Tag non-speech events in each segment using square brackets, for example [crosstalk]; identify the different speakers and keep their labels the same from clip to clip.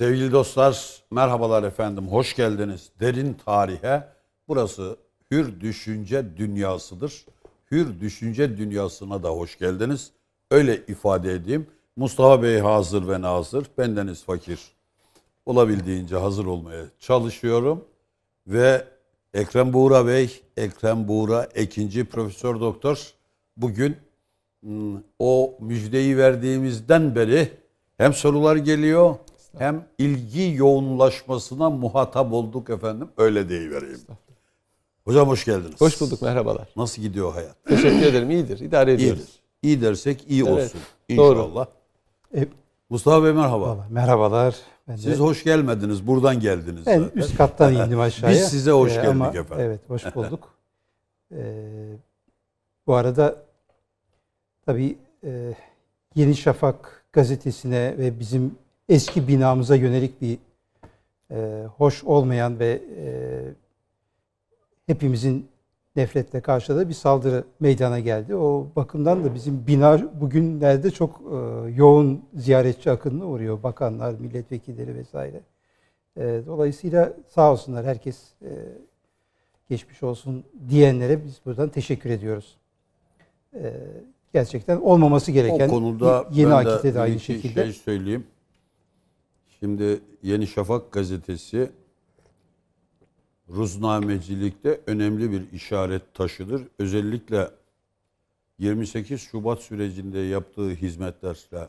Speaker 1: Sevgili dostlar, merhabalar efendim, hoş geldiniz. Derin tarihe, burası hür düşünce dünyasıdır. Hür düşünce dünyasına da hoş geldiniz. Öyle ifade edeyim. Mustafa Bey hazır ve nazır, bendeniz fakir. Olabildiğince hazır olmaya çalışıyorum. Ve Ekrem Buğra Bey, Ekrem Buğra, ikinci Profesör Doktor. Bugün hmm, o müjdeyi verdiğimizden beri hem sorular geliyor hem ilgi yoğunlaşmasına muhatap olduk efendim. Öyle deyivereyim. Hocam hoş geldiniz. Hoş bulduk merhabalar. Nasıl gidiyor hayat? Teşekkür ederim iyidir. İdare ediyoruz. İyidir. İyi dersek iyi evet. olsun inşallah. Doğru. E, Mustafa Bey merhaba. merhabalar. Ben Siz de... hoş gelmediniz. Buradan geldiniz ben zaten. üst kattan indim [laughs] aşağıya. Biz size hoş ee, geldik ama, efendim. Evet
Speaker 2: hoş [laughs] bulduk. ee, bu arada tabii e, Yeni Şafak gazetesine ve bizim eski binamıza yönelik bir e, hoş olmayan ve e, hepimizin nefretle karşıladığı bir saldırı meydana geldi. O bakımdan da bizim bina bugünlerde çok e, yoğun ziyaretçi akınına uğruyor. Bakanlar, milletvekilleri vesaire. E, dolayısıyla sağ olsunlar herkes e, geçmiş olsun diyenlere biz buradan teşekkür ediyoruz. E, gerçekten olmaması gereken o konuda yeni akite de aynı şekilde. Şey
Speaker 1: söyleyeyim. Şimdi Yeni Şafak gazetesi ruznamecilikte önemli bir işaret taşıdır. Özellikle 28 Şubat sürecinde yaptığı hizmetlerle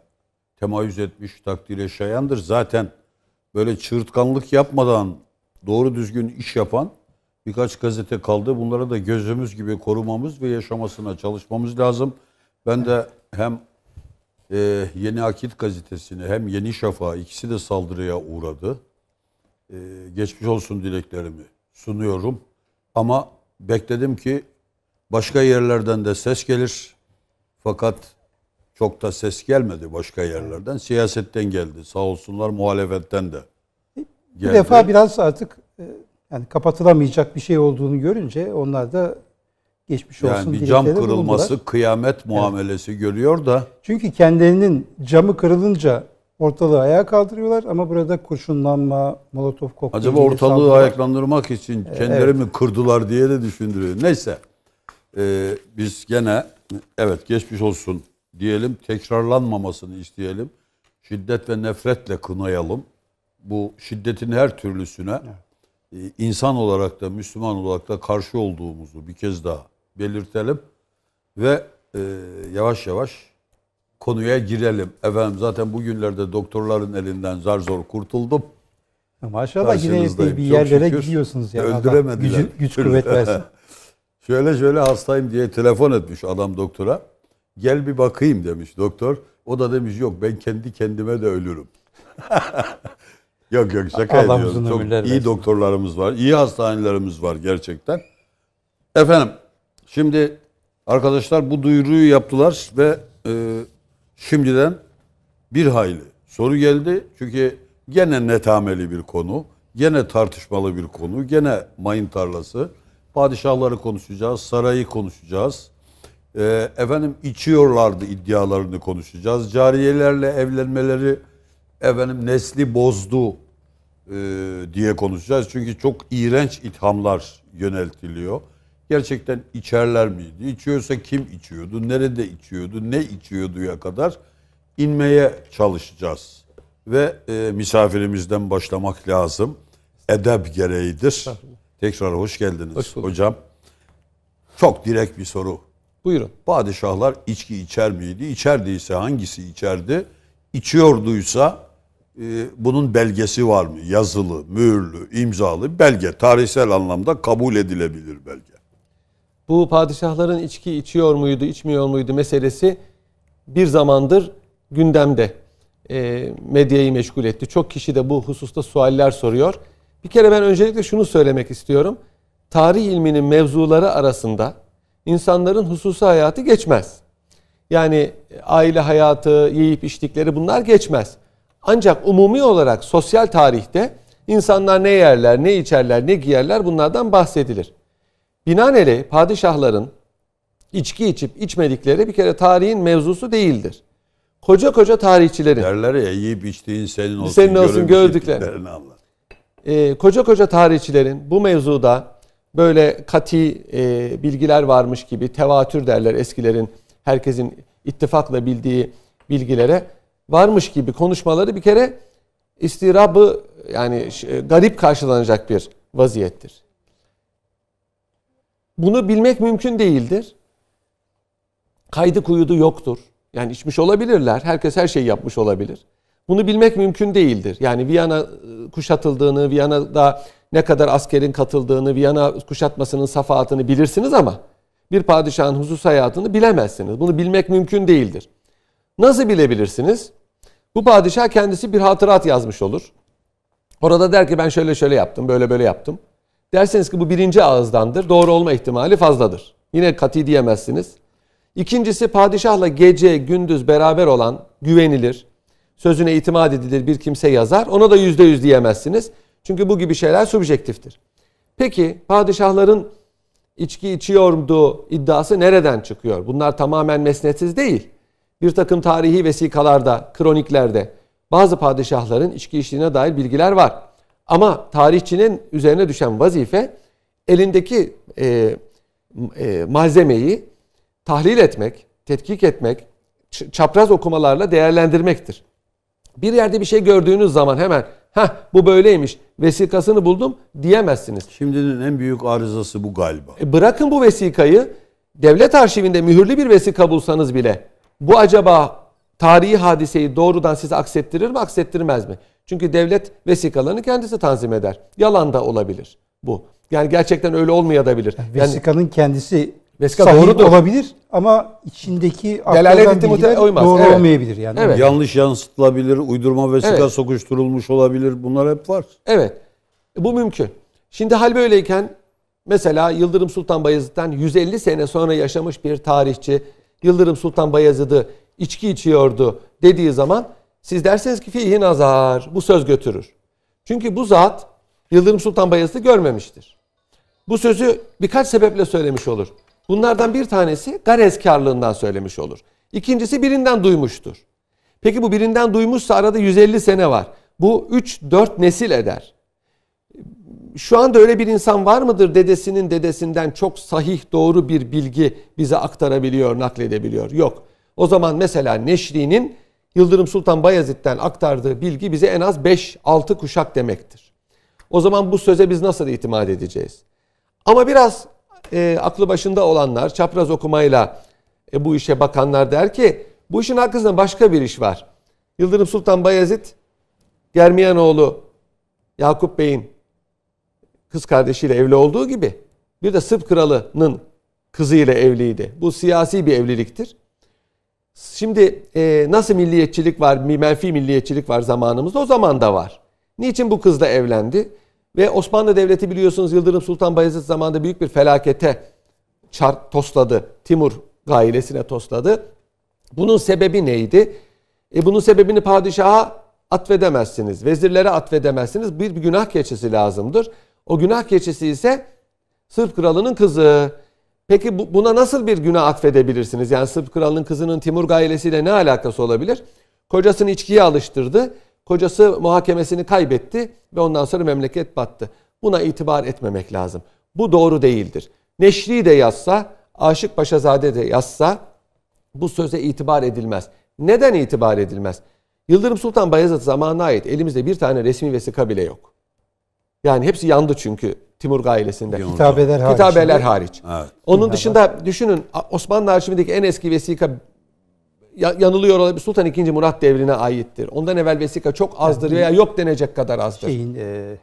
Speaker 1: temayüz etmiş takdire şayandır. Zaten böyle çırtkanlık yapmadan doğru düzgün iş yapan birkaç gazete kaldı. Bunlara da gözümüz gibi korumamız ve yaşamasına çalışmamız lazım. Ben de hem e, Yeni Akit gazetesini hem Yeni şafa ikisi de saldırıya uğradı. E, geçmiş olsun dileklerimi sunuyorum. Ama bekledim ki başka yerlerden de ses gelir. Fakat çok da ses gelmedi başka yerlerden. Siyasetten geldi. Sağ olsunlar muhalefetten de. Geldi. Bir defa
Speaker 2: biraz artık e, yani kapatılamayacak bir şey olduğunu görünce onlar da geçmiş yani olsun yani bir cam kırılması
Speaker 1: bulundular. kıyamet muamelesi evet. görüyor da.
Speaker 2: Çünkü kendilerinin camı kırılınca ortalığı ayağa kaldırıyorlar ama burada kurşunlanma, molotof kokteyli... Acaba ortalığı ayaklandırmak için kendileri evet. mi
Speaker 1: kırdılar diye de düşündürüyor. Neyse ee, biz gene evet geçmiş olsun diyelim tekrarlanmamasını isteyelim. Şiddet ve nefretle kınayalım. Bu şiddetin her türlüsüne evet. E, insan olarak da Müslüman olarak da karşı olduğumuzu bir kez daha belirtelim ve e, yavaş yavaş konuya girelim. Efendim zaten bugünlerde doktorların elinden zar zor kurtuldum. Maşallah
Speaker 2: yine bir, bir yerlere şükür, gidiyorsunuz. Yani öldüremediler. Güç, güç
Speaker 1: kuvvet [laughs] versin. şöyle şöyle hastayım diye telefon etmiş adam doktora. Gel bir bakayım demiş doktor. O da demiş yok ben kendi kendime de ölürüm. [laughs] yok yok şaka Allah ediyorum. Çok iyi versin. doktorlarımız var. iyi hastanelerimiz var gerçekten. Efendim Şimdi arkadaşlar bu duyuruyu yaptılar ve e, şimdiden bir hayli soru geldi. Çünkü gene netameli bir konu, gene tartışmalı bir konu, gene mayın tarlası. Padişahları konuşacağız, sarayı konuşacağız. E, efendim içiyorlardı iddialarını konuşacağız. Cariyelerle evlenmeleri efendim nesli bozdu e, diye konuşacağız. Çünkü çok iğrenç ithamlar yöneltiliyor gerçekten içerler miydi? İçiyorsa kim içiyordu? Nerede içiyordu? Ne içiyorduya kadar inmeye çalışacağız. Ve e, misafirimizden başlamak lazım. Edeb gereğidir. Tekrar hoş geldiniz hoş hocam. Çok direkt bir soru. Buyurun. Padişahlar içki içer miydi? İçerdiyse hangisi içerdi? İçiyorduysa e, bunun belgesi var mı? Yazılı, mühürlü, imzalı belge. Tarihsel anlamda kabul edilebilir belge
Speaker 3: bu padişahların içki içiyor muydu, içmiyor muydu meselesi bir zamandır gündemde e, medyayı meşgul etti. Çok kişi de bu hususta sualler soruyor. Bir kere ben öncelikle şunu söylemek istiyorum. Tarih ilminin mevzuları arasında insanların hususi hayatı geçmez. Yani aile hayatı, yiyip içtikleri bunlar geçmez. Ancak umumi olarak sosyal tarihte insanlar ne yerler, ne içerler, ne giyerler bunlardan bahsedilir. Binaenaleyh padişahların içki içip içmedikleri bir kere tarihin mevzusu değildir. Koca koca tarihçilerin. Derler ya yiyip içtiğin senin olsun, senin olsun gördüklerini anlat. E, ee, koca koca tarihçilerin bu mevzuda böyle kati e, bilgiler varmış gibi tevatür derler eskilerin herkesin ittifakla bildiği bilgilere varmış gibi konuşmaları bir kere istirabı yani e, garip karşılanacak bir vaziyettir. Bunu bilmek mümkün değildir. Kaydı kuyudu yoktur. Yani içmiş olabilirler. Herkes her şeyi yapmış olabilir. Bunu bilmek mümkün değildir. Yani Viyana e, kuşatıldığını, Viyana'da ne kadar askerin katıldığını, Viyana kuşatmasının safahatını bilirsiniz ama bir padişahın husus hayatını bilemezsiniz. Bunu bilmek mümkün değildir. Nasıl bilebilirsiniz? Bu padişah kendisi bir hatırat yazmış olur. Orada der ki ben şöyle şöyle yaptım, böyle böyle yaptım. Derseniz ki bu birinci ağızdandır. Doğru olma ihtimali fazladır. Yine kati diyemezsiniz. İkincisi padişahla gece gündüz beraber olan güvenilir, sözüne itimat edilir bir kimse yazar. Ona da yüzde yüz diyemezsiniz. Çünkü bu gibi şeyler subjektiftir. Peki padişahların içki içiyordu iddiası nereden çıkıyor? Bunlar tamamen mesnetsiz değil. Bir takım tarihi vesikalarda, kroniklerde bazı padişahların içki içtiğine dair bilgiler var. Ama tarihçinin üzerine düşen vazife elindeki e, e, malzemeyi tahlil etmek, tetkik etmek, çapraz okumalarla değerlendirmektir. Bir yerde bir şey gördüğünüz zaman hemen ha bu böyleymiş vesikasını buldum diyemezsiniz. Şimdinin en büyük arızası bu galiba. E bırakın bu vesikayı devlet arşivinde mühürlü bir vesika bulsanız bile bu acaba tarihi hadiseyi doğrudan size aksettirir mi aksettirmez mi? Çünkü devlet vesikalarını kendisi tanzim eder. Yalan da olabilir bu. Yani gerçekten öyle olmaya
Speaker 1: da bilir. Yani,
Speaker 2: vesikanın kendisi Vesika sahih olabilir ama içindeki delalet bilgiler uymaz. doğru evet. olmayabilir yani. Evet.
Speaker 1: Yanlış yansıtılabilir, uydurma vesika evet. sokuşturulmuş olabilir. Bunlar hep var. Evet. Bu mümkün. Şimdi hal böyleyken mesela
Speaker 3: Yıldırım Sultan Bayezid'den 150 sene sonra yaşamış bir tarihçi Yıldırım Sultan Bayezid'i içki içiyordu dediği zaman siz derseniz ki fihi nazar. Bu söz götürür. Çünkü bu zat Yıldırım Sultan Bayezid'i görmemiştir. Bu sözü birkaç sebeple söylemiş olur. Bunlardan bir tanesi garezkarlığından söylemiş olur. İkincisi birinden duymuştur. Peki bu birinden duymuşsa arada 150 sene var. Bu 3-4 nesil eder. Şu anda öyle bir insan var mıdır dedesinin dedesinden çok sahih doğru bir bilgi bize aktarabiliyor, nakledebiliyor? Yok. O zaman mesela Neşri'nin Yıldırım Sultan Bayezid'den aktardığı bilgi bize en az 5-6 kuşak demektir. O zaman bu söze biz nasıl itimat edeceğiz? Ama biraz e, aklı başında olanlar, çapraz okumayla e, bu işe bakanlar der ki bu işin arkasında başka bir iş var. Yıldırım Sultan Bayezid, Germiyanoğlu Yakup Bey'in kız kardeşiyle evli olduğu gibi bir de Sırp kralının kızıyla evliydi. Bu siyasi bir evliliktir. Şimdi e, nasıl milliyetçilik var, menfi milliyetçilik var zamanımızda o zaman da var. Niçin bu kızla evlendi? Ve Osmanlı Devleti biliyorsunuz Yıldırım Sultan Bayezid zamanında büyük bir felakete çar tosladı. Timur ailesine tosladı. Bunun sebebi neydi? E bunun sebebini padişaha atfedemezsiniz. Vezirlere atfedemezsiniz. Bir, bir günah keçesi lazımdır. O günah keçesi ise Sırp kralının kızı. Peki bu, buna nasıl bir günah atfedebilirsiniz? Yani Sırp kralının kızının Timur ailesiyle ne alakası olabilir? Kocasını içkiye alıştırdı. Kocası muhakemesini kaybetti ve ondan sonra memleket battı. Buna itibar etmemek lazım. Bu doğru değildir. Neşri de yazsa, Aşık Paşazade de yazsa bu söze itibar edilmez. Neden itibar edilmez? Yıldırım Sultan Bayezid zamanına ait elimizde bir tane resmi vesika bile yok. Yani hepsi yandı çünkü Timur ailesinde. Kitabeler, hariç. Kitabeler hariç. Evet. Onun Kitabeler. dışında düşünün Osmanlı arşivindeki en eski vesika yanılıyor olabilir. Sultan II. Murat devrine aittir. Ondan evvel vesika çok azdır veya yok denecek
Speaker 2: kadar azdır. Şeyin, e,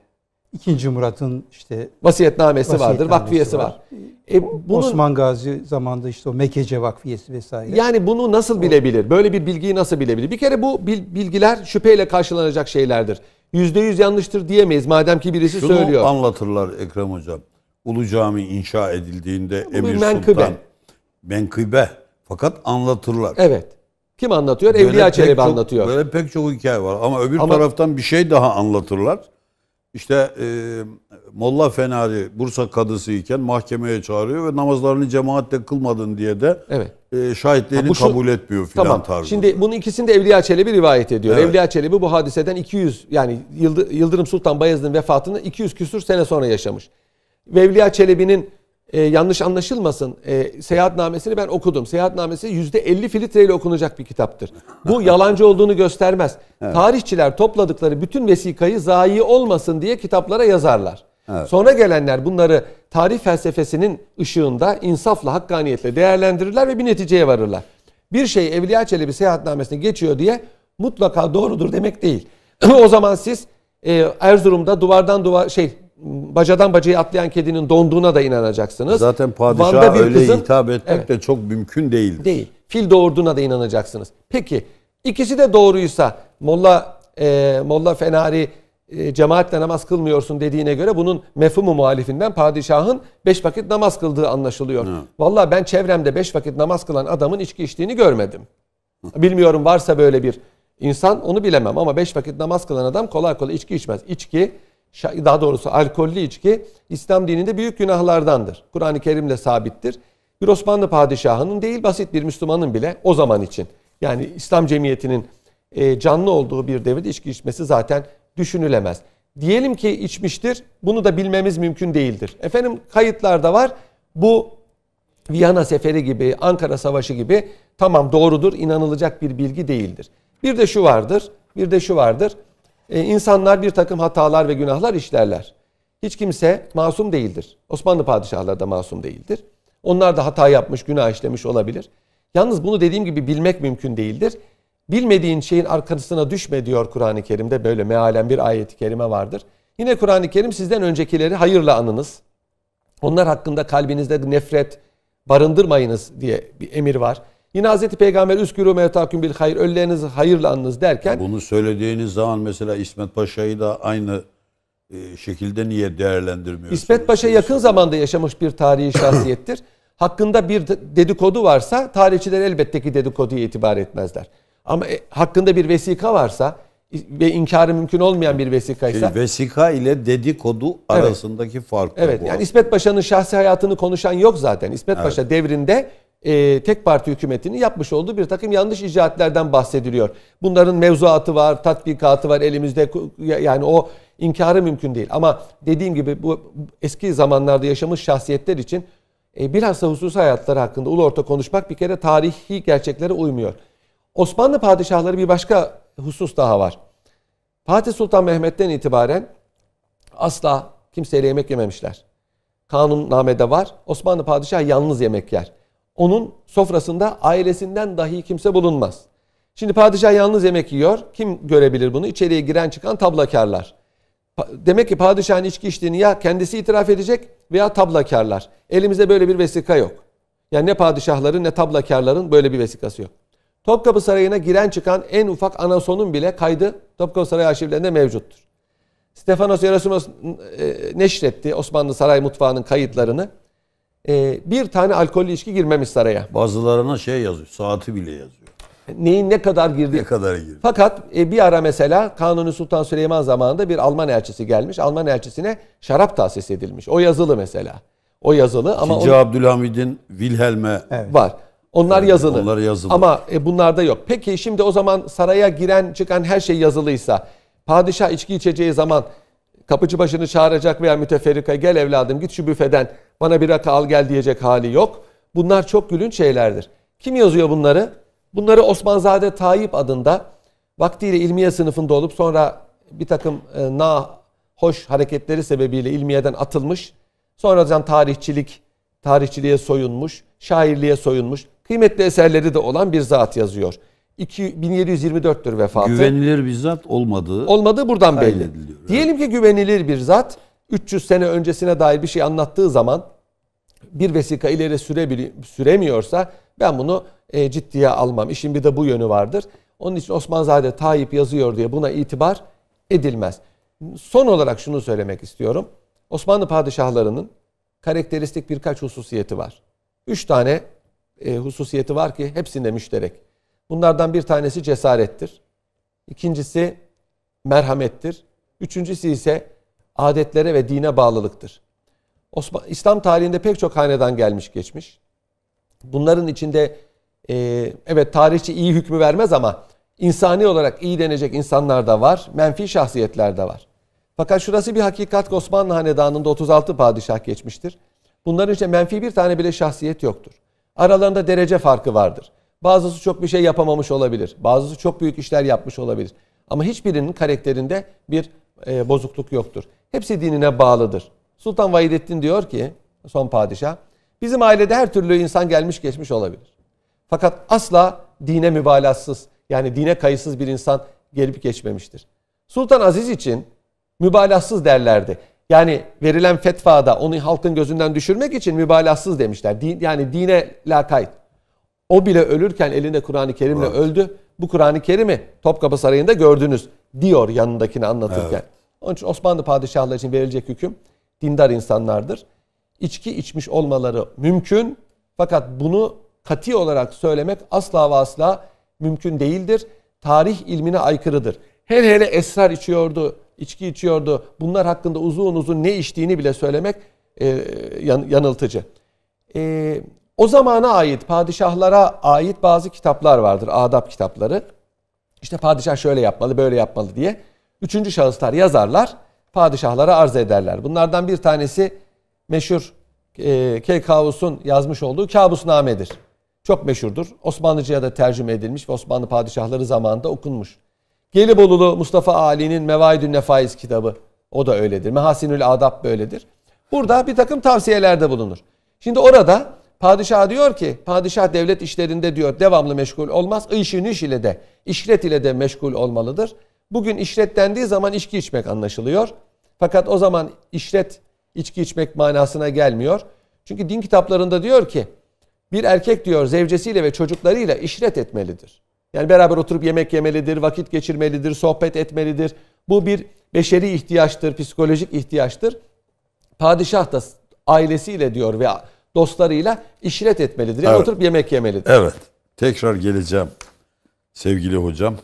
Speaker 2: İkinci Murat'ın işte vasiyetnamesi, vasiyetnamesi vardır, vakfiyesi var. var. E, bunun, Osman Gazi zamanında işte o Mekece vakfiyesi vesaire.
Speaker 3: Yani bunu nasıl bilebilir? Böyle bir bilgiyi nasıl bilebilir? Bir kere bu bilgiler şüpheyle karşılanacak şeylerdir. Yüzde
Speaker 1: yüz yanlıştır diyemeyiz madem ki birisi Şunu söylüyor. anlatırlar Ekrem Hocam. Ulu Cami inşa edildiğinde Bu Emir menkıbe. Sultan menkıbe fakat anlatırlar. Evet.
Speaker 3: Kim anlatıyor? Böyle Evliya Çelebi anlatıyor. Böyle
Speaker 1: pek çok hikaye var ama öbür Ama- taraftan bir şey daha anlatırlar. İşte e, Molla Fenari Bursa kadısı iken mahkemeye çağırıyor ve namazlarını cemaatle kılmadın diye de evet. e, şahitliğini ha, şu, kabul etmiyor filan tamam. tarzı.
Speaker 3: Şimdi bunun ikisini de Evliya Çelebi rivayet ediyor. Evet. Evliya Çelebi bu hadiseden 200 yani Yıldırım Sultan Bayezid'in vefatını 200 küsür sene sonra yaşamış. Ve Evliya Çelebi'nin e, yanlış anlaşılmasın. E, seyahatnamesini ben okudum. Seyahatnamesi %50 filtreyle okunacak bir kitaptır. Bu [laughs] yalancı olduğunu göstermez. Evet. Tarihçiler topladıkları bütün vesikayı zayi olmasın diye kitaplara yazarlar. Evet. Sonra gelenler bunları tarih felsefesinin ışığında insafla, hakkaniyetle değerlendirirler ve bir neticeye varırlar. Bir şey Evliya Çelebi seyahatnamesine geçiyor diye mutlaka doğrudur demek değil. [clears throat] o zaman siz e, Erzurum'da duvardan duvar şey bacadan bacaya atlayan kedinin donduğuna da inanacaksınız.
Speaker 1: Zaten padişaha öyle kızın, hitap etmek evet, de çok mümkün değil.
Speaker 3: Değil. Fil doğurduğuna da inanacaksınız. Peki ikisi de doğruysa Molla e, Molla Fenari e, cemaatle namaz kılmıyorsun dediğine göre bunun mefhumu muhalifinden padişahın beş vakit namaz kıldığı anlaşılıyor. Valla ben çevremde beş vakit namaz kılan adamın içki içtiğini görmedim. Bilmiyorum varsa böyle bir insan onu bilemem ama beş vakit namaz kılan adam kolay kolay içki içmez. İçki daha doğrusu alkollü içki İslam dininde büyük günahlardandır. Kur'an-ı Kerim'le sabittir. Bir Osmanlı padişahının değil basit bir Müslümanın bile o zaman için yani İslam cemiyetinin e, canlı olduğu bir devirde içki içmesi zaten düşünülemez. Diyelim ki içmiştir. Bunu da bilmemiz mümkün değildir. Efendim kayıtlarda var. Bu Viyana Seferi gibi, Ankara Savaşı gibi tamam doğrudur, inanılacak bir bilgi değildir. Bir de şu vardır. Bir de şu vardır e, insanlar bir takım hatalar ve günahlar işlerler. Hiç kimse masum değildir. Osmanlı padişahları da masum değildir. Onlar da hata yapmış, günah işlemiş olabilir. Yalnız bunu dediğim gibi bilmek mümkün değildir. Bilmediğin şeyin arkasına düşme diyor Kur'an-ı Kerim'de böyle mealen bir ayet-i kerime vardır. Yine Kur'an-ı Kerim sizden öncekileri hayırla anınız. Onlar hakkında kalbinizde nefret barındırmayınız diye bir emir var. Yine Hazreti Peygamber üskürü
Speaker 1: mevtaküm bil hayır öllerinizi hayırla anınız derken. Bunu söylediğiniz zaman mesela İsmet Paşa'yı da aynı e, şekilde niye değerlendirmiyorsunuz?
Speaker 3: İsmet Paşa yakın zamanda yaşamış bir tarihi şahsiyettir. [coughs] hakkında bir dedikodu varsa tarihçiler elbette ki dedikoduya itibar etmezler. Ama e, hakkında bir vesika varsa ve inkarı mümkün olmayan bir vesikaysa.
Speaker 1: Şimdi vesika ile dedikodu evet. arasındaki fark. Evet bu
Speaker 3: yani İsmet Paşa'nın şahsi hayatını konuşan yok zaten. İsmet evet. Paşa devrinde e, tek parti hükümetinin yapmış olduğu bir takım yanlış icraatlerden bahsediliyor. Bunların mevzuatı var, tatbikatı var elimizde yani o inkarı mümkün değil. Ama dediğim gibi bu eski zamanlarda yaşamış şahsiyetler için e, bilhassa hususi hayatları hakkında ulu orta konuşmak bir kere tarihi gerçeklere uymuyor. Osmanlı padişahları bir başka husus daha var. Fatih Sultan Mehmet'ten itibaren asla kimseyle yemek yememişler. Kanunnamede var. Osmanlı padişahı yalnız yemek yer. Onun sofrasında ailesinden dahi kimse bulunmaz. Şimdi padişah yalnız yemek yiyor. Kim görebilir bunu? İçeriye giren çıkan tablakarlar. Demek ki padişahın içki içtiğini ya kendisi itiraf edecek veya tablakarlar. Elimizde böyle bir vesika yok. Yani ne padişahların ne tablakarların böyle bir vesikası yok. Topkapı Sarayı'na giren çıkan en ufak anasonun bile kaydı Topkapı Sarayı arşivlerinde mevcuttur. Stefanos Yerasimos e, neşretti Osmanlı Saray Mutfağı'nın kayıtlarını e, bir tane alkol içki girmemiş saraya. Bazılarına şey
Speaker 1: yazıyor, saati bile yazıyor.
Speaker 3: Neyin ne kadar girdi? Ne kadar girdi? Fakat e, bir ara mesela Kanuni Sultan Süleyman zamanında bir Alman elçisi gelmiş. Alman elçisine şarap tahsis edilmiş. O yazılı mesela.
Speaker 1: O yazılı ama... İkinci onu... Abdülhamid'in Wilhelm'e... Evet. Var. Onlar evet, yazılı. Onlar yazılı.
Speaker 3: Ama e, bunlarda yok. Peki şimdi o zaman saraya giren çıkan her şey yazılıysa padişah içki içeceği zaman kapıcı başını çağıracak veya müteferrika gel evladım git şu büfeden bana bir rakı al gel diyecek hali yok. Bunlar çok gülünç şeylerdir. Kim yazıyor bunları? Bunları Osmanzade Tayyip adında vaktiyle ilmiye sınıfında olup sonra bir takım e, na hoş hareketleri sebebiyle ilmiyeden atılmış. Sonradan tarihçilik, tarihçiliğe soyunmuş, şairliğe soyunmuş. Kıymetli eserleri de olan bir zat yazıyor. 1724'tür vefatı.
Speaker 1: Güvenilir bir zat olmadığı.
Speaker 3: Olmadığı buradan belli. Diyelim ki güvenilir bir zat 300 sene öncesine dair bir şey anlattığı zaman bir vesika ileri süre, süremiyorsa ben bunu e, ciddiye almam. İşin bir de bu yönü vardır. Onun için Osmanzade Tayyip yazıyor diye buna itibar edilmez. Son olarak şunu söylemek istiyorum. Osmanlı padişahlarının karakteristik birkaç hususiyeti var. Üç tane e, hususiyeti var ki hepsinde müşterek. Bunlardan bir tanesi cesarettir. İkincisi merhamettir. Üçüncüsü ise adetlere ve dine bağlılıktır. Osman, İslam tarihinde pek çok hanedan gelmiş geçmiş. Bunların içinde e, evet tarihçi iyi hükmü vermez ama insani olarak iyi denecek insanlar da var, menfi şahsiyetler de var. Fakat şurası bir hakikat Osmanlı Hanedanı'nda 36 padişah geçmiştir. Bunların içinde menfi bir tane bile şahsiyet yoktur. Aralarında derece farkı vardır. Bazısı çok bir şey yapamamış olabilir. Bazısı çok büyük işler yapmış olabilir. Ama hiçbirinin karakterinde bir e, bozukluk yoktur. Hepsi dinine bağlıdır. Sultan Vahidettin diyor ki son padişah bizim ailede her türlü insan gelmiş geçmiş olabilir. Fakat asla dine mübalağasız yani dine kayıtsız bir insan gelip geçmemiştir. Sultan Aziz için mübalağasız derlerdi. Yani verilen fetvada onu halkın gözünden düşürmek için mübalağasız demişler. yani dine lakayt. O bile ölürken elinde Kur'an-ı Kerim'le evet. öldü. Bu Kur'an-ı Kerim'i Topkapı Sarayı'nda gördünüz diyor yanındakini anlatırken. Evet. Onun için Osmanlı padişahları için verilecek hüküm dindar insanlardır. İçki içmiş olmaları mümkün fakat bunu kati olarak söylemek asla ve asla mümkün değildir. Tarih ilmine aykırıdır. Hele hele esrar içiyordu, içki içiyordu. Bunlar hakkında uzun uzun ne içtiğini bile söylemek e, yan, yanıltıcı. E, o zamana ait, padişahlara ait bazı kitaplar vardır, adab kitapları. İşte padişah şöyle yapmalı, böyle yapmalı diye üçüncü şahıslar yazarlar, padişahlara arz ederler. Bunlardan bir tanesi meşhur e, Keykavus'un yazmış olduğu Kabusname'dir. Çok meşhurdur. Osmanlıca'ya da tercüme edilmiş ve Osmanlı padişahları zamanında okunmuş. Gelibolulu Mustafa Ali'nin Mevaidün Nefaiz kitabı o da öyledir. Mehasinül Adab böyledir. Burada bir takım tavsiyelerde bulunur. Şimdi orada padişah diyor ki, padişah devlet işlerinde diyor devamlı meşgul olmaz. Işin iş ile de, işlet ile de meşgul olmalıdır. Bugün işret dendiği zaman içki içmek anlaşılıyor. Fakat o zaman işlet içki içmek manasına gelmiyor. Çünkü din kitaplarında diyor ki bir erkek diyor zevcesiyle ve çocuklarıyla işret etmelidir. Yani beraber oturup yemek yemelidir, vakit geçirmelidir, sohbet etmelidir. Bu bir beşeri ihtiyaçtır, psikolojik ihtiyaçtır. Padişah da ailesiyle diyor ve dostlarıyla işret etmelidir. Yani evet. oturup yemek yemelidir. Evet.
Speaker 1: Tekrar geleceğim sevgili hocam.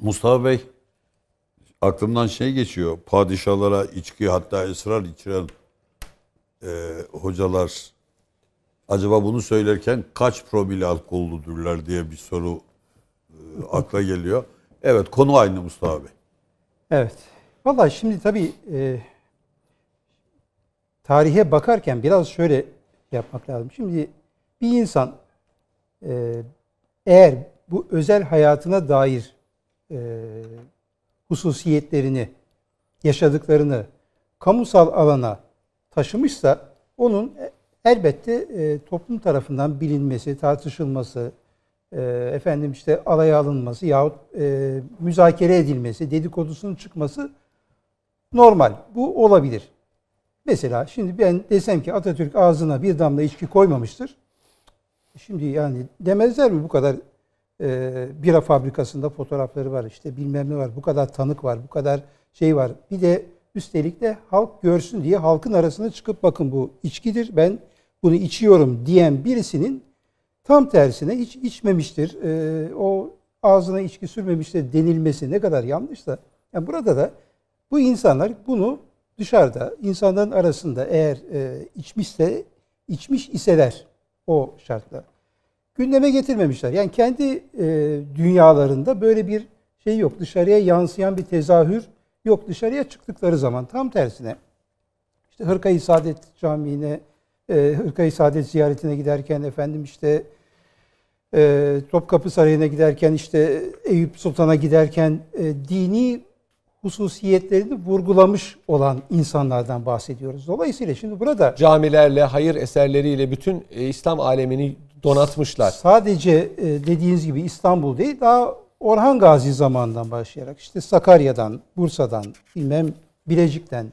Speaker 1: Mustafa Bey aklımdan şey geçiyor. Padişahlara içki hatta ısrar içiren e, hocalar acaba bunu söylerken kaç promil alkollüdürler diye bir soru e, akla geliyor. Evet konu aynı Mustafa Bey.
Speaker 2: Evet. Valla şimdi tabii e, tarihe bakarken biraz şöyle yapmak lazım. Şimdi bir insan e, eğer bu özel hayatına dair e, hususiyetlerini, yaşadıklarını kamusal alana taşımışsa onun e, elbette e, toplum tarafından bilinmesi, tartışılması, e, efendim işte alaya alınması yahut e, müzakere edilmesi, dedikodusunun çıkması normal. Bu olabilir. Mesela şimdi ben desem ki Atatürk ağzına bir damla içki koymamıştır. Şimdi yani demezler mi bu kadar e, bira fabrikasında fotoğrafları var işte bilmem ne var bu kadar tanık var bu kadar şey var. Bir de üstelik de halk görsün diye halkın arasına çıkıp bakın bu içkidir ben bunu içiyorum diyen birisinin tam tersine hiç içmemiştir e, o ağzına içki sürmemiştir denilmesi ne kadar yanlış da. Yani burada da bu insanlar bunu dışarıda insanların arasında eğer e, içmişse içmiş iseler o şartla gündeme getirmemişler. Yani kendi e, dünyalarında böyle bir şey yok. Dışarıya yansıyan bir tezahür yok. Dışarıya çıktıkları zaman tam tersine işte Hırka-i Saadet Camii'ne e, Hırka-i Saadet ziyaretine giderken efendim işte e, Topkapı Sarayı'na giderken işte Eyüp Sultan'a giderken e, dini hususiyetlerini vurgulamış olan insanlardan bahsediyoruz. Dolayısıyla şimdi
Speaker 3: burada camilerle, hayır eserleriyle bütün e, İslam alemini donatmışlar.
Speaker 2: Sadece e, dediğiniz gibi İstanbul değil daha Orhan Gazi zamanından başlayarak işte Sakarya'dan, Bursa'dan, bilmem Bilecik'ten,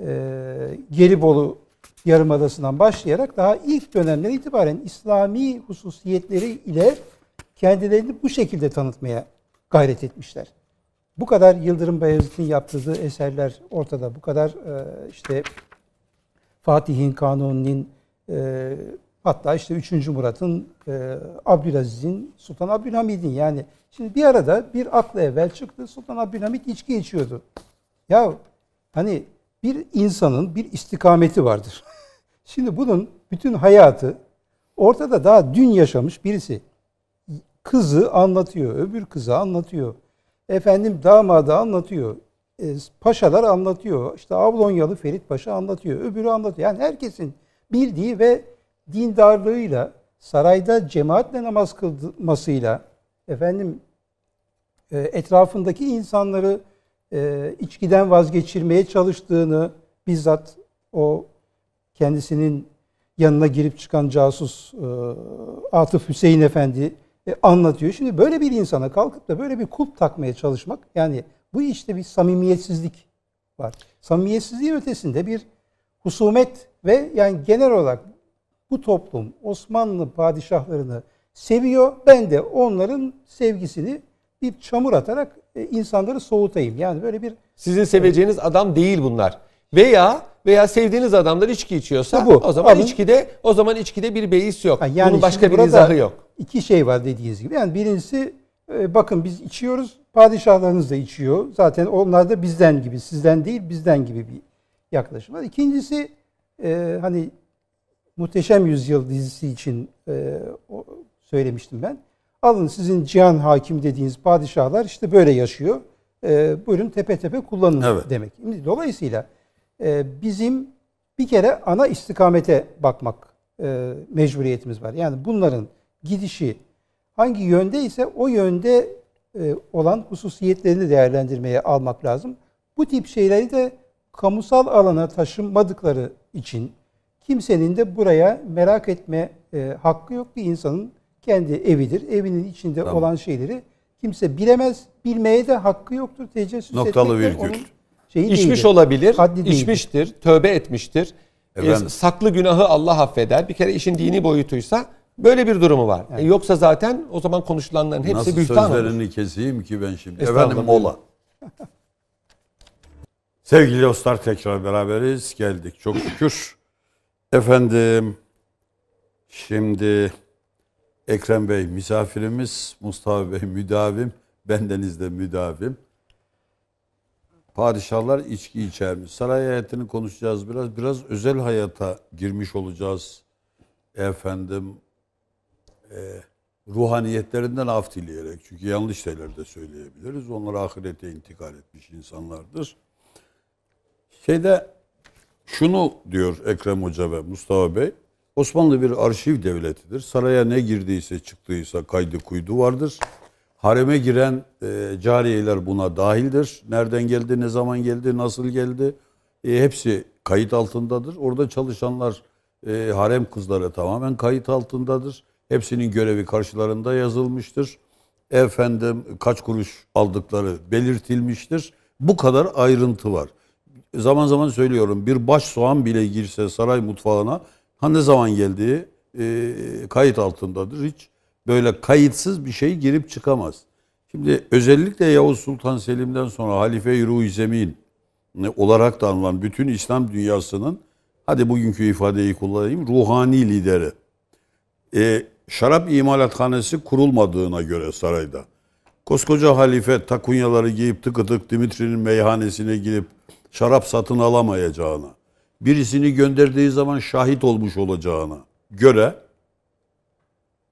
Speaker 2: e, Gelibolu Yarımadası'ndan başlayarak daha ilk dönemden itibaren İslami hususiyetleri ile kendilerini bu şekilde tanıtmaya gayret etmişler. Bu kadar Yıldırım Bayezid'in yaptığı eserler ortada. Bu kadar e, işte Fatih'in, Kanuni'nin Hatta işte 3. Murat'ın, e, Abdülaziz'in, Sultan Abdülhamid'in yani. Şimdi bir arada bir akla evvel çıktı. Sultan Abdülhamid içki içiyordu. Ya hani bir insanın bir istikameti vardır. [laughs] Şimdi bunun bütün hayatı ortada daha dün yaşamış birisi. Kızı anlatıyor, öbür kızı anlatıyor. Efendim damadı anlatıyor. E, paşalar anlatıyor. İşte Avlonyalı Ferit Paşa anlatıyor. Öbürü anlatıyor. Yani herkesin bildiği ve dindarlığıyla, sarayda cemaatle namaz kılmasıyla, efendim e, etrafındaki insanları e, içkiden vazgeçirmeye çalıştığını bizzat o kendisinin yanına girip çıkan casus e, Atıf Hüseyin Efendi anlatıyor. Şimdi böyle bir insana kalkıp da böyle bir kulp takmaya çalışmak yani bu işte bir samimiyetsizlik var. Samimiyetsizliğin ötesinde bir husumet ve yani genel olarak bu toplum Osmanlı padişahlarını seviyor. Ben de onların sevgisini bir çamur atarak e, insanları soğutayım. Yani böyle bir sizin
Speaker 3: seveceğiniz adam değil bunlar. Veya veya sevdiğiniz adamlar içki içiyorsa bu, o zaman alın. içkide o zaman içkide bir beis yok. yani Bunun başka bir izahı yok.
Speaker 2: İki şey var dediğiniz gibi. Yani birincisi e, bakın biz içiyoruz. Padişahlarınız da içiyor. Zaten onlar da bizden gibi, sizden değil, bizden gibi bir yaklaşım var. İkincisi e, hani Muhteşem Yüzyıl dizisi için e, söylemiştim ben. Alın sizin cihan hakim dediğiniz padişahlar işte böyle yaşıyor. E, buyurun tepe tepe kullanın evet. demek. Şimdi dolayısıyla e, bizim bir kere ana istikamete bakmak e, mecburiyetimiz var. Yani bunların gidişi hangi yönde ise o yönde e, olan hususiyetlerini değerlendirmeye almak lazım. Bu tip şeyleri de kamusal alana taşınmadıkları için Kimsenin de buraya merak etme e, hakkı yok. Bir insanın kendi evidir. Evinin içinde tamam. olan şeyleri kimse bilemez. Bilmeye de hakkı yoktur. Tecessüs Noktalı virgül. Şeyi İçmiş değildir.
Speaker 3: olabilir, Haddi içmiştir, değildir. tövbe etmiştir. E, saklı günahı Allah affeder. Bir kere işin dini boyutuysa böyle bir durumu var. E, evet. E, yoksa zaten o zaman konuşulanların hepsi Nasıl bühtan Nasıl sözlerini
Speaker 1: olur. keseyim ki ben şimdi? Efendim mola. Sevgili dostlar tekrar beraberiz. Geldik çok şükür. Efendim, şimdi Ekrem Bey misafirimiz, Mustafa Bey müdavim, bendeniz de müdavim. Padişahlar içki içermiş. Saray hayatını konuşacağız biraz. Biraz özel hayata girmiş olacağız. Efendim, e, ruhaniyetlerinden af dileyerek. Çünkü yanlış şeyler de söyleyebiliriz. Onlar ahirete intikal etmiş insanlardır. Şeyde şunu diyor Ekrem Hoca ve Mustafa Bey, Osmanlı bir arşiv devletidir. Saraya ne girdiyse çıktıysa kaydı kuydu vardır. Hareme giren e, cariyeler buna dahildir. Nereden geldi, ne zaman geldi, nasıl geldi e, hepsi kayıt altındadır. Orada çalışanlar e, harem kızları tamamen kayıt altındadır. Hepsinin görevi karşılarında yazılmıştır. Efendim kaç kuruş aldıkları belirtilmiştir. Bu kadar ayrıntı var zaman zaman söylüyorum bir baş soğan bile girse saray mutfağına ha ne zaman geldiği e, kayıt altındadır. Hiç böyle kayıtsız bir şey girip çıkamaz. Şimdi özellikle Yavuz Sultan Selim'den sonra Halife-i Ruhi Zemin e, olarak da anılan bütün İslam dünyasının hadi bugünkü ifadeyi kullanayım ruhani lideri. E, şarap imalathanesi kurulmadığına göre sarayda. Koskoca halife takunyaları giyip tıkı tık Dimitri'nin meyhanesine girip şarap satın alamayacağına, birisini gönderdiği zaman şahit olmuş olacağına göre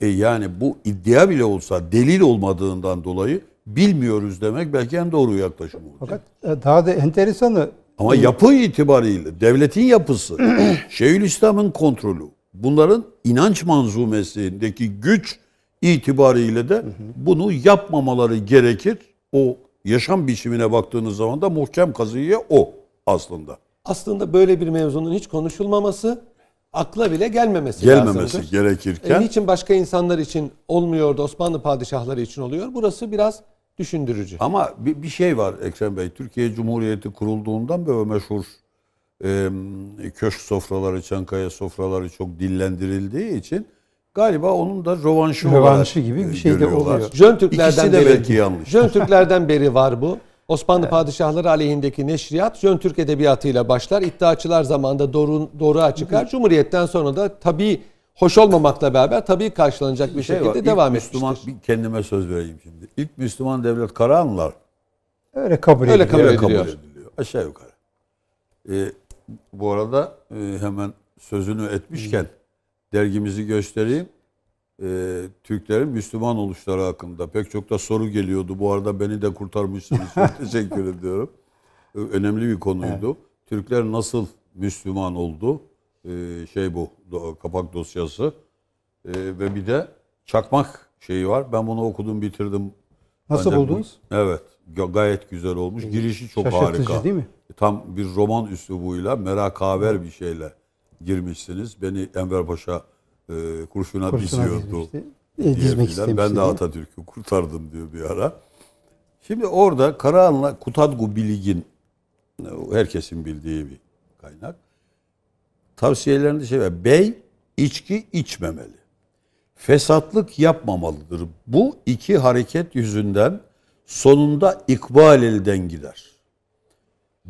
Speaker 1: e yani bu iddia bile olsa delil olmadığından dolayı bilmiyoruz demek belki en doğru yaklaşım
Speaker 2: olacak. Fakat e, daha da enteresanı
Speaker 1: ama e, yapı itibariyle devletin yapısı, [clears throat] Şeyhülislam'ın kontrolü, bunların inanç manzumesindeki güç itibariyle de bunu yapmamaları gerekir. O yaşam biçimine baktığınız zaman da muhkem kazıya o aslında.
Speaker 3: Aslında böyle bir mevzunun hiç konuşulmaması akla bile gelmemesi, gelmemesi lazımdır. gerekirken. E, niçin başka insanlar için olmuyordu Osmanlı padişahları için oluyor? Burası biraz düşündürücü.
Speaker 1: Ama bir, bir şey var Ekrem Bey. Türkiye Cumhuriyeti kurulduğundan böyle meşhur e, köşk sofraları, Çankaya sofraları çok dillendirildiği için Galiba onun da rövanşı, rövanşı gibi bir şey de oluyor. Jön Türklerden İkisi de beri, yanlış. Jön
Speaker 3: Türklerden beri var bu. [laughs] Osmanlı padişahları aleyhindeki neşriyat Jön Türk edebiyatıyla başlar. İddiaçılar zamanında doğru, doğruğa çıkar. Cumhuriyetten sonra
Speaker 1: da tabii hoş olmamakla beraber tabii karşılanacak bir, şey şekilde var, devam etmiştir. Müslüman, bir kendime söz vereyim şimdi. İlk Müslüman devlet Karahanlılar.
Speaker 2: Öyle kabul ediliyor. Öyle kabul ediliyor.
Speaker 1: ediliyor. Aşağı yukarı. Ee, bu arada e, hemen sözünü etmişken... Hı dergimizi göstereyim. Ee, Türklerin Müslüman oluşları hakkında pek çok da soru geliyordu. Bu arada beni de kurtarmışsınız. [laughs] teşekkür ediyorum. Önemli bir konuydu. Evet. Türkler nasıl Müslüman oldu? Ee, şey bu kapak dosyası. Ee, ve bir de çakmak şeyi var. Ben bunu okudum, bitirdim. Nasıl Bence buldunuz? Bu, evet. Gayet güzel olmuş. Girişi çok Şaşırtıcı harika. değil mi? Tam bir roman üslubuyla, merakaver bir şeyle girmişsiniz. Beni Enver Paşa e, kurşuna, kurşuna diziyordu. E, dizmek istemişti. Ben de Atatürk'ü kurtardım diyor bir ara. Şimdi orada Karahan'la Kutadgu Biligin e, herkesin bildiği bir kaynak. Tavsiyelerinde şey var. Bey içki içmemeli. Fesatlık yapmamalıdır. Bu iki hareket yüzünden sonunda ikbal elden gider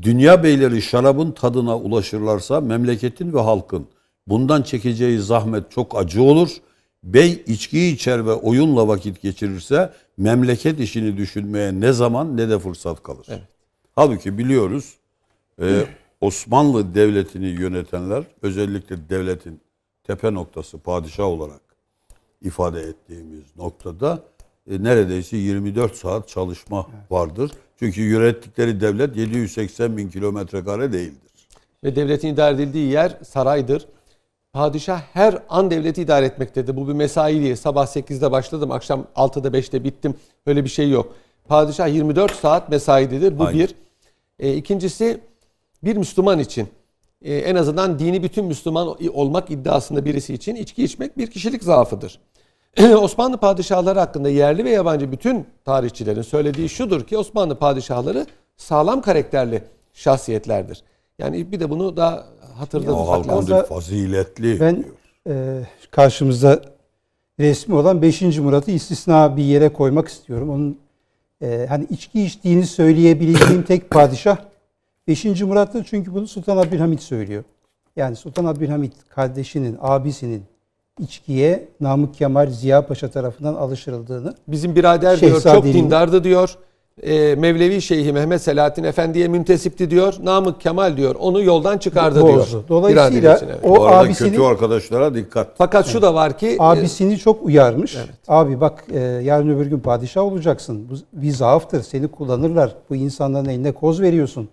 Speaker 1: dünya beyleri şarabın tadına ulaşırlarsa memleketin ve halkın bundan çekeceği zahmet çok acı olur. Bey içki içer ve oyunla vakit geçirirse memleket işini düşünmeye ne zaman ne de fırsat kalır. Evet. Halbuki biliyoruz e, Osmanlı Devleti'ni yönetenler özellikle devletin tepe noktası padişah olarak ifade ettiğimiz noktada e, neredeyse 24 saat çalışma evet. vardır. Çünkü yönettikleri devlet 780 bin kilometre kare değildir.
Speaker 3: Ve devletin idare edildiği yer saraydır. Padişah her an devleti idare etmektedir. Bu bir mesai diye Sabah 8'de başladım, akşam 6'da 5'te bittim. Böyle bir şey yok. Padişah 24 saat mesaidedir. Bu Aynen. bir. E, ikincisi bir Müslüman için e, en azından dini bütün Müslüman olmak iddiasında birisi için içki içmek bir kişilik zaafıdır. [clears throat] Osmanlı padişahları hakkında yerli ve yabancı bütün tarihçilerin söylediği şudur ki Osmanlı padişahları sağlam karakterli
Speaker 2: şahsiyetlerdir. Yani bir de bunu daha hatırda tutmak lazım.
Speaker 1: faziletli. Ben
Speaker 2: e, karşımızda resmi olan 5. Murat'ı istisna bir yere koymak istiyorum. Onun e, hani içki içtiğini söyleyebileceğim tek padişah 5. Murat'tır çünkü bunu Sultan Abdülhamit söylüyor. Yani Sultan Abdülhamit kardeşinin, abisinin içkiye Namık Kemal Ziya Paşa tarafından alıştırıldığını. Bizim birader diyor çok
Speaker 3: dindardı diyor. Ee, Mevlevi Şeyhi Mehmet Selahattin Efendi'ye müntesipti diyor. Namık Kemal diyor. Onu yoldan çıkardı Bozdu. diyor. Dolayısıyla evet. o abisini kötü
Speaker 1: arkadaşlara
Speaker 3: dikkat. Fakat şu da var ki
Speaker 2: e, abisini çok uyarmış. Evet. Abi bak e, yarın öbür gün padişah olacaksın. Bu bir zaaftır. Seni kullanırlar. Bu insanların eline koz veriyorsun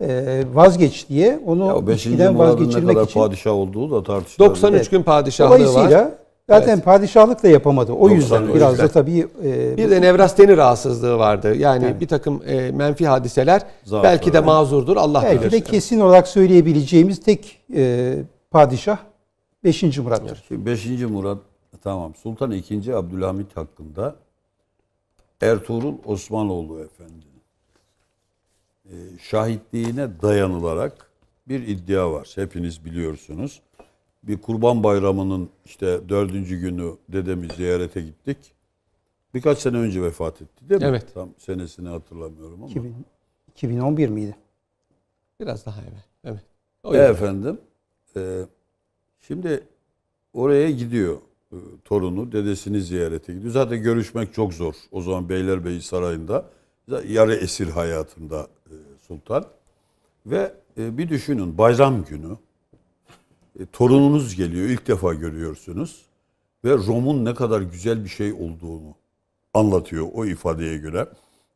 Speaker 2: e, vazgeç diye onu ya içkiden vazgeçirmek ne kadar için. padişah olduğu da tartışılıyor. 93 evet. gün padişahlığı Dolayısıyla var. Zaten evet. padişahlık da yapamadı. O yüzden biraz yüzden. da tabii... E, bir de
Speaker 3: Nevrasteni rahatsızlığı vardı. Yani evet. bir takım e, menfi hadiseler Zaten belki de mazurdur.
Speaker 2: Allah belki bilir. Belki de kesin olarak söyleyebileceğimiz tek e, padişah 5. Murat'tır.
Speaker 1: 5. Murat tamam. Sultan II. Abdülhamit hakkında Ertuğrul Osmanoğlu Efendi e, şahitliğine dayanılarak bir iddia var. Hepiniz biliyorsunuz. Bir kurban bayramının işte dördüncü günü dedemi ziyarete gittik. Birkaç sene önce vefat etti değil mi? Evet. Tam senesini hatırlamıyorum
Speaker 2: ama. 2000, 2011 miydi?
Speaker 1: Biraz daha evet. Evet. e efendim. E, şimdi oraya gidiyor e, torunu. Dedesini ziyarete gidiyor. Zaten görüşmek çok zor. O zaman Beylerbeyi Sarayı'nda yarı esir hayatında e, sultan. Ve e, bir düşünün bayram günü e, torununuz geliyor ilk defa görüyorsunuz ve Rom'un ne kadar güzel bir şey olduğunu anlatıyor o ifadeye göre.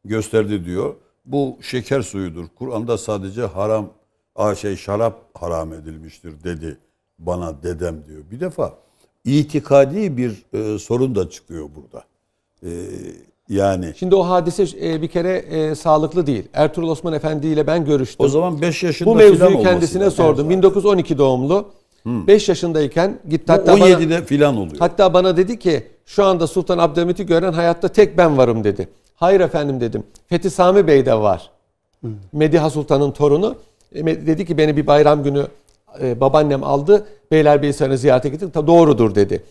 Speaker 1: Gösterdi diyor. Bu şeker suyudur. Kur'an'da sadece haram a şey şarap haram edilmiştir dedi bana dedem diyor. Bir defa itikadi bir e, sorun da çıkıyor burada. E, yani.
Speaker 3: Şimdi o hadise e, bir kere e, sağlıklı değil. Ertuğrul Osman Efendi ile ben görüştüm. O
Speaker 1: zaman 5 yaşında Bu mevzuyu kendisine sordum.
Speaker 3: 1912 doğumlu. 5 hmm. yaşındayken gitti. Hatta 17'de de filan oluyor. Hatta bana dedi ki şu anda Sultan Abdülhamit'i gören hayatta tek ben varım dedi. Hayır efendim dedim. Fethi Sami Bey de var. Hı. Hmm. Mediha Sultan'ın torunu. E, dedi ki beni bir bayram günü e, babaannem aldı. Beylerbeyi sana ziyarete gittim. doğrudur dedi.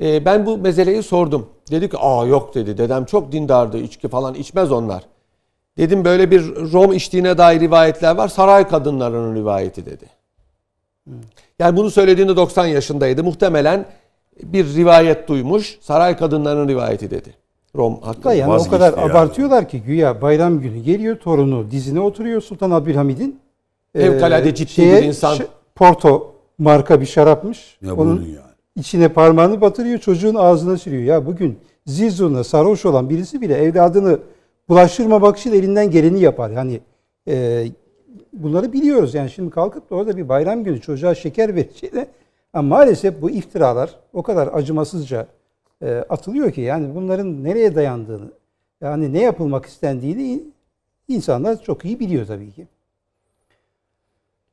Speaker 3: E, ben bu mezeleyi sordum. Dedi ki aa yok dedi dedem çok dindardı içki falan içmez onlar. Dedim böyle bir Rom içtiğine dair rivayetler var. Saray kadınlarının rivayeti dedi. Yani bunu söylediğinde 90 yaşındaydı. Muhtemelen bir rivayet duymuş. Saray kadınlarının rivayeti dedi. Rom hakkında. Yani o kadar yani.
Speaker 2: abartıyorlar ki güya bayram günü geliyor torunu dizine oturuyor Sultan Abdülhamid'in. Fevkalade e, ciddi şeye, bir insan. Porto marka bir şarapmış. Ne Onun, bunun ya? içine parmağını batırıyor, çocuğun ağzına sürüyor. Ya bugün zil zurna sarhoş olan birisi bile evladını bulaştırmamak için elinden geleni yapar. Yani e, bunları biliyoruz. Yani şimdi kalkıp da orada bir bayram günü çocuğa şeker vereceğine ama maalesef bu iftiralar o kadar acımasızca e, atılıyor ki yani bunların nereye dayandığını yani ne yapılmak istendiğini insanlar çok iyi biliyor tabii ki.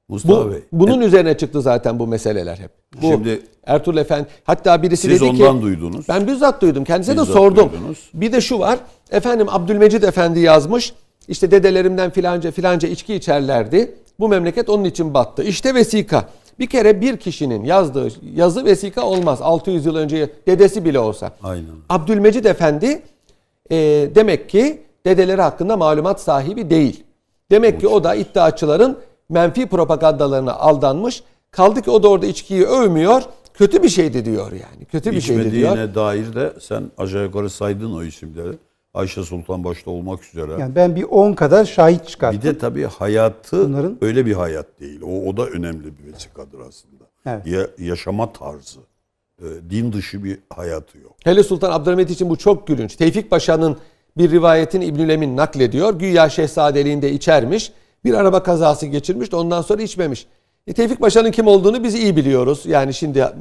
Speaker 1: Mustafa bu, Bey.
Speaker 3: Bunun e, üzerine çıktı zaten bu meseleler hep. Bu şimdi Ertuğrul Efendi hatta birisi siz dedi ondan ki duydunuz. Ben bizzat duydum. Kendisine bizzat de sordum. Duydunuz. Bir de şu var. Efendim Abdülmecid Efendi yazmış. İşte dedelerimden filanca filanca içki içerlerdi. Bu memleket onun için battı. İşte vesika. Bir kere bir kişinin yazdığı yazı vesika olmaz. 600 yıl önce dedesi bile olsa. Aynen. Abdülmecid Efendi e, demek ki dedeleri hakkında malumat sahibi değil. Demek Mutlaka. ki o da iddiaçıların menfi propagandalarına aldanmış. Kaldı ki o da orada içkiyi övmüyor. Kötü
Speaker 2: bir şeydi diyor yani. Kötü bir şeydi diyor. İçmediğine
Speaker 1: dair de sen aşağı yukarı saydın o isimleri. Ayşe Sultan başta olmak üzere. Yani ben
Speaker 2: bir 10 kadar şahit çıkarttım. Bir de
Speaker 1: tabii hayatı Bunların... öyle bir hayat değil. O, o da önemli bir vesikadır aslında. Evet. Ya, yaşama tarzı. E, din dışı bir hayatı yok. Hele Sultan Abdülhamit için bu çok gülünç. Tevfik Paşa'nın
Speaker 3: bir rivayetini İbnülem'in naklediyor. Güya şehzadeliğinde içermiş. Bir araba kazası geçirmiş de ondan sonra içmemiş. E, Tevfik Paşa'nın kim olduğunu biz iyi biliyoruz. Yani şimdi e,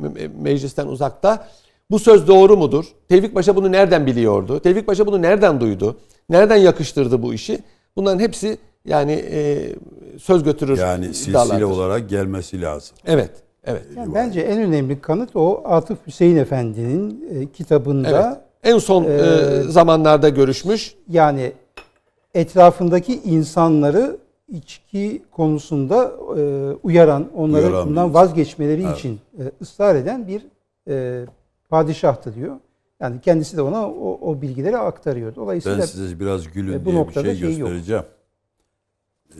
Speaker 3: meclisten uzakta. Bu söz doğru mudur? Tevfik Paşa bunu nereden biliyordu? Tevfik Paşa bunu nereden duydu? Nereden yakıştırdı bu işi? Bunların hepsi yani e,
Speaker 1: söz götürür Yani iddialardır. silsile olarak gelmesi lazım.
Speaker 3: Evet.
Speaker 2: Evet. Yani bence en önemli kanıt o Atıf Hüseyin Efendi'nin e, kitabında. Evet. En son e, e zamanlarda görüşmüş. Yani etrafındaki insanları içki konusunda e, uyaran, onları uyaran bundan vazgeçmeleri evet. için e, ısrar eden bir e, padişahtı diyor. Yani kendisi de ona o, o bilgileri aktarıyor. Dolayısıyla ben size biraz gülün e, bu diye bir şey, şey göstereceğim.
Speaker 1: Ee,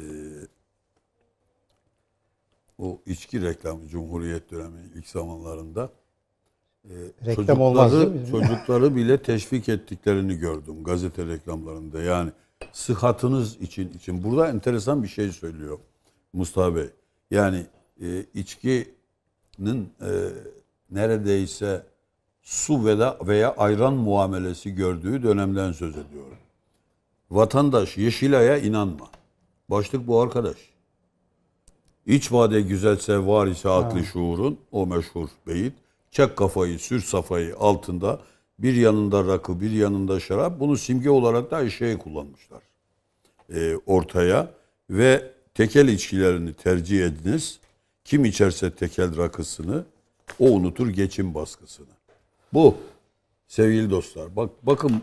Speaker 1: o içki reklamı Cumhuriyet döneminin ilk zamanlarında e,
Speaker 4: Reklam çocukları, olmaz,
Speaker 1: çocukları bile teşvik ettiklerini gördüm gazete reklamlarında. Yani sıhhatınız için için. Burada enteresan bir şey söylüyor Mustafa Bey. Yani e, içkinin e, neredeyse su veya, veya ayran muamelesi gördüğü dönemden söz ediyorum. Vatandaş Yeşilay'a inanma. Başlık bu arkadaş. İç vade güzelse var ise aklı şuurun o meşhur beyit. Çek kafayı sür safayı altında bir yanında rakı, bir yanında şarap. Bunu simge olarak da Ayşe'yi kullanmışlar e, ortaya. Ve tekel içkilerini tercih ediniz. Kim içerse tekel rakısını o unutur geçim baskısını. Bu sevgili dostlar. Bak bakın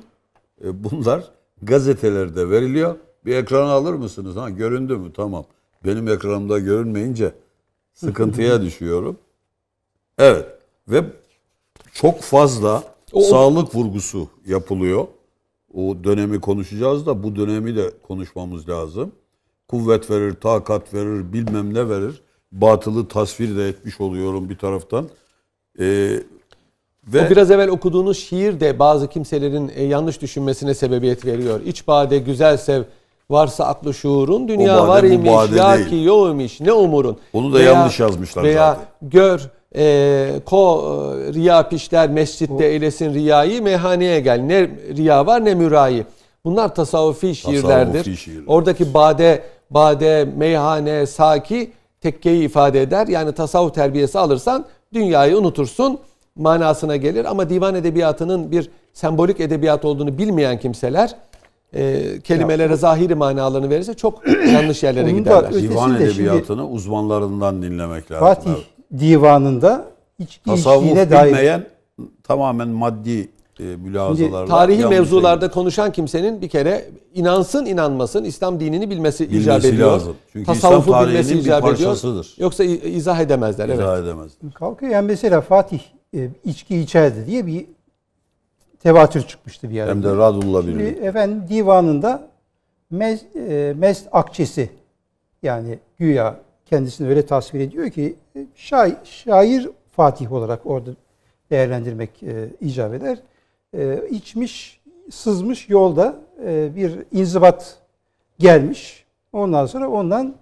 Speaker 1: e, bunlar gazetelerde veriliyor. Bir ekran alır mısınız? Ha göründü mü? Tamam. Benim ekranımda görünmeyince sıkıntıya [laughs] düşüyorum. Evet ve çok fazla o, sağlık vurgusu yapılıyor. O dönemi konuşacağız da bu dönemi de konuşmamız lazım. Kuvvet verir, takat verir, bilmem ne verir. Batılı tasvir de etmiş oluyorum bir taraftan. Ee, ve o biraz evvel okuduğunuz şiir de bazı kimselerin e, yanlış düşünmesine
Speaker 3: sebebiyet veriyor. İç bade güzel sev varsa aklı şuurun dünya var imiş ya değil. ki yok imiş ne umurun. Onu da veya, yanlış yazmışlar veya zaten. Veya gör ee, e, ko riya pişler mescitte Bu, eylesin riyayı meyhaneye gel. Ne riya var ne mürayi. Bunlar tasavvufi şiirlerdir. Tasavvufi şiirler. Oradaki bade, bade, meyhane, saki tekkeyi ifade eder. Yani tasavvuf terbiyesi alırsan dünyayı unutursun manasına gelir. Ama divan edebiyatının bir sembolik edebiyat olduğunu bilmeyen kimseler e, kelimelere ya, zahiri manalarını verirse çok yanlış yerlere giderler. Divan
Speaker 1: edebiyatını şimdi, uzmanlarından dinlemek lazım. Fatih,
Speaker 2: divanında içki Tasavvuf dair. bilmeyen
Speaker 1: tamamen maddi e, mülazalarla. tarihi mevzularda
Speaker 3: şey. konuşan kimsenin bir kere inansın inanmasın İslam dinini bilmesi, bilmesi icap ediyor. Lazım. Çünkü Tasavvufu İslam bilmesi icap ediyor. Yoksa izah edemezler. İzah evet. edemezler.
Speaker 2: Kalkıyor yani mesela Fatih e, içki içerdi diye bir tevatür çıkmıştı bir yerde. Hem de Radullah Şimdi efendim divanında Mez, e, Mest Akçesi yani güya kendisini öyle tasvir ediyor ki e, şair, şair Fatih olarak orada değerlendirmek e, icap eder. E, içmiş, sızmış yolda e, bir inzibat gelmiş. Ondan sonra ondan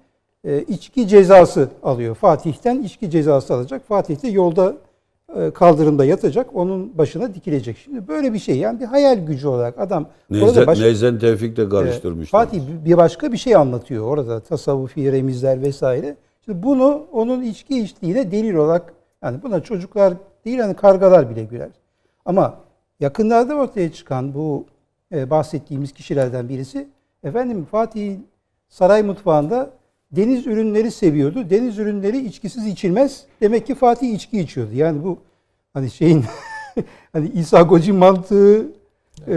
Speaker 2: e, içki cezası alıyor. Fatih'ten içki cezası alacak. Fatih de yolda e, kaldırımda yatacak, onun başına dikilecek. Şimdi böyle bir şey yani bir hayal gücü olarak adam Neyzen, baş... Neyzen Tevfik de e, karıştırmıştı. Fatih bir başka bir şey anlatıyor orada tasavvufi remizler vesaire. Şimdi bunu onun içki içtiğine delil olarak yani buna çocuklar değil hani kargalar bile güler. Ama yakınlarda ortaya çıkan bu e, bahsettiğimiz kişilerden birisi efendim Fatih'in saray mutfağında deniz ürünleri seviyordu. Deniz ürünleri içkisiz içilmez. Demek ki Fatih içki içiyordu. Yani bu hani şeyin [laughs] hani İsa Goci mantığı e,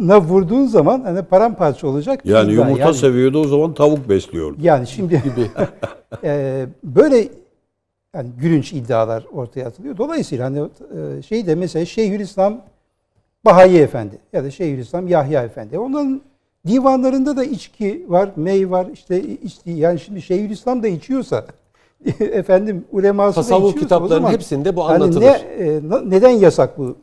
Speaker 2: na vurduğun zaman hani paramparça olacak. Yani yumurta yani,
Speaker 1: seviyordu o zaman tavuk besliyordu.
Speaker 2: Yani şimdi gibi [laughs] e, böyle yani gülünç iddialar ortaya atılıyor. Dolayısıyla hani e, şey de mesela Şeyhülislam Bahayi Efendi ya da Şeyhülislam Yahya Efendi. Onların Divanlarında da içki var, mey var. İşte içti yani şimdi Şeyhülislam da içiyorsa [laughs] efendim uleması Tasavvuf da içiyorsa kitaplarının zaman, hepsinde bu anlatılır. Hani ne, e, neden yasak bu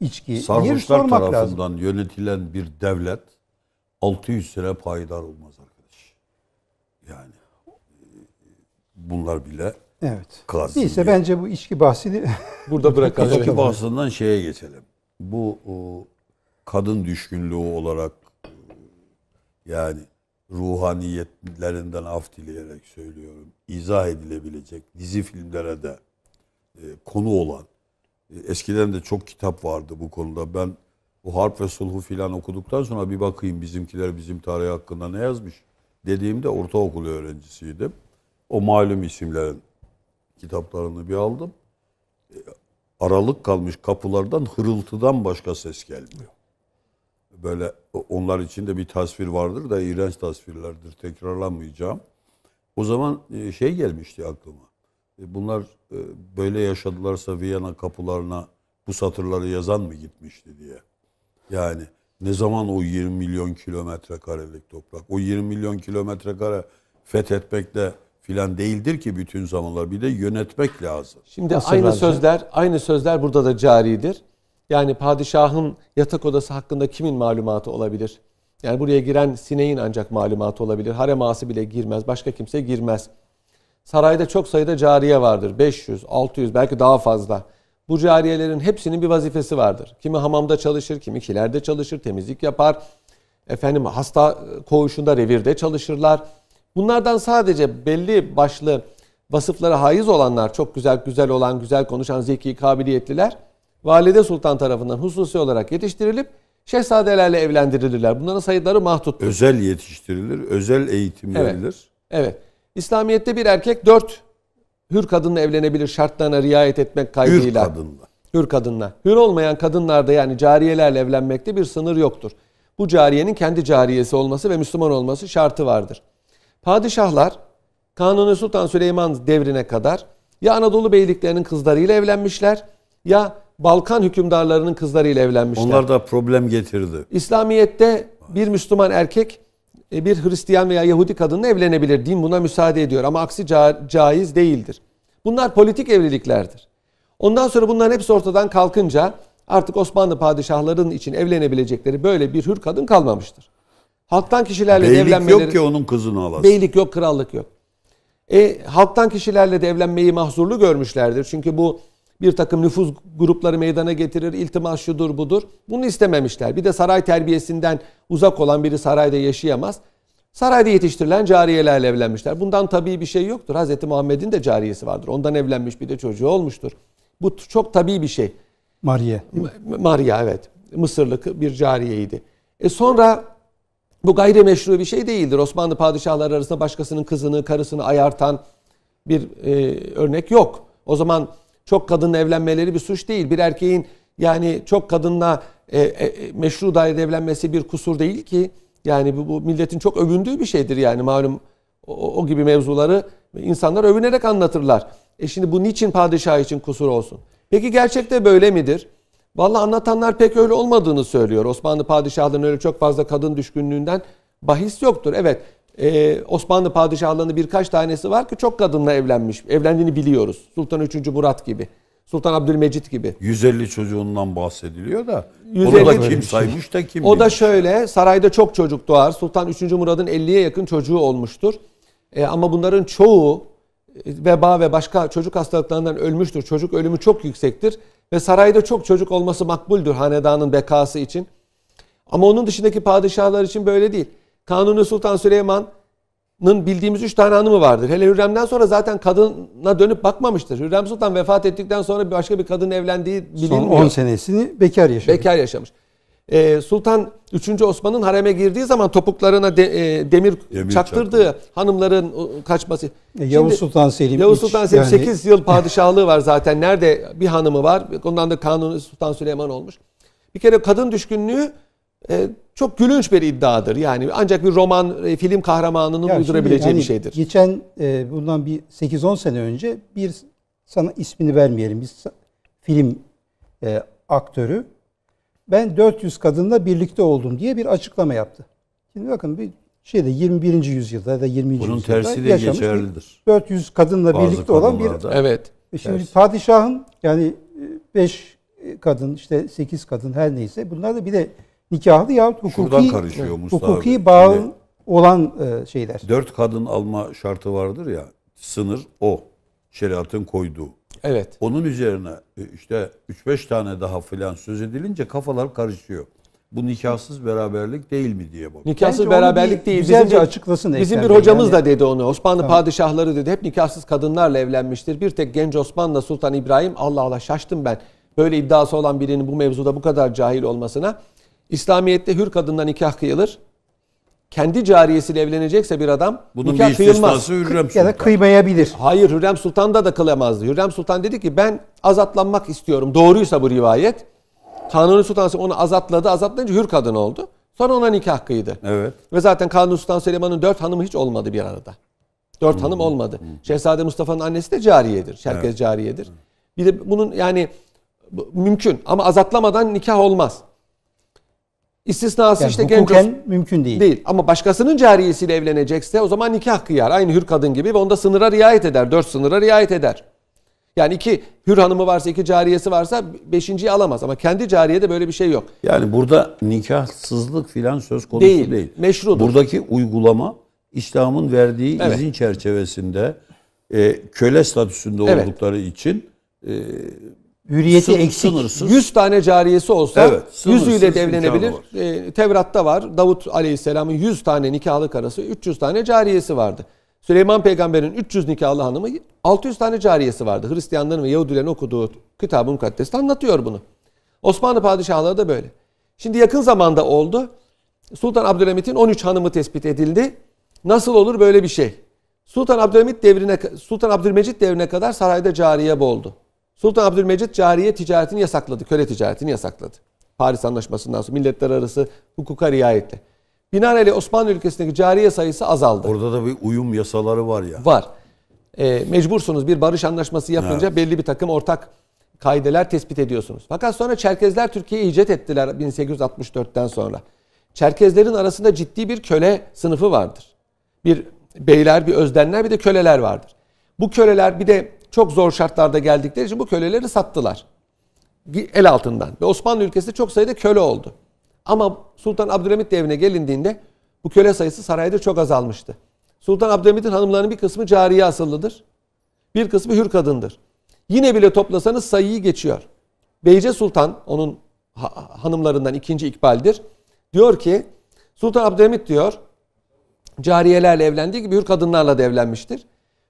Speaker 2: içki? Sarhoşlar tarafından
Speaker 1: lazım. yönetilen bir devlet 600 sene payidar olmaz arkadaş. Yani e, bunlar bile Evet. Neyse
Speaker 2: bence bu içki bahsini burada [laughs] bırakalım. İçki
Speaker 1: bahsinden şeye geçelim. Bu o, kadın düşkünlüğü olarak e, yani ruhaniyetlerinden af dileyerek söylüyorum. izah edilebilecek dizi filmlere de e, konu olan e, eskiden de çok kitap vardı bu konuda. Ben bu Harp ve Sulh'u filan okuduktan sonra bir bakayım bizimkiler bizim tarih hakkında ne yazmış dediğimde ortaokul öğrencisiydim. O malum isimlerin kitaplarını bir aldım. E, aralık kalmış kapılardan hırıltıdan başka ses gelmiyor böyle onlar için de bir tasvir vardır da iğrenç tasvirlerdir. Tekrarlanmayacağım. O zaman e, şey gelmişti aklıma. E, bunlar e, böyle yaşadılarsa Viyana kapılarına bu satırları yazan mı gitmişti diye. Yani ne zaman o 20 milyon kilometre karelik toprak, o 20 milyon kilometre kare fethetmekle filan değildir ki bütün zamanlar. Bir de yönetmek lazım. Şimdi Nasıl aynı sözler, aynı sözler burada da caridir.
Speaker 3: Yani padişahın yatak
Speaker 1: odası hakkında
Speaker 3: kimin malumatı olabilir? Yani buraya giren sineğin ancak malumatı olabilir. Harem ağası bile girmez. Başka kimse girmez. Sarayda çok sayıda cariye vardır. 500, 600 belki daha fazla. Bu cariyelerin hepsinin bir vazifesi vardır. Kimi hamamda çalışır, kimi kilerde çalışır, temizlik yapar. Efendim hasta koğuşunda revirde çalışırlar. Bunlardan sadece belli başlı vasıflara haiz olanlar, çok güzel güzel olan, güzel konuşan, zeki, kabiliyetliler Valide Sultan tarafından hususi olarak yetiştirilip şehzadelerle evlendirilirler. Bunların sayıları mahduttur. Özel
Speaker 1: yetiştirilir, özel eğitim
Speaker 3: evet. verilir. Evet. İslamiyet'te bir erkek dört hür kadınla evlenebilir şartlarına riayet etmek kaydıyla. Hür kadınla. Hür kadınla. Hür olmayan kadınlarda yani cariyelerle evlenmekte bir sınır yoktur. Bu cariyenin kendi cariyesi olması ve Müslüman olması şartı vardır. Padişahlar Kanuni Sultan Süleyman devrine kadar ya Anadolu beyliklerinin kızlarıyla evlenmişler ya Balkan hükümdarlarının kızlarıyla evlenmişler. Onlar da problem getirdi. İslamiyet'te bir Müslüman erkek e, bir Hristiyan veya Yahudi kadınla evlenebilir. Din buna müsaade ediyor ama aksi ca caiz değildir. Bunlar politik evliliklerdir. Ondan sonra bunların hepsi ortadan kalkınca artık Osmanlı padişahlarının için evlenebilecekleri böyle bir hür kadın kalmamıştır. Halktan kişilerle Beylik evlenmeleri... yok ki onun kızını alasın. Beylik yok, krallık yok. E, halktan kişilerle de evlenmeyi mahzurlu görmüşlerdir. Çünkü bu bir takım nüfus grupları meydana getirir, iltimas şudur budur. Bunu istememişler. Bir de saray terbiyesinden uzak olan biri sarayda yaşayamaz. Sarayda yetiştirilen cariyelerle evlenmişler. Bundan tabii bir şey yoktur. Hazreti Muhammed'in de cariyesi vardır. Ondan evlenmiş bir de çocuğu olmuştur. Bu çok tabii bir şey. Maria. Maria evet. Mısırlı bir cariyeydi. E sonra bu gayrimeşru bir şey değildir. Osmanlı padişahları arasında başkasının kızını, karısını ayartan bir e, örnek yok. O zaman çok kadınla evlenmeleri bir suç değil. Bir erkeğin yani çok kadınla e, e, e, meşru dairede evlenmesi bir kusur değil ki. Yani bu, bu milletin çok övündüğü bir şeydir yani malum o, o gibi mevzuları insanlar övünerek anlatırlar. E şimdi bu niçin padişah için kusur olsun? Peki gerçekte böyle midir? Valla anlatanlar pek öyle olmadığını söylüyor. Osmanlı padişahlarının öyle çok fazla kadın düşkünlüğünden bahis yoktur. Evet ee, Osmanlı padişahlarının birkaç tanesi var ki çok kadınla evlenmiş. Evlendiğini biliyoruz. Sultan 3. Murat gibi.
Speaker 1: Sultan Abdülmecit gibi. 150 çocuğundan bahsediliyor da 150 onu da kim saymış da kim O bilmiş. da
Speaker 3: şöyle sarayda çok çocuk doğar. Sultan 3. Murad'ın 50'ye yakın çocuğu olmuştur. E, ama bunların çoğu e, veba ve başka çocuk hastalıklarından ölmüştür. Çocuk ölümü çok yüksektir ve sarayda çok çocuk olması makbuldür hanedanın bekası için. Ama onun dışındaki padişahlar için böyle değil. Kanuni Sultan Süleyman'ın bildiğimiz üç tane hanımı vardır. Hele Hürrem'den sonra zaten kadına dönüp bakmamıştır. Hürrem Sultan vefat ettikten sonra başka bir kadın evlendiği bilinmiyor. Son 10 senesini bekar yaşamış. Bekar yaşamış. Ee, Sultan 3. Osman'ın hareme girdiği zaman topuklarına de, e, demir, demir çaktırdığı çaktı. hanımların e, kaçması.
Speaker 2: E, Yavuz Şimdi, Sultan Selim. Yavuz Sultan Selim yani... 8 yıl
Speaker 3: padişahlığı var zaten. Nerede bir hanımı var. Ondan da Kanuni Sultan Süleyman olmuş. Bir kere kadın düşkünlüğü e, çok gülünç bir iddiadır. Yani ancak bir roman, e, film kahramanının ya uydurabileceği şimdi, bir şeydir.
Speaker 2: Geçen e, bundan bir 8-10 sene önce bir sana ismini vermeyelim. Bir film e, aktörü ben 400 kadınla birlikte oldum diye bir açıklama yaptı. Şimdi bakın bir şeyde 21. yüzyılda ya da 20. Bunun yüzyılda tersi de geçerlidir. 400 kadınla Bazı birlikte olan bir Evet. E, şimdi tersi. padişahın yani 5 e, kadın işte 8 kadın her neyse bunlar da bir de nikahlı yahut hukuki, hukuki abi. bağ Şimdi olan e, şeyler. Dört kadın
Speaker 1: alma şartı vardır ya sınır o. Şeriatın koyduğu. Evet. Onun üzerine e, işte 3-5 tane daha filan söz edilince kafalar karışıyor. Bu nikahsız beraberlik değil mi diye bakıyor. Nikahsız Bence beraberlik değil. Bizim bir,
Speaker 3: açıklasın bizim bir hocamız yani. da dedi onu. Osmanlı tamam. padişahları dedi hep nikahsız kadınlarla evlenmiştir. Bir tek genç Osmanlı Sultan İbrahim Allah Allah şaştım ben. Böyle iddiası olan birinin bu mevzuda bu kadar cahil olmasına. İslamiyet'te hür kadından nikah kıyılır. Kendi cariyesiyle evlenecekse bir adam Bunun nikah bir kıyılmaz. Hürrem Sultan. Ya da kıymayabilir. Hayır Hürrem Sultan da da kılamazdı. Hürrem Sultan dedi ki ben azatlanmak istiyorum. Doğruysa bu rivayet. Kanuni Sultan onu azatladı. Azatlayınca hür kadın oldu. Sonra ona nikah kıydı. Evet. Ve zaten Kanuni Sultan Süleyman'ın dört hanımı hiç olmadı bir arada. Dört hanım hmm. olmadı. Hmm. Şehzade Mustafa'nın annesi de cariyedir. Herkes evet. cariyedir. Hmm. Bir de bunun yani mümkün ama azatlamadan nikah olmaz. İstisnası yani işte hukuken genç mümkün değil. Değil ama başkasının cariyesiyle evlenecekse o zaman nikah kıyar. Aynı hür kadın gibi ve onda sınıra riayet eder. Dört sınıra riayet eder. Yani iki hür hanımı varsa iki cariyesi varsa beşinciyi alamaz. Ama kendi cariyede böyle bir şey yok.
Speaker 1: Yani burada nikahsızlık filan söz konusu değil. değil. Meşrudur. Buradaki uygulama İslam'ın verdiği evet. izin çerçevesinde e, köle statüsünde evet. oldukları için e, hürriyeti
Speaker 2: eksik. Sınırsız.
Speaker 3: 100 tane cariyesi olsa evet, yüzüyle devlenebilir. E, Tevrat'ta var. Davut Aleyhisselam'ın 100 tane nikahlı karısı, 300 tane cariyesi vardı. Süleyman Peygamber'in 300 nikahlı hanımı 600 tane cariyesi vardı. Hristiyanların ve Yahudilerin okuduğu kitab-ı mukaddeste anlatıyor bunu. Osmanlı padişahları da böyle. Şimdi yakın zamanda oldu. Sultan Abdülhamit'in 13 hanımı tespit edildi. Nasıl olur böyle bir şey? Sultan Abdülhamit devrine Sultan Abdülmecit devrine kadar sarayda cariye boldu. Sultan Abdülmecit cariye ticaretini yasakladı, köle ticaretini yasakladı. Paris Anlaşması'ndan sonra milletler arası hukuka riayetle. Binaenaleyh Osmanlı ülkesindeki cariye sayısı azaldı. Orada da bir uyum yasaları var ya. Var. E, mecbursunuz bir barış anlaşması yapınca evet. belli bir takım ortak kaideler tespit ediyorsunuz. Fakat sonra Çerkezler Türkiye'ye icat ettiler 1864'ten sonra. Çerkezlerin arasında ciddi bir köle sınıfı vardır. Bir beyler, bir özdenler, bir de köleler vardır. Bu köleler bir de çok zor şartlarda geldikleri için bu köleleri sattılar. El altından. Ve Osmanlı ülkesi çok sayıda köle oldu. Ama Sultan Abdülhamit devrine gelindiğinde bu köle sayısı sarayda çok azalmıştı. Sultan Abdülhamit'in hanımlarının bir kısmı cariye asıllıdır. Bir kısmı hür kadındır. Yine bile toplasanız sayıyı geçiyor. Beyce Sultan onun hanımlarından ikinci İkbal'dir. Diyor ki Sultan Abdülhamit diyor cariyelerle evlendiği gibi hür kadınlarla da evlenmiştir.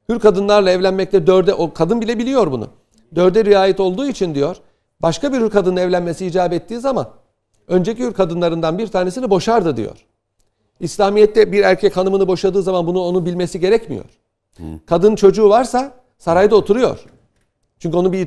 Speaker 3: Hür kadınlarla evlenmekte dörde, o kadın bile biliyor bunu. Dörde riayet olduğu için diyor, başka bir hür kadının evlenmesi icap ettiği zaman önceki hür kadınlarından bir tanesini boşardı diyor. İslamiyet'te bir erkek hanımını boşadığı zaman bunu onu bilmesi gerekmiyor. Hı. Kadın çocuğu varsa sarayda oturuyor. Çünkü onun bir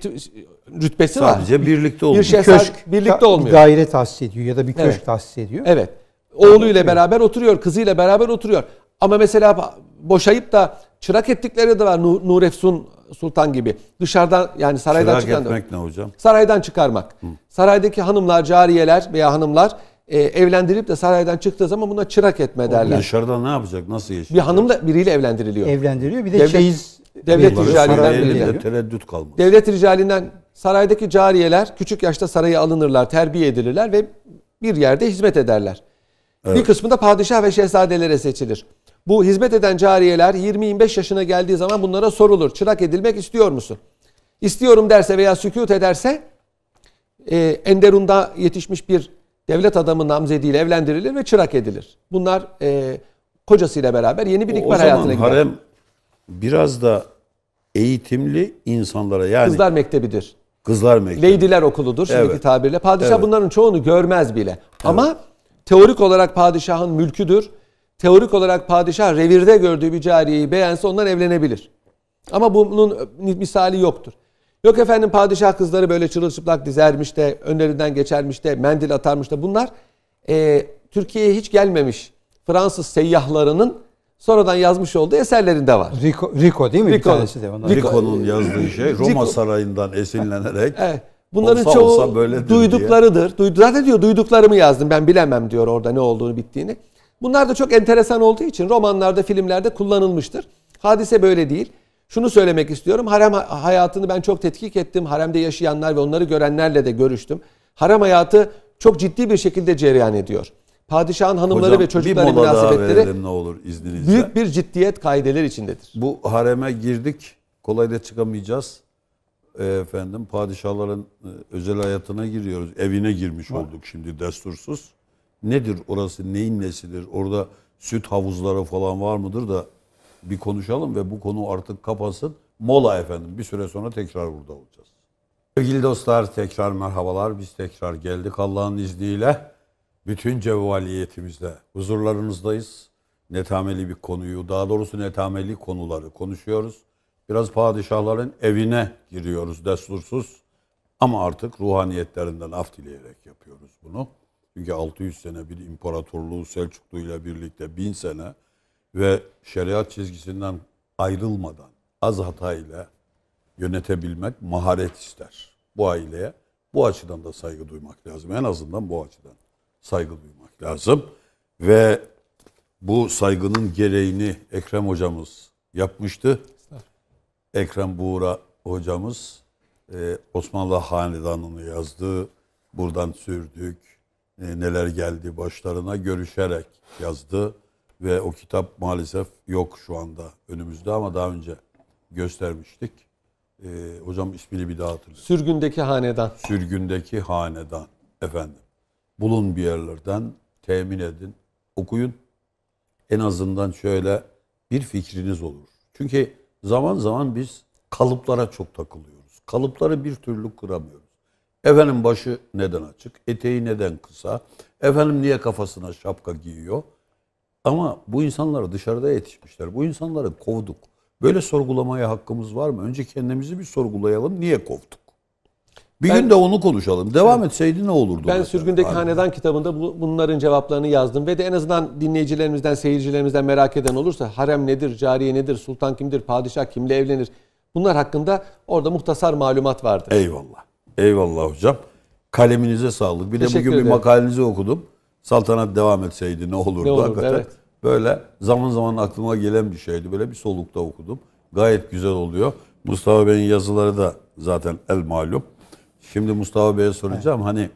Speaker 3: rütbesi Sadece var. Sadece birlikte olmuyor. Bir, bir köşk birlikte olmuyor. Bir daire
Speaker 2: tahsis ediyor ya da bir köşk evet. tahsis
Speaker 3: ediyor. Evet. Oğluyla beraber oturuyor, kızıyla beraber oturuyor. Ama mesela boşayıp da Çırak ettikleri de var Nurefsun Sultan gibi. Dışarıdan yani saraydan Çırak çıkan. etmek ne hocam? Saraydan çıkarmak. Hı. Saraydaki hanımlar, cariyeler veya hanımlar e, evlendirip de saraydan çıktığı zaman buna çırak etme derler. O
Speaker 1: dışarıda ne yapacak? Nasıl yaşayacak? Bir
Speaker 3: hanımla biriyle
Speaker 4: evlendiriliyor.
Speaker 1: Evlendiriliyor. Bir de devlet, çeyiz devlet ricalinden de tereddüt kalmaz.
Speaker 3: Devlet ricalinden saraydaki cariyeler küçük yaşta saraya alınırlar, terbiye edilirler ve bir yerde hizmet ederler. Evet. Bir kısmı da padişah ve şehzadelere seçilir. Bu hizmet eden cariyeler 20-25 yaşına geldiği zaman bunlara sorulur. Çırak edilmek istiyor musun? İstiyorum derse veya sükut ederse e, Enderun'da yetişmiş bir devlet adamı namzediyle
Speaker 1: evlendirilir ve çırak edilir.
Speaker 3: Bunlar e, kocasıyla beraber yeni bir o, ikbar hayatına girer. O harem
Speaker 1: biraz da eğitimli insanlara yani... Kızlar mektebidir. Kızlar mektebi.
Speaker 3: Leydiler okuludur şimdiki evet. tabirle. Padişah evet. bunların çoğunu görmez bile. Evet. Ama teorik olarak padişahın mülküdür teorik olarak padişah revirde gördüğü bir cariyeyi beğense ondan evlenebilir. Ama bunun misali yoktur. Yok efendim padişah kızları böyle çırılçıplak dizermiş de, önlerinden geçermiş de, mendil atarmış da bunlar e, Türkiye'ye hiç gelmemiş Fransız seyyahlarının sonradan yazmış olduğu
Speaker 1: eserlerinde var. Rico, Rico değil mi? Rico. Bir tanesi de ondan. Rico'nun e, yazdığı şey Roma Rico. sarayından esinlenerek. [laughs] Evet. Bunların olsa çoğu olsa duyduklarıdır.
Speaker 3: Diye. zaten diyor duyduklarımı yazdım ben bilemem diyor orada ne olduğunu bittiğini. Bunlar da çok enteresan olduğu için romanlarda, filmlerde kullanılmıştır. Hadise böyle değil. Şunu söylemek istiyorum. Harem hayatını ben çok tetkik ettim. Haremde yaşayanlar ve onları görenlerle de görüştüm. Harem hayatı çok ciddi bir şekilde cereyan ediyor.
Speaker 1: Padişahın hanımları Hocam, ve çocukları münasebetleri verelim, ne olur izninizle. büyük bir ciddiyet kaideler içindedir. Bu hareme girdik. Kolayla çıkamayacağız. E, efendim padişahların e, özel hayatına giriyoruz. Evine girmiş olduk şimdi destursuz nedir orası, neyin nesidir? Orada süt havuzları falan var mıdır da bir konuşalım ve bu konu artık kapasın. Mola efendim. Bir süre sonra tekrar burada olacağız. Sevgili dostlar tekrar merhabalar. Biz tekrar geldik Allah'ın izniyle. Bütün cevvaliyetimizle huzurlarınızdayız. Netameli bir konuyu, daha doğrusu netameli konuları konuşuyoruz. Biraz padişahların evine giriyoruz destursuz. Ama artık ruhaniyetlerinden af dileyerek yapıyoruz bunu. Çünkü 600 sene bir imparatorluğu Selçuklu ile birlikte 1000 sene ve şeriat çizgisinden ayrılmadan az hata ile yönetebilmek maharet ister. Bu aileye bu açıdan da saygı duymak lazım. En azından bu açıdan saygı duymak lazım. Ve bu saygının gereğini Ekrem hocamız yapmıştı. Ekrem Buğra hocamız e, Osmanlı Hanedanı'nı yazdı. Buradan sürdük e, neler geldi başlarına görüşerek yazdı ve o kitap maalesef yok şu anda önümüzde ama daha önce göstermiştik. E, hocam ismini bir daha hatırlıyorum. Sürgündeki hanedan. Sürgündeki hanedan efendim. Bulun bir yerlerden temin edin, okuyun. En azından şöyle bir fikriniz olur. Çünkü zaman zaman biz kalıplara çok takılıyoruz. Kalıpları bir türlü kuramıyoruz. Efendim başı neden açık? Eteği neden kısa? Efendim niye kafasına şapka giyiyor? Ama bu insanlar dışarıda yetişmişler. Bu insanları kovduk. Böyle sorgulamaya hakkımız var mı? Önce kendimizi bir sorgulayalım. Niye kovduk? Bir ben, gün de onu konuşalım. Devam evet. etseydi ne olurdu? Ben mesela? Sürgündeki Aynen. Hanedan kitabında bu, bunların
Speaker 3: cevaplarını yazdım. Ve de en azından dinleyicilerimizden, seyircilerimizden merak eden olursa harem nedir, cariye nedir, sultan kimdir, padişah kimle evlenir? Bunlar hakkında orada muhtasar malumat vardır.
Speaker 1: Eyvallah. Eyvallah hocam. Kaleminize sağlık. Bir Teşekkür de bugün ederim. bir makalenizi okudum. Saltanat devam etseydi ne olurdu, ne olurdu hakikaten. Evet. Böyle zaman zaman aklıma gelen bir şeydi. Böyle bir solukta okudum. Gayet güzel oluyor. Mustafa Bey'in yazıları da zaten el malum. Şimdi Mustafa Bey'e soracağım. Evet. Hani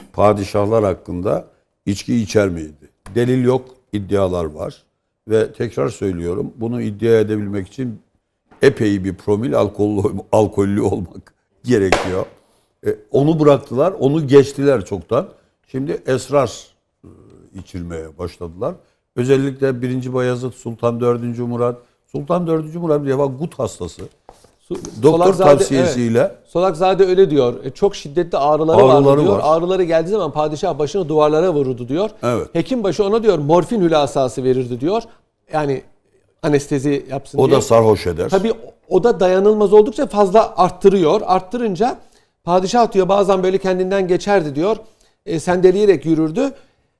Speaker 1: [clears throat] padişahlar hakkında içki içer miydi? Delil yok, iddialar var. Ve tekrar söylüyorum. Bunu iddia edebilmek için epey bir promil alkollü, alkollü olmak [laughs] gerekiyor. E, onu bıraktılar, onu geçtiler çoktan. Şimdi esrar e, içirmeye başladılar. Özellikle 1. Bayezid, Sultan 4. Murat. Sultan 4. Murat bir defa gut hastası. Doktor Solakzade, tavsiyesiyle. Evet, Solakzade
Speaker 3: öyle diyor. E, çok şiddetli ağrıları, ağrıları vardı diyor. Var. Ağrıları geldiği zaman padişah başını duvarlara vururdu diyor. Evet. Hekimbaşı ona diyor morfin hülasası verirdi diyor. Yani anestezi yapsın o diye. O da sarhoş eder. Tabii o da dayanılmaz oldukça fazla arttırıyor. Arttırınca Padişah diyor bazen böyle kendinden geçerdi diyor. E, sendeleyerek yürürdü.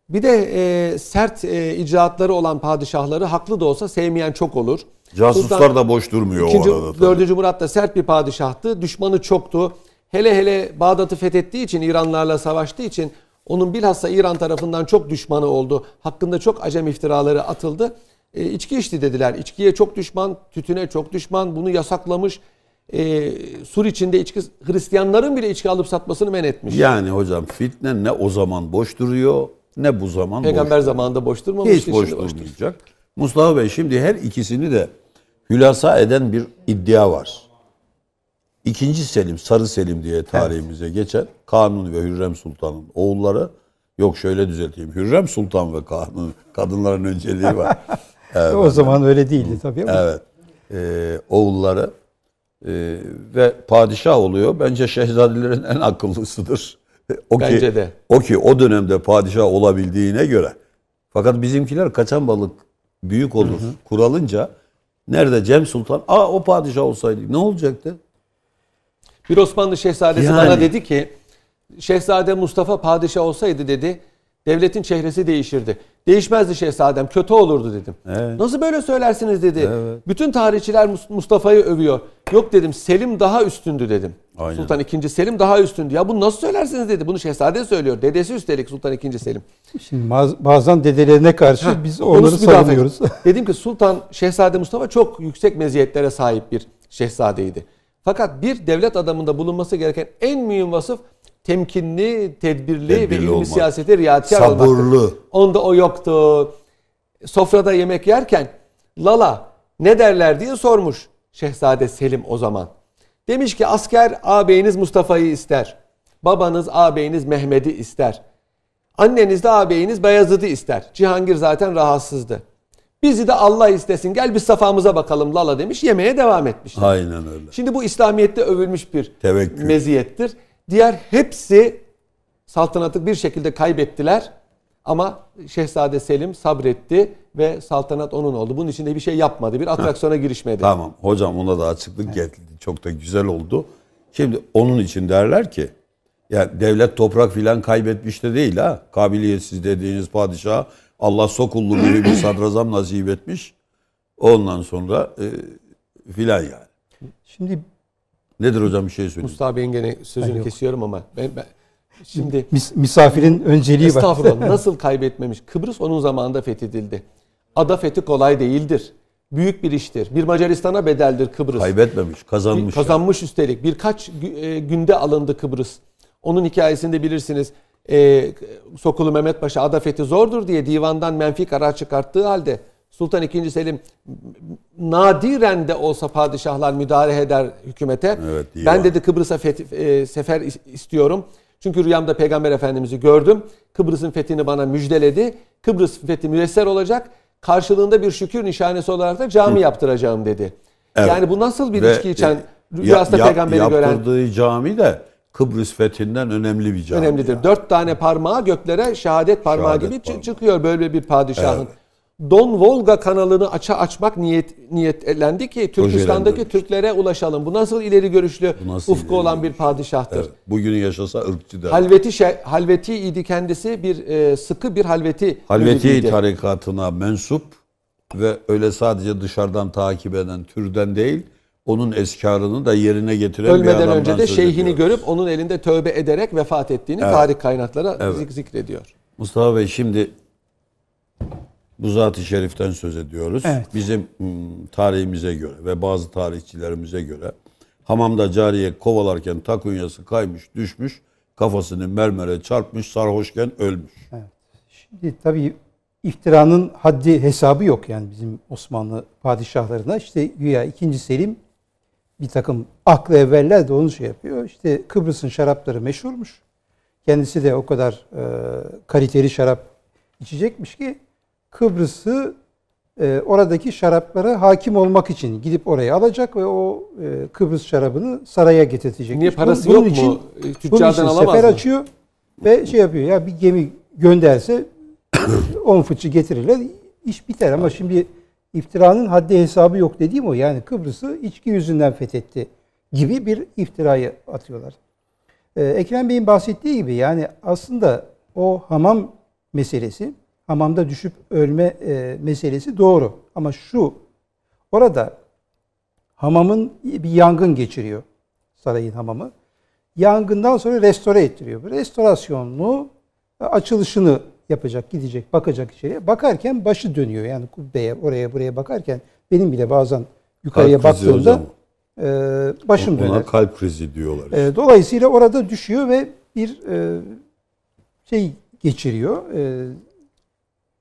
Speaker 3: Bir de e, sert e, icraatları olan padişahları haklı da olsa sevmeyen çok olur. Casuslar Sultan, da boş durmuyor ikinci, o arada. Tabii. 4. Murat da sert bir padişahtı. Düşmanı çoktu. Hele hele Bağdat'ı fethettiği için, İranlarla savaştığı için onun bilhassa İran tarafından çok düşmanı oldu. Hakkında çok acem iftiraları atıldı. E, içki içti dediler. İçkiye çok düşman, tütüne çok düşman. Bunu yasaklamış e, Sur içinde içki Hristiyanların
Speaker 1: bile içki alıp satmasını men etmiş. Yani hocam fitne ne o zaman boş duruyor ne bu zaman Peygamber boş zamanında
Speaker 3: boş durmamış. Hiç boş
Speaker 1: durmayacak. Boş Mustafa Bey şimdi her ikisini de hülasa eden bir iddia var. İkinci Selim, Sarı Selim diye tarihimize evet. geçen Kanun ve Hürrem Sultan'ın oğulları yok şöyle düzelteyim. Hürrem Sultan ve Kanun kadınların önceliği var. [laughs] evet. o zaman
Speaker 2: öyle değildi tabii ama.
Speaker 1: Evet. Ee, oğulları e, ve padişah oluyor. Bence şehzadelerin en akıllısıdır. [laughs] O Bence de. O ki o dönemde padişah olabildiğine göre. Fakat bizimkiler kaçan balık büyük olur hı hı. kuralınca nerede Cem Sultan? Aa o padişah olsaydı ne olacaktı? Bir Osmanlı şehzadesi
Speaker 3: yani. bana dedi ki Şehzade Mustafa padişah olsaydı dedi Devletin çehresi değişirdi. Değişmezdi şehzadem kötü olurdu dedim. Evet. Nasıl böyle söylersiniz dedi. Evet. Bütün tarihçiler Mustafa'yı övüyor. Yok dedim Selim daha üstündü dedim. Aynen. Sultan II. Selim daha üstündü. Ya bunu nasıl söylersiniz dedi. Bunu şehzade söylüyor. Dedesi üstelik Sultan II. Selim.
Speaker 2: Şimdi bazen dedelerine karşı ha, biz onları savunuyoruz.
Speaker 3: [laughs] dedim ki Sultan Şehzade Mustafa çok yüksek meziyetlere sahip bir şehzadeydi. Fakat bir devlet adamında bulunması gereken en mühim vasıf temkinli, tedbirli, tedbirli ve ilmi siyasete riayetkar olmaktır. Sabırlı. Onda o yoktu. Sofrada yemek yerken Lala ne derler diye sormuş Şehzade Selim o zaman. Demiş ki asker ağabeyiniz Mustafa'yı ister. Babanız ağabeyiniz Mehmet'i ister. Anneniz de ağabeyiniz Beyazıt'ı ister. Cihangir zaten rahatsızdı. Bizi de Allah istesin gel biz safamıza bakalım Lala demiş yemeğe devam etmişler. Aynen öyle. Şimdi bu İslamiyet'te övülmüş bir Tevekkül. meziyettir. Diğer hepsi saltanatı bir şekilde kaybettiler. Ama Şehzade Selim sabretti ve saltanat onun oldu. Bunun için de bir şey yapmadı. Bir atraksiyona
Speaker 1: girişmedi. Tamam hocam ona da açıklık evet. geldi. Çok da güzel oldu. Şimdi onun için derler ki yani devlet toprak filan kaybetmiş de değil ha. Kabiliyetsiz dediğiniz padişah Allah Sokullu gibi bir sadrazam nasip etmiş. Ondan sonra e, filan yani. Şimdi Nedir hocam bir şey söyleyeyim. Mustafa Bey'in gene
Speaker 3: sözünü Hayır, kesiyorum ama ben, ben şimdi Mis, misafirin önceliği estağfurullah, var. [laughs] nasıl kaybetmemiş? Kıbrıs onun zamanında fethedildi. Ada fethi kolay değildir. Büyük bir iştir. Bir Macaristan'a bedeldir Kıbrıs. Kaybetmemiş, kazanmış. Kazanmış yani. üstelik. Birkaç e, günde alındı Kıbrıs. Onun hikayesini de bilirsiniz. Ee, Sokulu Mehmet Paşa ada fethi zordur diye divandan menfi karar çıkarttığı halde Sultan II. Selim nadiren de olsa padişahlar müdahale eder hükümete. Evet, ben var. dedi Kıbrıs'a e, sefer istiyorum. Çünkü rüyamda Peygamber Efendimiz'i gördüm. Kıbrıs'ın fethini bana müjdeledi. Kıbrıs fethi müyesser olacak. Karşılığında bir şükür nişanesi olarak da cami Hı. yaptıracağım
Speaker 1: dedi. Evet. Yani bu nasıl bir Ve, içki içen e, rüyasında ya, peygamberi gören. Yaptırdığı cami de Kıbrıs fethinden önemli bir cami.
Speaker 3: Önemlidir. Yani. Dört tane parmağı göklere şehadet parmağı şehadet gibi parmağı. çıkıyor böyle bir padişahın. Evet. Don Volga kanalını aça açmak niyet niyetlendi ki Türkistan'daki Projelendir. Türklere ulaşalım. Bu nasıl ileri görüşlü nasıl ufku ileri olan bir görüşlü? padişahtır.
Speaker 1: Evet, bugünü yaşasa ırkçı der. Halveti
Speaker 3: şe- halveti idi kendisi bir e, sıkı bir halveti Halveti
Speaker 1: tarikatına mensup ve öyle sadece dışarıdan takip eden türden değil, onun eskarını da yerine getiren bir Ölmeden önce de söz
Speaker 3: şeyhini görüp onun elinde tövbe ederek vefat ettiğini tarih kaynakları zik- zikrediyor.
Speaker 1: Mustafa Bey şimdi bu zat-ı şeriften söz ediyoruz. Evet. Bizim tarihimize göre ve bazı tarihçilerimize göre hamamda cariye kovalarken takunyası kaymış, düşmüş, kafasını mermere çarpmış, sarhoşken ölmüş. Evet.
Speaker 2: Şimdi tabii iftiranın haddi hesabı yok yani bizim Osmanlı padişahlarına. İşte güya 2. Selim bir takım aklı evveller de onu şey yapıyor. İşte Kıbrıs'ın şarapları meşhurmuş. Kendisi de o kadar e, kaliteli şarap içecekmiş ki Kıbrıs'ı e, oradaki şaraplara hakim olmak için gidip oraya alacak ve o e, Kıbrıs şarabını saraya getirecek. Niye parası bunun, e, bunun yok için, mu? Tüccardan bunun için sefer mı? açıyor ve şey yapıyor ya bir gemi gönderse 10 [coughs] fıçı getirirler iş biter ama şimdi iftiranın haddi hesabı yok dediğim o. Yani Kıbrıs'ı içki yüzünden fethetti gibi bir iftirayı atıyorlar. Ee, Ekrem Bey'in bahsettiği gibi yani aslında o hamam meselesi hamamda düşüp ölme e, meselesi doğru. Ama şu orada hamamın bir yangın geçiriyor sarayın hamamı. Yangından sonra restore ettiriyor. Bu restorasyonlu e, açılışını yapacak, gidecek, bakacak içeriye. Bakarken başı dönüyor. Yani kubbeye, oraya buraya bakarken benim bile bazen yukarıya kalp baktığımda e, başım Ona döner. Ona kalp krizi diyorlar. E, işte. E, dolayısıyla orada düşüyor ve bir e, şey geçiriyor. E,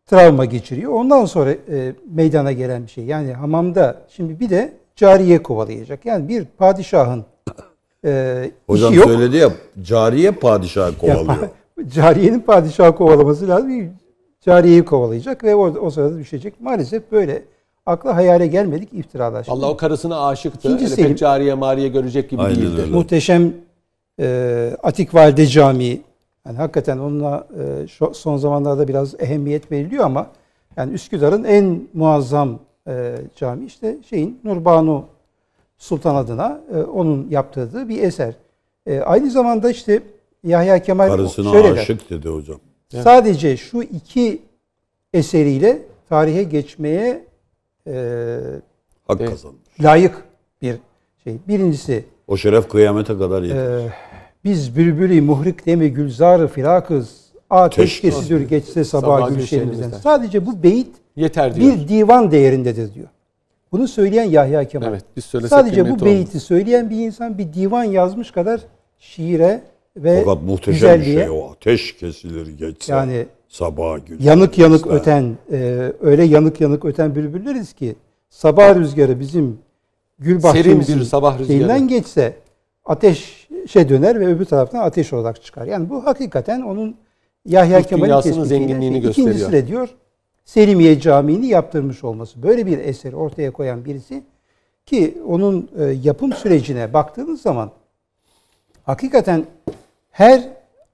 Speaker 2: travma geçiriyor. Ondan sonra e, meydana gelen bir şey. Yani hamamda şimdi bir de cariye kovalayacak. Yani bir padişahın e, Hocam işi yok. söyledi
Speaker 1: ya cariye padişah kovalıyor.
Speaker 2: [laughs] cariyenin padişah kovalaması lazım. Cariyeyi kovalayacak ve o o sırada düşecek. Maalesef böyle akla hayale gelmedik iftiralar.
Speaker 3: Şimdi, Allah o karısına aşıktı. İkinci Selim, cariye mariye görecek gibi Aynen değildi. Öyle.
Speaker 2: Muhteşem e, Atik Valide Camii yani hakikaten onunla e, son zamanlarda biraz ehemmiyet veriliyor ama yani Üsküdar'ın en muazzam e, cami işte şeyin Nurbanu Sultan adına e, onun yaptırdığı bir eser. aynı zamanda işte Yahya Kemal Karısına şöyle aşık der, dedi hocam. Sadece şu iki eseriyle tarihe geçmeye e, hak kazanmış. Layık
Speaker 1: bir şey. Birincisi o şeref kıyamete kadar yeter.
Speaker 2: E, biz bürbülü muhrik demi gülzarı firakız. Ateş kesidir geçse sabah, sabah gülüşlerimizden. Sadece bu beyit yeter diyor. Bir divan değerindedir diyor. Bunu söyleyen Yahya Kemal. Evet, biz Sadece bu beyti olmuş. söyleyen bir insan bir divan yazmış kadar şiire ve Fakat muhteşem güzelliğe, şey o.
Speaker 1: Ateş kesilir geçse yani, sabah gülüşlerimizden. Yanık yanık
Speaker 2: öten, e, öyle yanık yanık öten bülbülleriz ki sabah rüzgarı bizim gül bahçemizin bir sabah rüzgarı. geçse ateş şey döner ve öbür taraftan ateş olarak çıkar. Yani bu hakikaten onun Yahya Kemal'in dünyasının zenginliğini şey. gösteriyor. İkincisi de diyor Selimiye Camii'ni yaptırmış olması. Böyle bir eseri ortaya koyan birisi ki onun e, yapım sürecine baktığınız zaman hakikaten her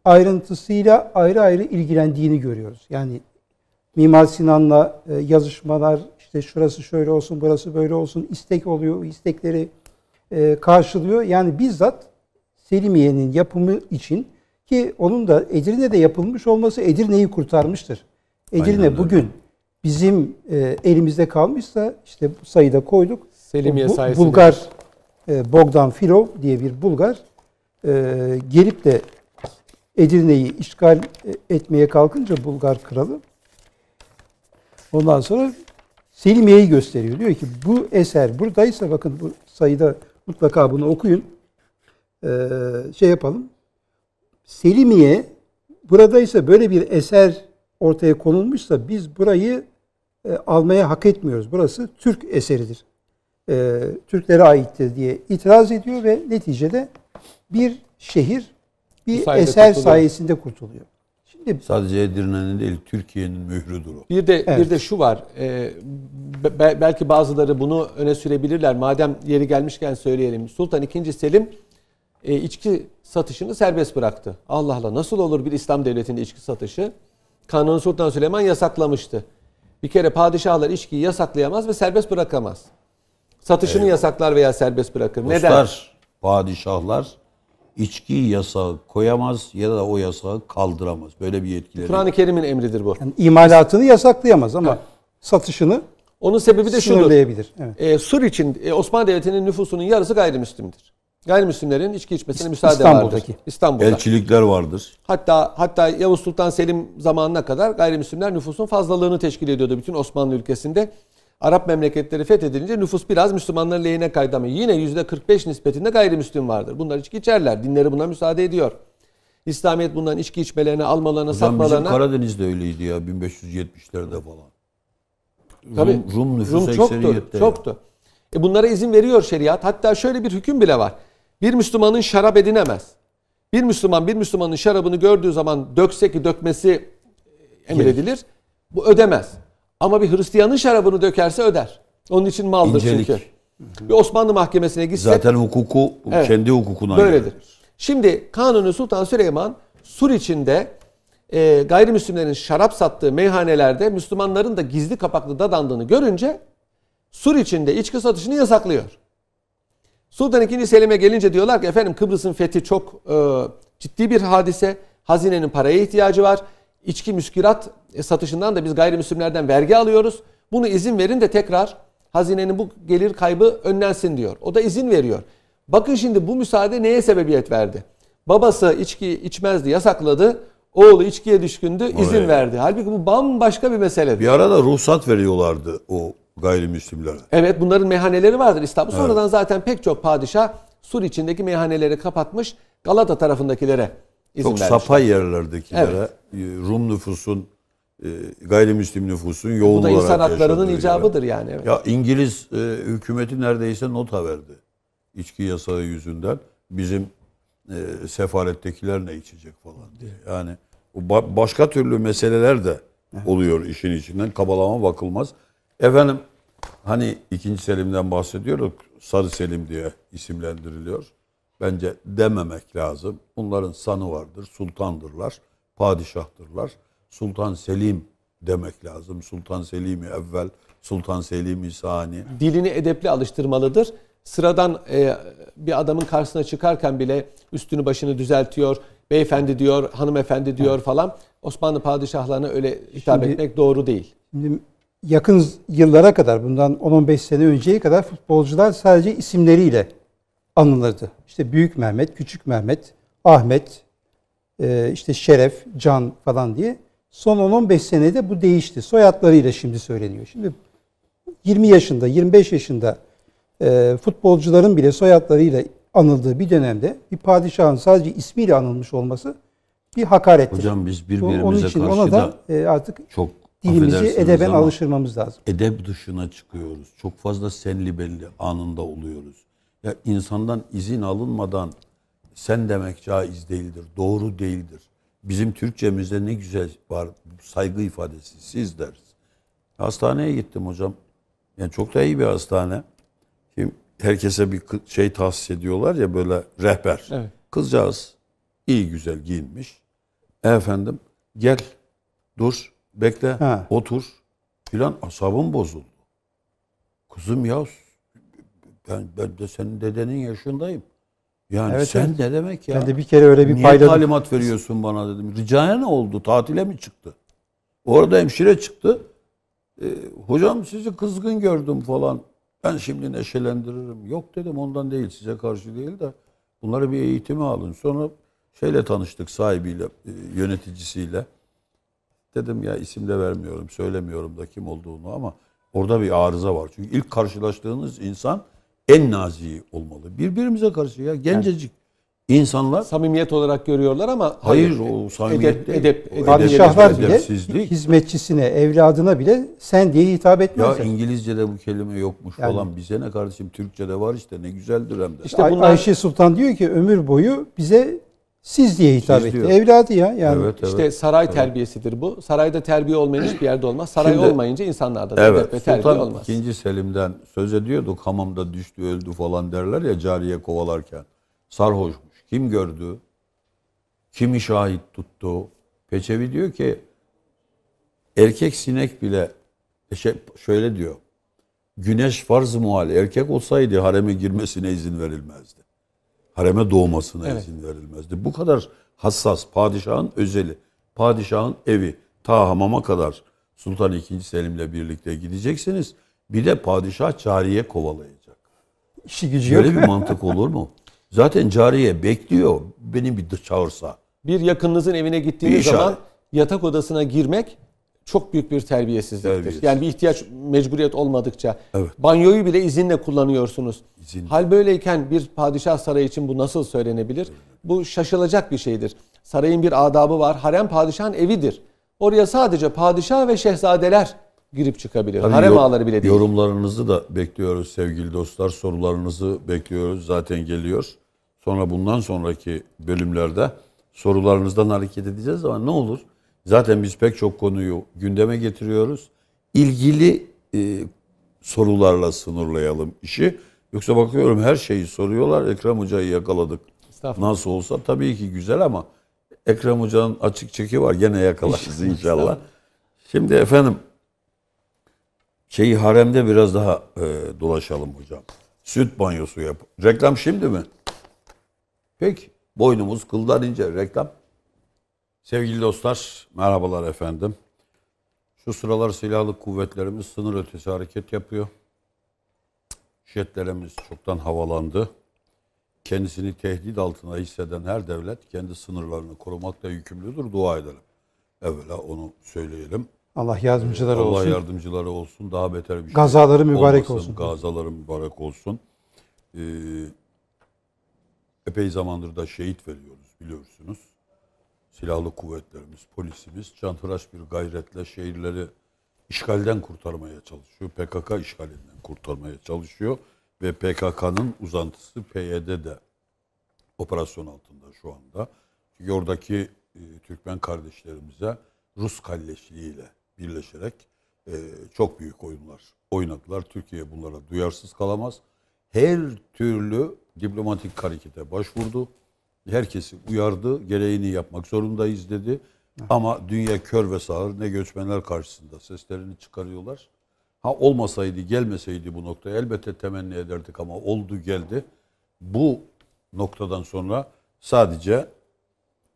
Speaker 2: ayrıntısıyla ayrı ayrı ilgilendiğini görüyoruz. Yani Mimar Sinan'la e, yazışmalar, işte şurası şöyle olsun, burası böyle olsun, istek oluyor, istekleri e, karşılıyor. Yani bizzat Selimiye'nin yapımı için ki onun da Edirne'de yapılmış olması Edirne'yi kurtarmıştır. Edirne Aynen bugün öyle. bizim e, elimizde kalmışsa işte bu sayıda koyduk. Selimiye Bu, sayesinde. Bulgar e, Bogdan Filov diye bir Bulgar e, gelip de Edirne'yi işgal e, etmeye kalkınca Bulgar kralı ondan sonra Selimiye'yi gösteriyor. Diyor ki bu eser buradaysa bakın bu sayıda mutlaka bunu okuyun. Ee, şey yapalım. Selimiye buradaysa böyle bir eser ortaya konulmuşsa biz burayı e, almaya hak etmiyoruz. Burası Türk eseridir. Ee, Türklere aittir diye itiraz ediyor ve neticede bir şehir bir Sayede eser kurtuluyor. sayesinde kurtuluyor. Şimdi
Speaker 1: sadece Edirne'nin değil Türkiye'nin mührüdür o. Bir de evet. bir
Speaker 3: de şu var. E, be, belki bazıları bunu öne sürebilirler. Madem yeri gelmişken söyleyelim. Sultan II. Selim e, içki satışını serbest bıraktı. Allah Allah nasıl olur bir İslam devletinde içki satışı? Kanuni Sultan Süleyman yasaklamıştı. Bir kere padişahlar içkiyi yasaklayamaz ve serbest bırakamaz. Satışını Eyvallah. yasaklar veya serbest bırakır. Dostlar, Neden?
Speaker 1: padişahlar içkiyi yasağı koyamaz ya da o yasağı kaldıramaz. Böyle bir yetkileri. Kur'an-ı Kerim'in emridir bu. Yani imalatını
Speaker 2: yasaklayamaz ama evet. satışını Onun sebebi de şudur. Evet. E, Sur
Speaker 3: için e, Osmanlı Devleti'nin nüfusunun yarısı gayrimüslimdir. Gayrimüslimlerin içki içmesine müsaade İstanbul'daki. vardır. İstanbul'daki, Elçilikler vardır. Hatta hatta Yavuz Sultan Selim zamanına kadar gayrimüslimler nüfusun fazlalığını teşkil ediyordu bütün Osmanlı ülkesinde. Arap memleketleri fethedilince nüfus biraz Müslümanların lehine kaydı ama yine %45 nispetinde gayrimüslim vardır. Bunlar içki içerler. Dinleri buna müsaade ediyor. İslamiyet bundan içki içmelerine, almalarına, satmalarına... Bizim
Speaker 1: Karadeniz'de öyleydi ya 1570'lerde falan. Tabii, Rum, Rum nüfusu Rum çoktu, çoktu.
Speaker 3: E bunlara izin veriyor şeriat. Hatta şöyle bir hüküm bile var. Bir Müslümanın şarap edinemez. Bir Müslüman bir Müslümanın şarabını gördüğü zaman dökse ki dökmesi e, emredilir. Bu ödemez. Ama bir Hristiyanın şarabını dökerse öder. Onun için maldır İncelik. çünkü. Bir Osmanlı mahkemesine gitse... Zaten
Speaker 1: hukuku evet, kendi hukukuna Böyledir.
Speaker 3: Göre. Şimdi Kanuni Sultan Süleyman Sur içinde e, gayrimüslimlerin şarap sattığı meyhanelerde Müslümanların da gizli kapaklı dadandığını görünce Sur içinde içki satışını yasaklıyor. Sultan II. Selim'e gelince diyorlar ki efendim Kıbrıs'ın fethi çok e, ciddi bir hadise. Hazinenin paraya ihtiyacı var. İçki müskürat e, satışından da biz gayrimüslimlerden vergi alıyoruz. Bunu izin verin de tekrar hazinenin bu gelir kaybı önlensin diyor. O da izin veriyor. Bakın şimdi bu müsaade neye sebebiyet verdi? Babası içki içmezdi, yasakladı. Oğlu içkiye düşkündü, izin evet. verdi. Halbuki bu bambaşka
Speaker 1: bir mesele. Bir arada ruhsat veriyorlardı o gayrimüslimlere.
Speaker 3: Evet bunların mehaneleri vardır İstanbul. Evet. zaten pek çok padişah Sur içindeki meyhaneleri kapatmış Galata tarafındakilere izin çok vermişler. Çok sapa yerlerdekilere
Speaker 1: evet. E, Rum nüfusun e, gayrimüslim nüfusun yoğun olarak Bu da insan haklarının icabıdır yani. Evet. Ya İngiliz e, hükümeti neredeyse nota verdi. İçki yasağı yüzünden bizim e, sefalettekiler ne içecek falan diye. Yani başka türlü meseleler de oluyor işin içinden. Kabalama bakılmaz. Efendim Hani ikinci Selim'den bahsediyorduk. Sarı Selim diye isimlendiriliyor. Bence dememek lazım. Bunların sanı vardır. Sultandırlar. Padişahtırlar. Sultan Selim demek lazım. Sultan Selim'i evvel, Sultan Selim'i sani. Dilini edepli
Speaker 3: alıştırmalıdır. Sıradan e, bir adamın karşısına çıkarken bile üstünü başını düzeltiyor. Beyefendi diyor, hanımefendi diyor falan. Osmanlı padişahlarına öyle hitap şimdi, etmek doğru değil.
Speaker 2: Şimdi yakın yıllara kadar bundan 10-15 sene önceye kadar futbolcular sadece isimleriyle anılırdı. İşte Büyük Mehmet, Küçük Mehmet, Ahmet, e, işte Şeref, Can falan diye. Son 10-15 senede bu değişti. Soyadlarıyla şimdi söyleniyor. Şimdi 20 yaşında, 25 yaşında e, futbolcuların bile soyadlarıyla anıldığı bir dönemde bir padişahın sadece ismiyle anılmış olması bir hakarettir. Hocam biz birbirimize Onun için karşı ona da, da e, artık çok dilimizi edeben alıştırmamız lazım.
Speaker 1: Edeb dışına çıkıyoruz. Çok fazla senli belli anında oluyoruz. Ya insandan izin alınmadan sen demek caiz değildir, doğru değildir. Bizim Türkçemizde ne güzel var saygı ifadesi siz deriz. Hastaneye gittim hocam. Yani çok da iyi bir hastane. Şimdi herkese bir şey tahsis ediyorlar ya böyle rehber. Evet. Kızcağız iyi güzel giyinmiş. E efendim gel dur Bekle. Ha. Otur. Filan asabım bozuldu. Kızım ya ben, ben de senin dedenin yaşındayım. Yani evet, sen evet. ne demek ya? Ben de bir kere öyle bir Niye talimat veriyorsun bana dedim. Ricaya ne oldu? Tatile mi çıktı? Orada hemşire çıktı. E, hocam sizi kızgın gördüm falan. Ben şimdi neşelendiririm. Yok dedim ondan değil size karşı değil de bunları bir eğitimi alın. Sonra şeyle tanıştık sahibiyle, e, yöneticisiyle. Dedim ya isim de vermiyorum, söylemiyorum da kim olduğunu ama orada bir arıza var. Çünkü ilk karşılaştığınız insan en nazi olmalı. Birbirimize karşı ya gencecik yani, insanlar samimiyet
Speaker 3: olarak görüyorlar ama hayır, hayır o samimiyet edep, değil. edep,
Speaker 1: edep bile
Speaker 2: hizmetçisine, evladına bile sen diye hitap etmiyor. Ya
Speaker 1: İngilizce'de bu kelime yokmuş yani, falan bize ne kardeşim Türkçe'de var işte ne güzeldir hem de. İşte bunlar... Ay Ayşe
Speaker 2: Sultan diyor ki ömür boyu bize siz diye hitap Siz etti. Diyor. Evladı ya. Yani evet, evet. işte saray
Speaker 3: evet. terbiyesidir bu. Sarayda terbiye olmayan hiçbir yerde olmaz. Saray Şimdi, olmayınca insanlarda da evet, terbiye Sultan olmaz. Sultan
Speaker 1: 2. Selim'den söz ediyorduk. Hamamda düştü öldü falan derler ya cariye kovalarken. Sarhoşmuş. Kim gördü? Kimi şahit tuttu? Peçevi diyor ki erkek sinek bile e şey, şöyle diyor. Güneş farz muhal erkek olsaydı hareme girmesine izin verilmezdi hareme doğmasına evet. izin verilmezdi. Bu kadar hassas padişahın özeli, padişahın evi ta hamama kadar Sultan II. Selim'le birlikte gideceksiniz. Bir de padişah cariye kovalayacak.
Speaker 2: İşi gücü Böyle bir [laughs]
Speaker 1: mantık olur mu? Zaten cariye bekliyor beni bir çağırsa.
Speaker 3: Bir yakınınızın evine gittiğiniz bir zaman yatak odasına girmek çok büyük bir terbiyesizliktir. Terbiyesiz. Yani bir ihtiyaç, mecburiyet olmadıkça. Evet. Banyoyu bile izinle kullanıyorsunuz. İzin. Hal böyleyken bir padişah sarayı için bu nasıl söylenebilir? Evet. Bu şaşılacak bir şeydir. Sarayın bir adabı var. Harem padişahın evidir. Oraya sadece padişah ve şehzadeler girip çıkabilir. Tabii Harem ağları bile değil.
Speaker 1: Yorumlarınızı da bekliyoruz sevgili dostlar. Sorularınızı bekliyoruz. Zaten geliyor. Sonra bundan sonraki bölümlerde sorularınızdan hareket edeceğiz ama ne olur Zaten biz pek çok konuyu gündeme getiriyoruz. İlgili e, sorularla sınırlayalım işi. Yoksa bakıyorum her şeyi soruyorlar. Ekrem Hoca'yı yakaladık. Nasıl olsa tabii ki güzel ama Ekrem Hoca'nın açık çeki var. Gene yakalarız inşallah. Şimdi efendim şeyi haremde biraz daha e, dolaşalım hocam. Süt banyosu yap. Reklam şimdi mi? Peki. Boynumuz kıldan ince reklam. Sevgili dostlar, merhabalar efendim. Şu sıralar silahlı kuvvetlerimiz sınır ötesi hareket yapıyor. Jetlerimiz çoktan havalandı. Kendisini tehdit altına hisseden her devlet kendi sınırlarını korumakla yükümlüdür. Dua edelim. Evvela onu söyleyelim. Allah yardımcıları Allah olsun. Allah yardımcıları olsun. Daha beter bir şey. Gazaları mübarek olmasın. olsun. Gazaları mübarek olsun. Ee, epey zamandır da şehit veriyoruz biliyorsunuz silahlı kuvvetlerimiz, polisimiz canhıraş bir gayretle şehirleri işgalden kurtarmaya çalışıyor. PKK işgalinden kurtarmaya çalışıyor ve PKK'nın uzantısı PYD de operasyon altında şu anda. Çünkü oradaki e, Türkmen kardeşlerimize Rus kalleşliğiyle birleşerek e, çok büyük oyunlar oynadılar. Türkiye bunlara duyarsız kalamaz. Her türlü diplomatik harekete başvurdu herkesi uyardı. Gereğini yapmak zorundayız dedi. Ama dünya kör ve sağır ne göçmenler karşısında seslerini çıkarıyorlar. Ha olmasaydı, gelmeseydi bu noktaya elbette temenni ederdik ama oldu geldi. Bu noktadan sonra sadece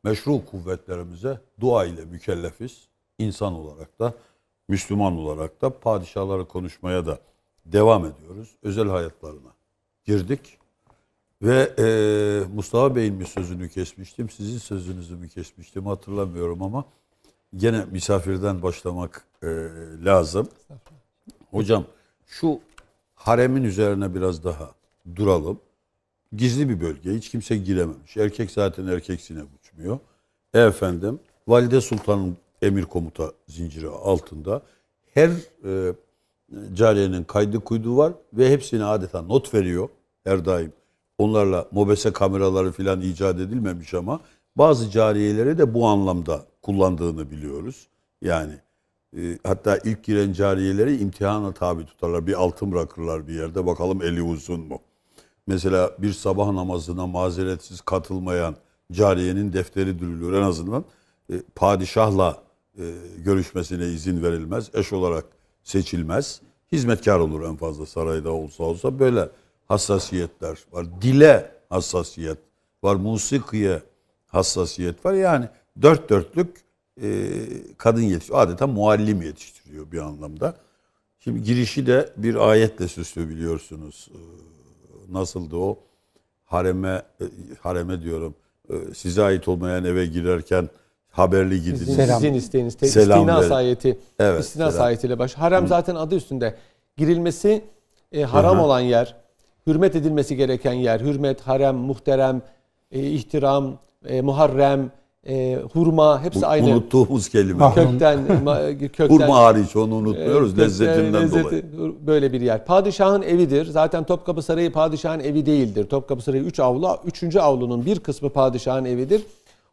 Speaker 1: meşru kuvvetlerimize dua ile mükellefiz. İnsan olarak da, Müslüman olarak da padişahları konuşmaya da devam ediyoruz. Özel hayatlarına girdik. Ve e, Mustafa Bey'in bir sözünü kesmiştim, sizin sözünüzü mü kesmiştim hatırlamıyorum ama gene misafirden başlamak e, lazım. Hocam şu haremin üzerine biraz daha duralım. Gizli bir bölge, hiç kimse girememiş. Erkek zaten erkeksine uçmuyor. E efendim, Valide Sultan'ın emir komuta zinciri altında her e, cariyenin kaydı kuydu var ve hepsine adeta not veriyor her daim onlarla mobese kameraları filan icat edilmemiş ama bazı cariyeleri de bu anlamda kullandığını biliyoruz. Yani e, hatta ilk giren cariyeleri imtihana tabi tutarlar. Bir altın bırakırlar bir yerde bakalım eli uzun mu? Mesela bir sabah namazına mazeretsiz katılmayan cariyenin defteri dürülür en azından. E, padişahla e, görüşmesine izin verilmez. Eş olarak seçilmez. Hizmetkar olur en fazla sarayda olsa olsa böyle hassasiyetler var. Dile hassasiyet var. Musikiye hassasiyet var. Yani dört dörtlük e, kadın yetiştiriyor. Adeta muallim yetiştiriyor bir anlamda. Şimdi girişi de bir ayetle süslü biliyorsunuz. E, nasıldı o? Hareme, e, hareme diyorum. E, size ait olmayan eve girerken haberli gidiniz. Selam. Sizin isteğiniz. Te- selam istinas verin. ayeti. Evet, istinas selam. ayetiyle
Speaker 3: baş. Harem zaten adı üstünde. Girilmesi e, haram Hı-hı. olan yer hürmet edilmesi gereken yer. Hürmet, harem, muhterem, e, ihtiram, e, muharrem, e, hurma hepsi aynı. Unuttuğumuz kelime. Kökten, [laughs] e, kökten hurma hariç onu unutmuyoruz e, lezzetinden lezzeti, dolayı. Böyle bir yer. Padişahın evidir. Zaten Topkapı Sarayı padişahın evi değildir. Topkapı Sarayı 3 üç avlu. 3. avlunun bir kısmı padişahın evidir.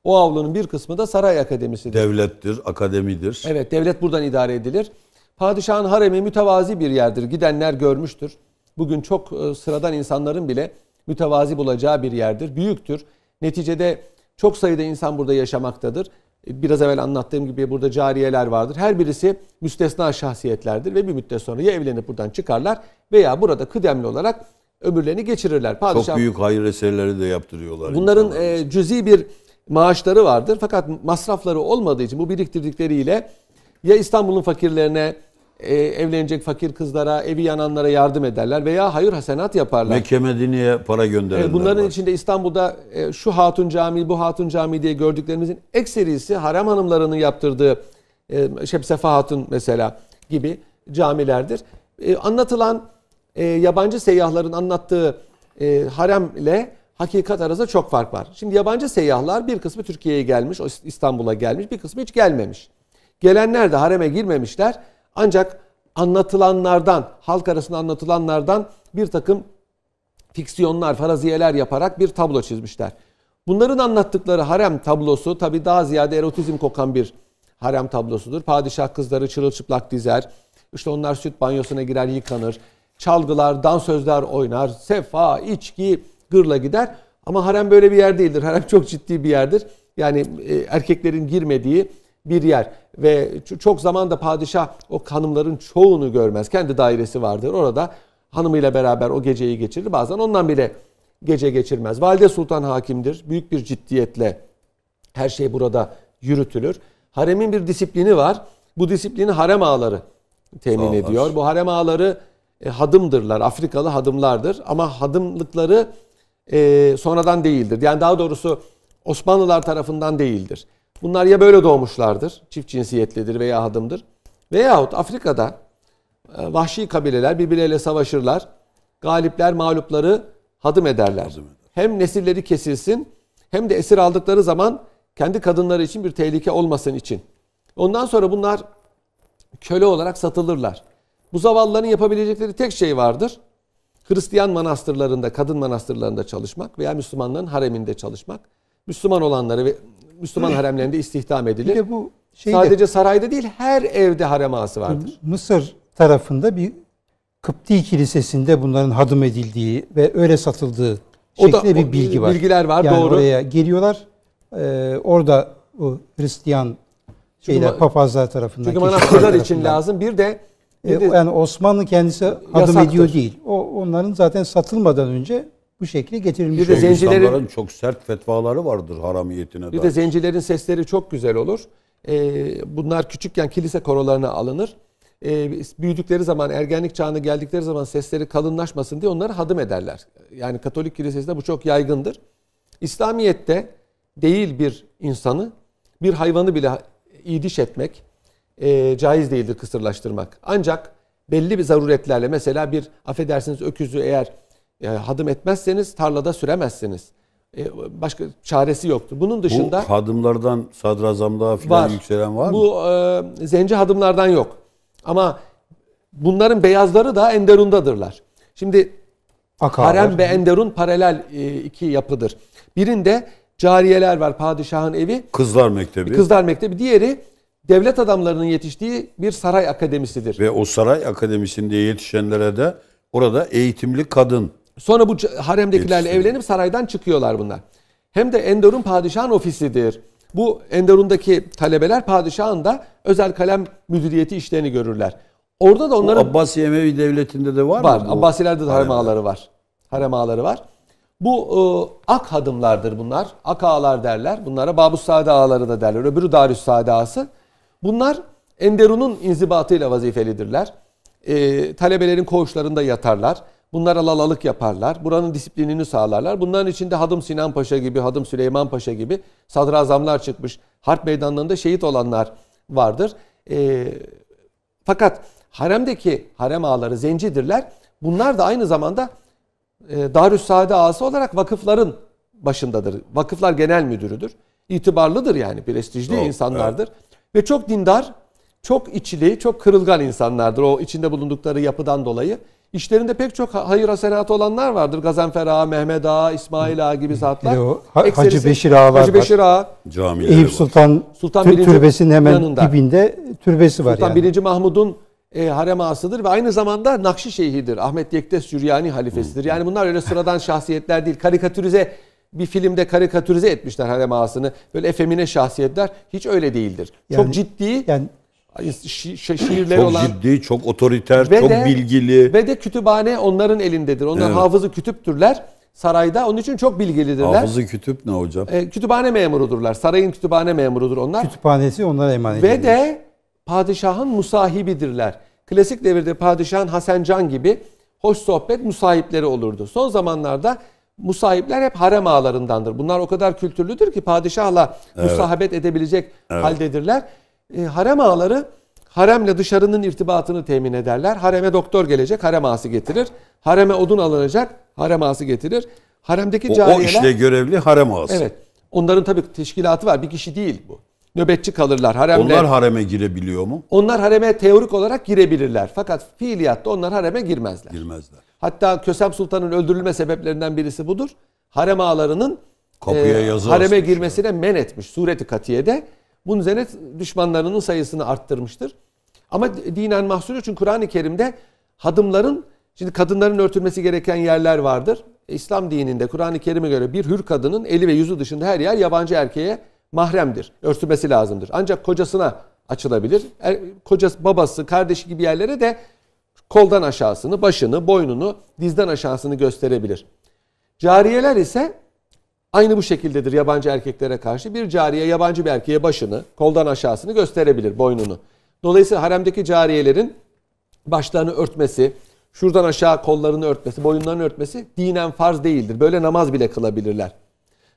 Speaker 1: O avlunun bir kısmı da saray akademisidir. Devlettir, akademidir.
Speaker 3: Evet, devlet buradan idare edilir. Padişahın haremi mütevazi bir yerdir. Gidenler görmüştür bugün çok e, sıradan insanların bile mütevazi bulacağı bir yerdir. Büyüktür. Neticede çok sayıda insan burada yaşamaktadır. E, biraz evvel anlattığım gibi burada cariyeler vardır. Her birisi müstesna şahsiyetlerdir ve bir müddet sonra ya evlenip buradan çıkarlar veya burada kıdemli olarak ömürlerini geçirirler. Padişah, Çok büyük
Speaker 1: hayır eserleri de yaptırıyorlar.
Speaker 3: Bunların e, cüzi bir maaşları vardır fakat masrafları olmadığı için bu biriktirdikleriyle ya İstanbul'un fakirlerine e, evlenecek fakir kızlara, evi yananlara yardım ederler veya hayır hasenat
Speaker 1: yaparlar. Mekke Medine'ye para gönderirler. e, Bunların
Speaker 3: var. içinde İstanbul'da e, şu hatun Camii, bu hatun Camii diye gördüklerimizin ekserisi harem hanımlarının yaptırdığı e, Şepsefa Hatun mesela gibi camilerdir. E, anlatılan e, yabancı seyyahların anlattığı e, haremle hakikat arasında çok fark var. Şimdi yabancı seyyahlar bir kısmı Türkiye'ye gelmiş, İstanbul'a gelmiş, bir kısmı hiç gelmemiş. Gelenler de hareme girmemişler. Ancak anlatılanlardan, halk arasında anlatılanlardan bir takım fiksiyonlar, faraziyeler yaparak bir tablo çizmişler. Bunların anlattıkları harem tablosu tabi daha ziyade erotizm kokan bir harem tablosudur. Padişah kızları çırılçıplak dizer. İşte onlar süt banyosuna girer yıkanır. Çalgılar, dansözler oynar. Sefa, içki, gırla gider. Ama harem böyle bir yer değildir. Harem çok ciddi bir yerdir. Yani e, erkeklerin girmediği, bir yer ve çok zaman da padişah o hanımların çoğunu görmez. Kendi dairesi vardır. Orada hanımıyla beraber o geceyi geçirir. Bazen ondan bile gece geçirmez. Valide Sultan hakimdir. Büyük bir ciddiyetle her şey burada yürütülür. Haremin bir disiplini var. Bu disiplini harem ağları temin ediyor. Bu harem ağları e, hadımdırlar. Afrikalı hadımlardır. Ama hadımlıkları e, sonradan değildir. Yani daha doğrusu Osmanlılar tarafından değildir. Bunlar ya böyle doğmuşlardır, çift cinsiyetlidir veya hadımdır. Veyahut Afrika'da e, vahşi kabileler birbirleriyle savaşırlar. Galipler mağlupları hadım ederler. Hem nesilleri kesilsin hem de esir aldıkları zaman kendi kadınları için bir tehlike olmasın için. Ondan sonra bunlar köle olarak satılırlar. Bu zavallıların yapabilecekleri tek şey vardır. Hristiyan manastırlarında, kadın manastırlarında çalışmak veya Müslümanların hareminde çalışmak. Müslüman olanları ve Müslüman haremlerinde istihdam edilir. Bir de bu şeyde, Sadece sarayda değil her evde harem ağası
Speaker 2: vardır. Mısır tarafında bir Kıpti kilisesinde bunların hadım edildiği ve öyle satıldığı şeklinde bir bilgi var. Bilgiler var yani doğru. Oraya geliyorlar. E, orada o Hristiyan şeyler papazlar tarafından. Çünkü manastırlar için lazım. Bir de, ee, bir de yani Osmanlı kendisi adım ediyor değil. O onların zaten satılmadan önce bu şekilde getirilmiş. Bir de zencilerin
Speaker 1: çok sert fetvaları vardır haramiyetine Bir dair. de zencilerin
Speaker 3: sesleri çok güzel olur. Ee, bunlar küçükken kilise korolarına alınır. Ee, büyüdükleri zaman, ergenlik çağına geldikleri zaman sesleri kalınlaşmasın diye onları hadım ederler. Yani Katolik kilisesinde bu çok yaygındır. İslamiyet'te değil bir insanı, bir hayvanı bile iyidiş etmek e, caiz değildir kısırlaştırmak. Ancak belli bir zaruretlerle mesela bir affedersiniz öküzü eğer hadım etmezseniz tarlada süremezsiniz. E, başka
Speaker 1: çaresi yoktu. Bunun dışında... Bu hadımlardan sadrazamlığa falan var. yükselen var
Speaker 3: mı? Bu e, zenci hadımlardan yok. Ama bunların beyazları da Enderun'dadırlar. Şimdi
Speaker 2: Akar, Harem ve
Speaker 3: Enderun paralel e, iki yapıdır. Birinde cariyeler var padişahın
Speaker 1: evi. Kızlar Mektebi. Kızlar Mektebi. Diğeri devlet adamlarının yetiştiği bir saray akademisidir. Ve o saray akademisinde yetişenlere de orada eğitimli kadın
Speaker 3: Sonra bu haremdekilerle Yetiştim. evlenip saraydan çıkıyorlar bunlar. Hem de Enderun padişahın ofisidir. Bu Enderun'daki talebeler padişahın da özel kalem müdüriyeti işlerini görürler.
Speaker 1: Orada da onların... Bu Abbasi Emevi Devleti'nde de var, var mı? Var. Abbasilerde de harem
Speaker 3: ağaları var. Harem ağaları var. Bu e, ak hadımlardır bunlar. Ak ağalar derler. Bunlara Babus Sade ağaları da derler. Öbürü Darüs Sade ağası. Bunlar Enderun'un inzibatıyla vazifelidirler. E, talebelerin koğuşlarında yatarlar. Bunlar alalalık yaparlar. Buranın disiplinini sağlarlar. Bunların içinde Hadım Sinan Paşa gibi, Hadım Süleyman Paşa gibi sadrazamlar çıkmış. Harp meydanlarında şehit olanlar vardır. E, fakat haremdeki harem ağaları zencidirler. Bunlar da aynı zamanda e, Darüssaade ağası olarak vakıfların başındadır. Vakıflar genel müdürüdür. İtibarlıdır yani prestijli Doğru, insanlardır. Evet. Ve çok dindar, çok içli, çok kırılgan insanlardır o içinde bulundukları yapıdan dolayı. İşlerinde pek çok hayır hasenatı olanlar vardır. Gazanfer Ağa, Mehmet Ağa, İsmail Ağa gibi zatlar. Yo, ha, Hacı Beşir Ağa var. Hacı Beşir Ağa.
Speaker 1: Camileri Eyüp
Speaker 2: Sultan, Sultan birinci Türbesi'nin hemen yanında. dibinde türbesi var Sultan yani. Sultan
Speaker 3: 1. Mahmud'un e, harem ağasıdır ve aynı zamanda nakşi Nakşişehir'dir. Ahmet Yektes Süryani halifesidir. Yani bunlar öyle sıradan [laughs] şahsiyetler değil. Karikatürize bir filmde karikatürize etmişler harem ağasını. Böyle efemine şahsiyetler hiç öyle değildir. Yani, Çok ciddi yani şi, şiirleri çok olan. Çok
Speaker 1: ciddi, çok otoriter, ve çok de, bilgili.
Speaker 3: Ve de kütüphane onların elindedir. Onlar evet. hafızı kütüptürler sarayda. Onun için çok bilgilidirler. Hafızı
Speaker 2: kütüp ne hocam?
Speaker 3: E, kütüphane memurudurlar. Sarayın kütüphane memurudur onlar.
Speaker 2: Kütüphanesi onlara emanet edilir. Ve de
Speaker 3: padişahın musahibidirler. Klasik devirde padişahın Hasencan gibi hoş sohbet musahipleri olurdu. Son zamanlarda musahipler hep harem ağalarındandır. Bunlar o kadar kültürlüdür ki padişahla evet. musahabet edebilecek evet. haldedirler e, harem ağaları haremle dışarının irtibatını temin ederler. Hareme doktor gelecek, harem ağası getirir. Hareme odun alınacak, harem ağası getirir. Haremdeki o, cariyeler... O işle görevli harem ağası. Evet. Onların tabii teşkilatı var. Bir kişi değil bu. Nöbetçi kalırlar haremle. Onlar hareme
Speaker 1: girebiliyor mu?
Speaker 3: Onlar hareme teorik olarak girebilirler. Fakat fiiliyatta onlar hareme girmezler. Girmezler. Hatta Kösem Sultan'ın öldürülme sebeplerinden birisi budur. Harem ağalarının Kapıya e, hareme girmesine ya. men etmiş sureti katiyede. Bunun Munzelet düşmanlarının sayısını arttırmıştır. Ama dinen mahsulü çünkü Kur'an-ı Kerim'de hadımların Şimdi kadınların örtülmesi gereken yerler vardır. E, İslam dininde Kur'an-ı Kerim'e göre bir hür kadının eli ve yüzü dışında her yer yabancı erkeğe mahremdir. Örtülmesi lazımdır. Ancak kocasına açılabilir. Er, kocası, babası, kardeşi gibi yerlere de koldan aşağısını, başını, boynunu, dizden aşağısını gösterebilir. Cariyeler ise Aynı bu şekildedir yabancı erkeklere karşı. Bir cariye yabancı bir erkeğe başını, koldan aşağısını gösterebilir, boynunu. Dolayısıyla haremdeki cariyelerin başlarını örtmesi, şuradan aşağı kollarını örtmesi, boyunlarını örtmesi dinen farz değildir. Böyle namaz bile kılabilirler.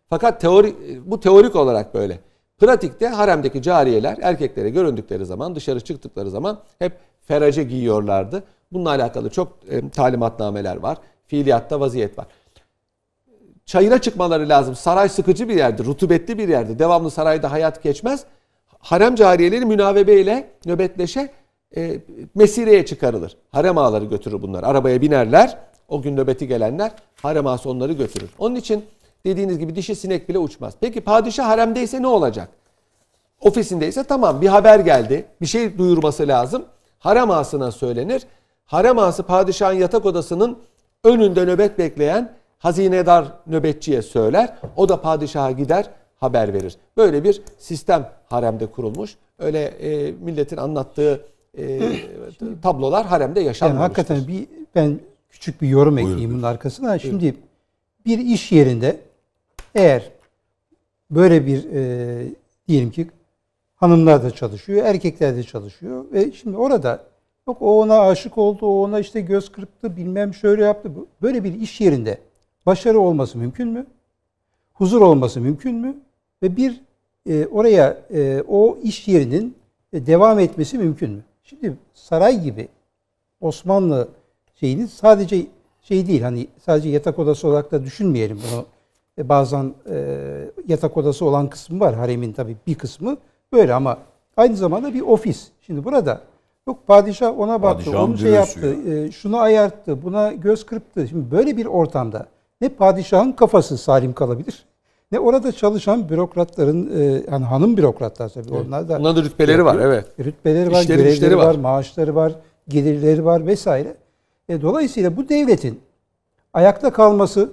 Speaker 3: Fakat teori, bu teorik olarak böyle. Pratikte haremdeki cariyeler erkeklere göründükleri zaman, dışarı çıktıkları zaman hep ferace giyiyorlardı. Bununla alakalı çok e, talimatnameler var. Fiiliyatta vaziyet var çayıra çıkmaları lazım. Saray sıkıcı bir yerdir, rutubetli bir yerdir. Devamlı sarayda hayat geçmez. Harem cariyeleri münavebeyle nöbetleşe e, mesireye çıkarılır. Harem ağları götürür bunlar. Arabaya binerler. O gün nöbeti gelenler harem ağası onları götürür. Onun için dediğiniz gibi dişi sinek bile uçmaz. Peki padişah haremdeyse ne olacak? Ofisindeyse tamam bir haber geldi. Bir şey duyurması lazım. Harem ağasına söylenir. Harem ağası padişahın yatak odasının önünde nöbet bekleyen Hazinedar nöbetçiye söyler. O da padişaha gider haber verir. Böyle bir sistem haremde kurulmuş. Öyle e, milletin anlattığı
Speaker 4: e, [clears throat]
Speaker 2: tablolar haremde yaşanmamıştır. Yani hakikaten bir ben küçük bir yorum Buyurun. ekleyeyim bunun arkasına. Şimdi bir iş yerinde eğer böyle bir e, diyelim ki hanımlar da çalışıyor, erkekler de çalışıyor ve şimdi orada yok o ona aşık oldu, o ona işte göz kırptı, bilmem şöyle yaptı. Böyle bir iş yerinde başarı olması mümkün mü? Huzur olması mümkün mü? Ve bir e, oraya e, o iş yerinin e, devam etmesi mümkün mü? Şimdi saray gibi Osmanlı şeyini sadece şey değil hani sadece yatak odası olarak da düşünmeyelim bunu. E, bazen e, yatak odası olan kısmı var haremin tabii bir kısmı böyle ama aynı zamanda bir ofis. Şimdi burada yok padişah ona baktı, onu şey yaptı, e, şunu ayarttı, buna göz kırptı. Şimdi böyle bir ortamda ne padişahın kafası salim kalabilir ne orada çalışan bürokratların e, yani hanım bürokratlar tabii evet. onlar da onların da rütbeleri var evet. Rütbeleri var, işleri, görevleri işleri var. var, maaşları var, gelirleri var vesaire. E, dolayısıyla bu devletin ayakta kalması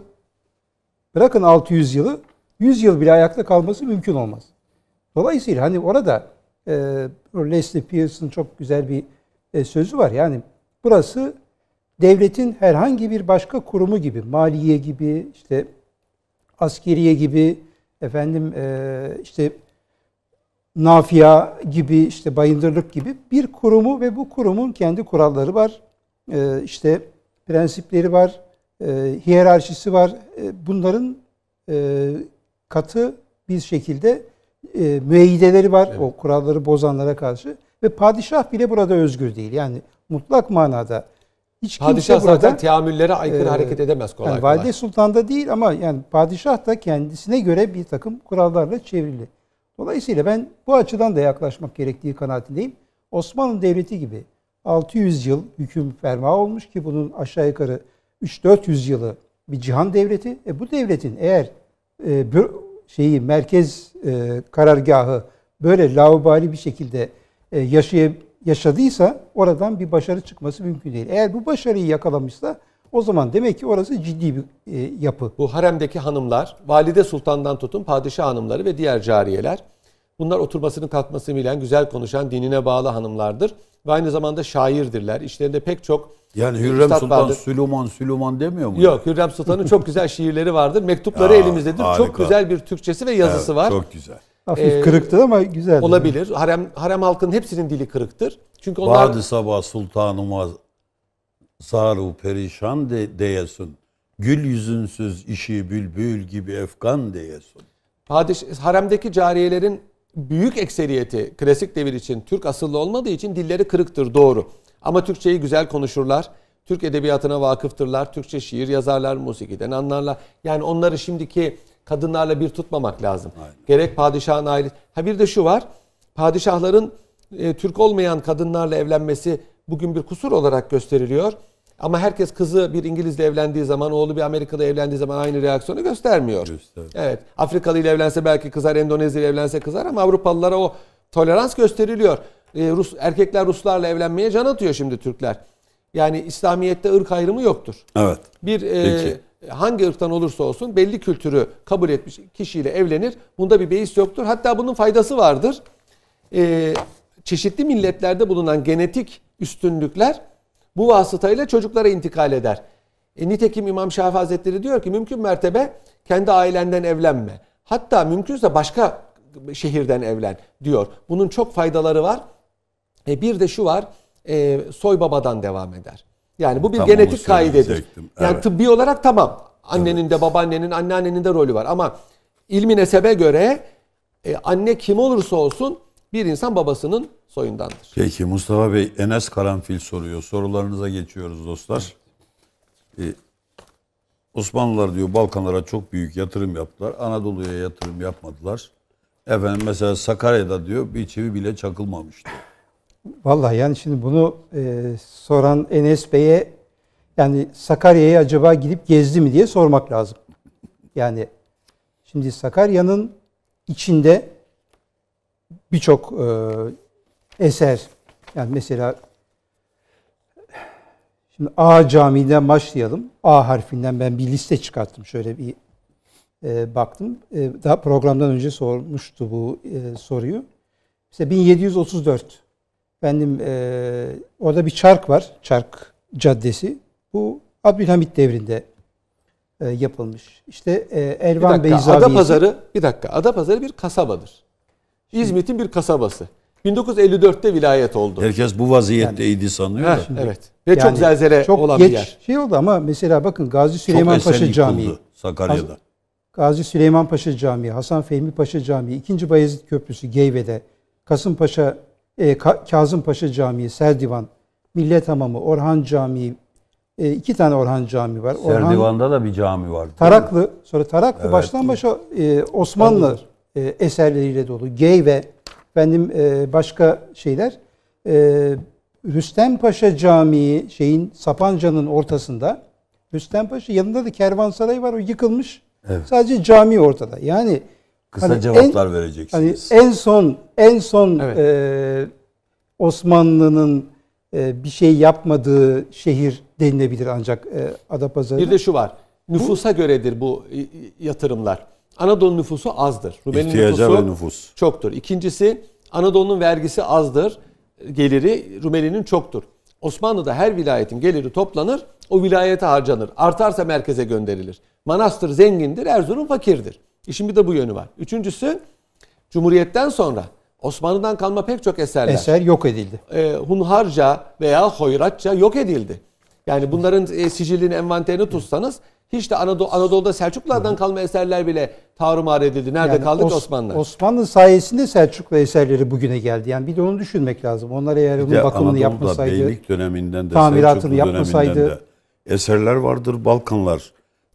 Speaker 2: bırakın 600 yılı 100 yıl bile ayakta kalması mümkün olmaz. Dolayısıyla hani orada e, Leslie Pearson çok güzel bir e, sözü var. Yani burası devletin herhangi bir başka kurumu gibi, maliye gibi, işte askeriye gibi, efendim e, işte nafia gibi, işte bayındırlık gibi bir kurumu ve bu kurumun kendi kuralları var. E, işte prensipleri var, e, hiyerarşisi var. E, bunların e, katı bir şekilde e, müeyyideleri var evet. o kuralları bozanlara karşı. Ve padişah bile burada özgür değil. Yani mutlak manada hiç padişah kimse zaten teamüllere aykırı e, hareket edemez kolay yani kolay. Valide Sultan'da değil ama yani padişah da kendisine göre bir takım kurallarla çevrili. Dolayısıyla ben bu açıdan da yaklaşmak gerektiği kanaatindeyim. Osmanlı Devleti gibi 600 yıl hüküm ferma olmuş ki bunun aşağı yukarı 3-400 yılı bir cihan devleti. E bu devletin eğer e, bir şeyi merkez e, karargahı böyle laubali bir şekilde e, yaşayıp yaşadıysa oradan bir başarı çıkması mümkün değil. Eğer bu başarıyı yakalamışsa o zaman demek ki orası ciddi bir e, yapı.
Speaker 3: Bu haremdeki hanımlar, valide sultandan tutun padişah hanımları ve diğer cariyeler. Bunlar oturmasını kalkmasını bilen, güzel konuşan, dinine bağlı hanımlardır. Ve aynı zamanda şairdirler. İşlerinde pek çok yani e, Hürrem Sultan vardır.
Speaker 1: Süleyman Süleyman demiyor mu? Yok,
Speaker 3: Hürrem Sultan'ın çok güzel şiirleri vardır. Mektupları ya, elimizdedir. Harika. Çok güzel bir Türkçesi ve yazısı evet, var. Çok
Speaker 1: güzel.
Speaker 2: Hafif e, ee, kırıktır ama güzel. Olabilir.
Speaker 3: Yani. Harem harem halkının hepsinin dili kırıktır. Çünkü onlar Vardı
Speaker 1: sabah sultanıma zaru perişan de, deyesin. Gül yüzünsüz işi bülbül gibi efkan deyesin.
Speaker 3: Padişah, haremdeki cariyelerin büyük ekseriyeti klasik devir için Türk asıllı olmadığı için dilleri kırıktır doğru. Ama Türkçeyi güzel konuşurlar. Türk edebiyatına vakıftırlar. Türkçe şiir yazarlar, musikiden anlarlar. Yani onları şimdiki kadınlarla bir tutmamak lazım. Aynen. Gerek padişahın ailesi. Ha bir de şu var. Padişahların e, Türk olmayan kadınlarla evlenmesi bugün bir kusur olarak gösteriliyor. Ama herkes kızı bir İngilizle evlendiği zaman, oğlu bir Amerikalı evlendiği zaman aynı reaksiyonu göstermiyor. Göster. Evet. Afrikalı ile evlense belki kızar, Endonezya ile evlense kızar ama Avrupalılara o tolerans gösteriliyor. Ee, Rus erkekler Ruslarla evlenmeye can atıyor şimdi Türkler. Yani İslamiyet'te ırk ayrımı yoktur. Evet. Bir e, Peki. E, hangi ırktan olursa olsun belli kültürü kabul etmiş kişiyle evlenir. Bunda bir beis yoktur. Hatta bunun faydası vardır. Ee, çeşitli milletlerde bulunan genetik üstünlükler bu vasıtayla çocuklara intikal eder. E, nitekim İmam Şafii Hazretleri diyor ki mümkün mertebe kendi ailenden evlenme. Hatta mümkünse başka şehirden evlen diyor. Bunun çok faydaları var. E, bir de şu var e, soy babadan devam eder. Yani bu bir Tam genetik onu kaidedir. söyleyecektim. Yani tıbbi olarak tamam. Annenin de babaannenin, anneannenin de rolü var. Ama ilmi nesebe göre e, anne kim olursa olsun bir insan babasının soyundandır.
Speaker 1: Peki Mustafa Bey, Enes Karanfil soruyor. Sorularınıza geçiyoruz dostlar. Ee, Osmanlılar diyor Balkanlara çok büyük yatırım yaptılar. Anadolu'ya yatırım yapmadılar. Efendim mesela Sakarya'da diyor bir çivi bile çakılmamıştı.
Speaker 2: Vallahi yani şimdi bunu e, soran Enes Bey'e yani Sakarya'ya acaba gidip gezdi mi diye sormak lazım. Yani şimdi Sakarya'nın içinde birçok e, eser yani mesela şimdi A Camii'den başlayalım. A harfinden ben bir liste çıkarttım. Şöyle bir e, baktım. E, daha programdan önce sormuştu bu e, soruyu. İşte 1734 Efendim e, orada bir çark var. Çark Caddesi. Bu Abdülhamit devrinde e, yapılmış. İşte e, Bir dakika. Zaviyesi. Adapazarı
Speaker 3: bir dakika. Adapazarı bir kasabadır.
Speaker 1: İzmit'in bir kasabası. 1954'te vilayet oldu. Herkes bu vaziyetteydi yani, sanıyor da. Şimdi, evet. Ve yani, çok zelzele çok olan geç bir yer.
Speaker 2: Şey oldu ama mesela bakın Gazi Süleyman çok Paşa Camii. Sakarya'da. Gazi Süleyman Paşa Camii, Hasan Fehmi Paşa Camii, 2. Bayezid Köprüsü Geyve'de, Kasımpaşa e, Kazım Paşa Camii, Serdivan, Millet Hamamı, Orhan Camii, e, iki tane Orhan Camii var. Orhan, Serdivan'da
Speaker 1: da bir cami var. Taraklı,
Speaker 2: sonra Taraklı evet. baştan başa e, Osmanlı e, eserleriyle dolu. Gey ve benim başka şeyler. E, Rüstem Paşa Camii şeyin Sapanca'nın ortasında. Rüstem Paşa yanında da kervansaray var o yıkılmış. Evet. Sadece cami ortada. Yani Kısa hani cevaplar en, vereceksiniz. Hani en son en son evet. e, Osmanlı'nın e, bir şey yapmadığı şehir denilebilir ancak e, Adapazarı. Bir de şu
Speaker 3: var. Nüfusa bu, göredir bu yatırımlar. Anadolu nüfusu azdır. Rumeli nüfusu ve nüfus. çoktur. İkincisi Anadolu'nun vergisi azdır. Geliri Rumeli'nin çoktur. Osmanlı'da her vilayetin geliri toplanır, o vilayete harcanır. Artarsa merkeze gönderilir. Manastır zengindir, Erzurum fakirdir. İşin bir de bu yönü var. Üçüncüsü Cumhuriyet'ten sonra Osmanlı'dan kalma pek çok eserler. Eser
Speaker 2: yok edildi.
Speaker 3: E, Hunharca veya Hoyratça yok edildi. Yani bunların e, sicilini, envanterini tutsanız hiç de Anadolu, Anadolu'da Selçuklulardan kalma eserler bile tarumar edildi. Nerede yani kaldı Os, Osmanlı?
Speaker 2: Osmanlı sayesinde Selçuklu eserleri bugüne geldi. Yani bir de onu düşünmek lazım. Onlar eğer onun bakımını Anadolu'da yapmasaydı, beylik döneminden de tamiratını yapmasaydı de
Speaker 1: eserler vardır Balkanlar.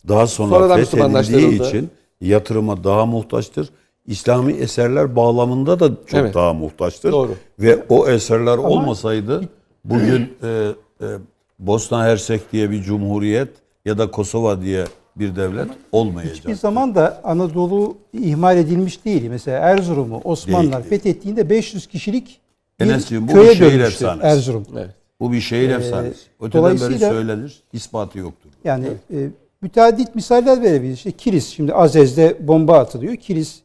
Speaker 1: Daha sonra fethedildiği için yatırıma daha muhtaçtır. İslami eserler bağlamında da çok evet. daha muhtaçtır. Doğru. Ve o eserler Ama... olmasaydı bugün e, e, Bosna Hersek diye bir cumhuriyet ya da Kosova diye bir devlet olmayacak.
Speaker 2: Hiçbir zaman da Anadolu ihmal edilmiş değil. Mesela Erzurum'u Osmanlılar değil, fethettiğinde 500 kişilik bir Enes'ciğim, bu köye bir şehir Erzurum. Evet. Bu bir şehir ee, efsanesi. Öteden beri
Speaker 1: söylenir, ispatı yoktur.
Speaker 2: Yani evet. e, müteaddit misaller verebiliriz. İşte Kilis, şimdi Azez'de bomba atılıyor. Kilis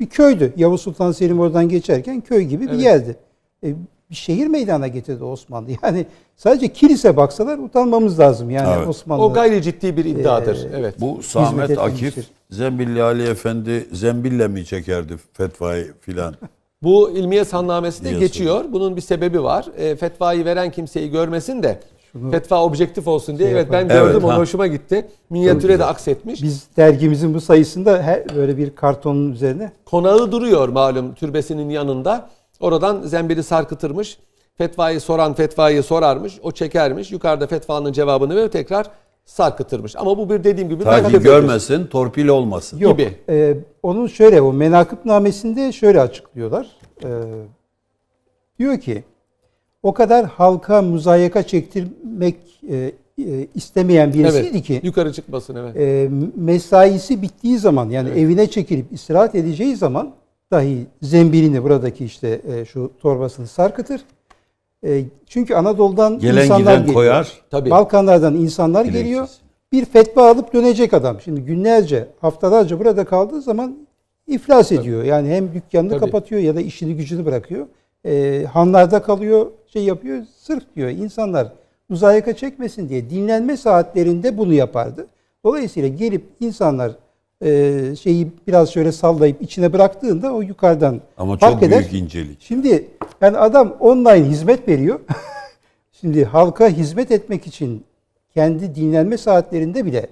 Speaker 2: bir köydü. Yavuz Sultan Selim oradan geçerken köy gibi bir evet. yerdi. E, bir şehir meydana getirdi Osmanlı. [laughs] Yani sadece kilise baksalar utanmamız lazım yani evet. Osmanlı. O gayri ciddi bir iddiadır.
Speaker 3: E, evet. Bu Samet Akif
Speaker 1: Zembilli Ali Efendi zembille mi çekerdi fetvayı filan?
Speaker 3: [laughs] Bu ilmiye sannamesi de geçiyor. Bunun bir sebebi var. E, fetvayı veren kimseyi görmesin de şunu Fetva objektif olsun diye. Şey evet ben gördüm evet, onu
Speaker 2: hoşuma gitti. Minyatüre de aksetmiş. Biz dergimizin bu sayısında her böyle bir kartonun üzerine.
Speaker 3: Konağı duruyor malum türbesinin yanında. Oradan zembili sarkıtırmış. Fetvayı soran fetvayı sorarmış. O çekermiş. Yukarıda fetvanın cevabını ve tekrar sarkıtırmış. Ama bu bir dediğim
Speaker 2: gibi takip görmesin,
Speaker 1: ediyoruz. torpil olmasın Yok, gibi.
Speaker 2: E, onun şöyle o menakıp namesinde şöyle açıklıyorlar. E, diyor ki o kadar halka muzayaka çektirmek e, e, istemeyen birisiydi evet, ki. Yukarı çıkmasın evet. E, mesaisi bittiği zaman yani evet. evine çekilip istirahat edeceği zaman dahi zembilini buradaki işte e, şu torbasını sarkıtır. E, çünkü Anadolu'dan Gelen insanlar giden geliyor. koyar. Tabii. Balkanlardan insanlar Bilekçiz. geliyor. Bir fetva alıp dönecek adam. Şimdi günlerce, haftalarca burada kaldığı zaman iflas Tabii. ediyor. Yani hem dükkanını Tabii. kapatıyor ya da işini gücünü bırakıyor. E, hanlarda kalıyor, şey yapıyor. Sırf diyor insanlar uzayaka çekmesin diye dinlenme saatlerinde bunu yapardı. Dolayısıyla gelip insanlar e, şeyi biraz şöyle sallayıp içine bıraktığında o yukarıdan Ama çok eder. büyük incelik. Şimdi yani adam online hizmet veriyor. [laughs] Şimdi halka hizmet etmek için kendi dinlenme saatlerinde bile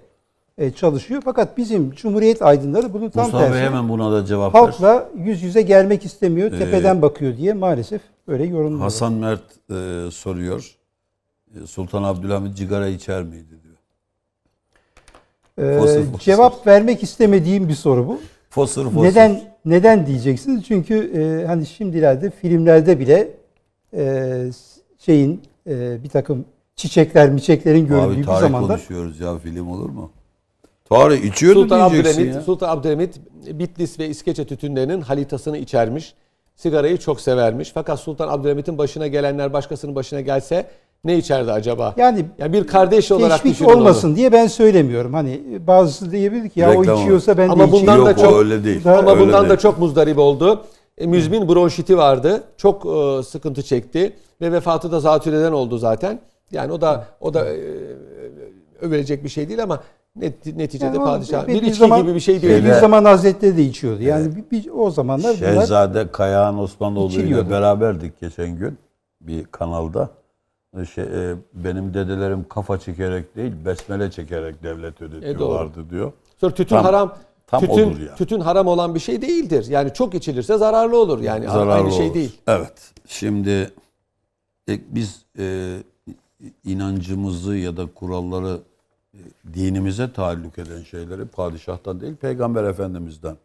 Speaker 2: e, çalışıyor. Fakat bizim Cumhuriyet aydınları bunu tam Mustafa tersi. Mustafa hemen buna da cevap Halkla yüz yüze gelmek istemiyor, ee, tepeden ee, bakıyor diye maalesef Öyle yorumluyor. Hasan
Speaker 1: Mert e, soruyor. E, Sultan Abdülhamit cigara içer miydi diyor.
Speaker 2: Ee, fosur, fosur. Cevap vermek istemediğim bir soru bu. Fosur fosur. Neden neden diyeceksiniz? Çünkü e, hani şimdilerde filmlerde bile e, şeyin e, bir takım çiçekler, miçeklerin göründüğü bir zamanda. Abi
Speaker 1: konuşuyoruz ya film olur mu? Tarih içiyordu Sultan diyeceksin Abdülhamit, ya.
Speaker 3: Sultan Abdülhamit Bitlis ve İskeçe tütünlerinin halitasını içermiş sigarayı çok severmiş. Fakat Sultan Abdülhamit'in başına gelenler başkasının başına gelse ne içerdi acaba? Yani, yani bir kardeş olarak teşvik olmasın
Speaker 2: onu. diye ben söylemiyorum. Hani bazısı diyebilir ki ya Reklam o içiyorsa ben ama de bundan Yok, da çok öyle değil. Ama öyle bundan değil. da
Speaker 3: çok muzdarip oldu. E, müzmin bronşiti vardı. Çok e, sıkıntı çekti ve vefatı da zatürreden oldu zaten. Yani o da o da e, e övülecek bir şey değil ama Net,
Speaker 2: neticede yani padişah bir, bir içki zaman, gibi bir şey diyor. Bir zaman Hazretleri de içiyordu. Yani evet. bir, bir, o zamanlar Şehzade
Speaker 1: Kayağan Osmanoğlu ile beraberdik geçen gün bir kanalda. E, şey, e, benim dedelerim kafa çekerek değil besmele çekerek devlet e, ödetiyorlardı e, diyor. Sonra tütün tam, haram tam tütün, odur yani.
Speaker 3: tütün haram olan bir şey değildir. Yani çok içilirse zararlı olur yani zararlı aynı şey olur. şey değil.
Speaker 1: Evet. Şimdi biz e, inancımızı ya da kuralları dinimize taalluk eden şeyleri padişahtan değil peygamber efendimizden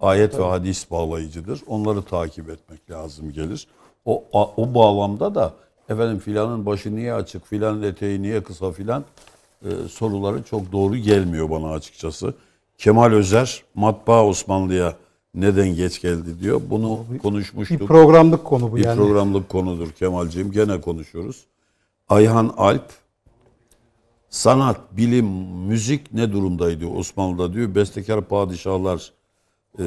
Speaker 1: ayet Tabii. ve hadis bağlayıcıdır. Onları takip etmek lazım gelir. O, o bağlamda da efendim filanın başı niye açık, filan eteği niye kısa filan e, soruları çok doğru gelmiyor bana açıkçası. Kemal Özer matbaa Osmanlı'ya neden geç geldi diyor. Bunu konuşmuştuk. Bir programlık konu bu bir yani. Bir programlık konudur Kemalciğim. Gene konuşuyoruz. Ayhan Alp sanat, bilim, müzik ne durumdaydı Osmanlı'da diyor. Bestekar padişahlar e,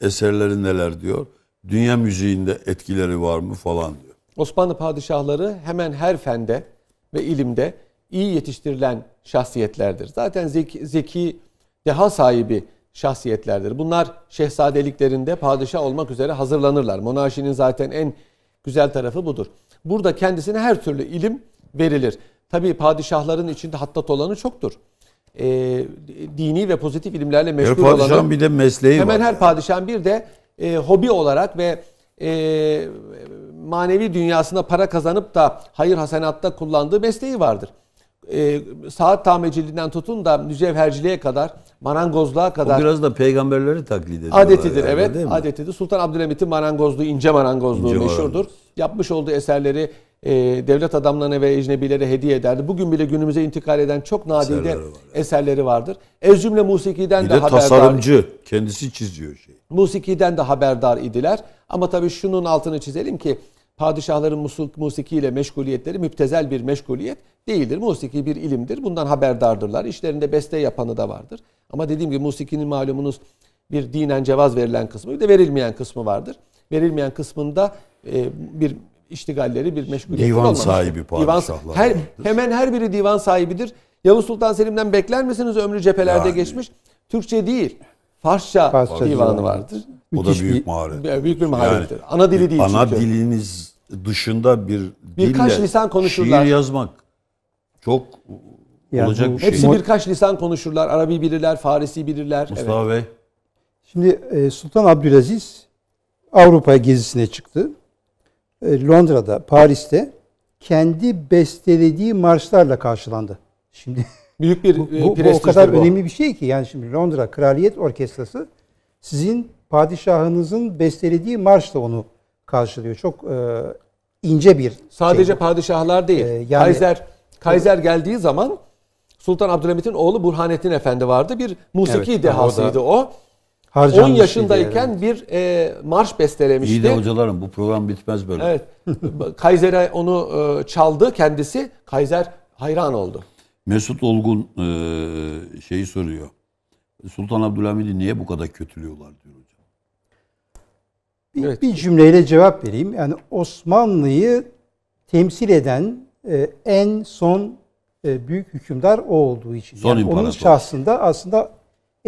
Speaker 1: eserleri neler diyor. Dünya müziğinde etkileri var mı falan diyor.
Speaker 3: Osmanlı padişahları hemen her fende ve ilimde iyi yetiştirilen şahsiyetlerdir. Zaten zeki, zeki deha sahibi şahsiyetlerdir. Bunlar şehzadeliklerinde padişah olmak üzere hazırlanırlar. Monarşinin zaten en güzel tarafı budur. Burada kendisine her türlü ilim verilir. Tabii padişahların içinde hattat olanı çoktur. E, dini ve pozitif ilimlerle meşgul her olanı. Her padişahın bir de mesleği hemen var. Hemen her yani. padişahın bir de e, hobi olarak ve e, manevi dünyasında para kazanıp da hayır hasenatta kullandığı mesleği vardır. E, saat tamirciliğinden tutun da mücevherciliğe kadar, marangozluğa kadar. O biraz
Speaker 1: da peygamberleri taklit ediyor. Adetidir yani, evet.
Speaker 3: Adetidir. Sultan Abdülhamit'in marangozluğu, ince marangozluğu ince meşhurdur. Marangozluğu. Yapmış olduğu eserleri e, devlet adamlarına ve ecnebilere hediye ederdi. Bugün bile günümüze intikal eden çok nadide eserleri, var yani. eserleri vardır. Ez musiki'den bir de, de haberdar. tasarımcı
Speaker 1: kendisi çiziyor şey.
Speaker 3: Musiki'den de haberdar idiler. Ama tabii şunun altını çizelim ki padişahların musikiyle meşguliyetleri müptezel bir meşguliyet değildir. Musiki bir ilimdir. Bundan haberdardırlar. İşlerinde beste yapanı da vardır. Ama dediğim gibi musikinin malumunuz bir dinen cevaz verilen kısmı bir de verilmeyen kısmı vardır. Verilmeyen kısmında e, bir iştigalleri bir meşguliyet divan sahibi padişahlar. her, hemen her biri divan sahibidir. Yavuz Sultan Selim'den bekler misiniz ömrü cephelerde yani. geçmiş? Türkçe değil. Farsça, Farsça divanı vardır. Bu da büyük maharet. Büyük bir maharettir. Yani, ana dili değil ana çünkü.
Speaker 1: diliniz dışında bir birkaç dille lisan konuşurlar. Şiir yazmak çok yani olacak bir şey. Hepsi
Speaker 3: birkaç lisan konuşurlar. Arabi bilirler, Farisi bilirler. Mustafa
Speaker 1: evet. Bey.
Speaker 2: Şimdi e, Sultan Abdülaziz Avrupa gezisine çıktı. E, Londra'da, Paris'te kendi bestelediği marşlarla karşılandı. Şimdi [laughs] büyük bir bu, e, bu, bu o kadar bu. önemli bir şey ki yani şimdi Londra Kraliyet Orkestrası sizin padişahınızın bestelediği marşla onu karşılıyor. Çok e, ince bir Sadece şey
Speaker 3: padişahlar değil. Ee, yani, Kaiser Kaiser geldiği zaman Sultan Abdülhamit'in oğlu Burhanettin Efendi vardı. Bir musiki evet, dehasıydı o. Da, o
Speaker 1: Harcanmış 10 yaşındayken
Speaker 3: yani. bir e, marş bestelemişti. İyi de
Speaker 1: hocalarım bu program bitmez böyle. Evet.
Speaker 3: [laughs] Kaiser'e onu e, çaldı kendisi. Kaiser hayran oldu.
Speaker 1: Mesut Olgun e, şeyi soruyor. Sultan Abdülhamid'i niye bu kadar kötülüyorlar diyor hocam.
Speaker 2: Bir, evet. bir cümleyle cevap vereyim. Yani Osmanlı'yı temsil eden e, en son e, büyük hükümdar o olduğu için. Son yani Onun şahsında aslında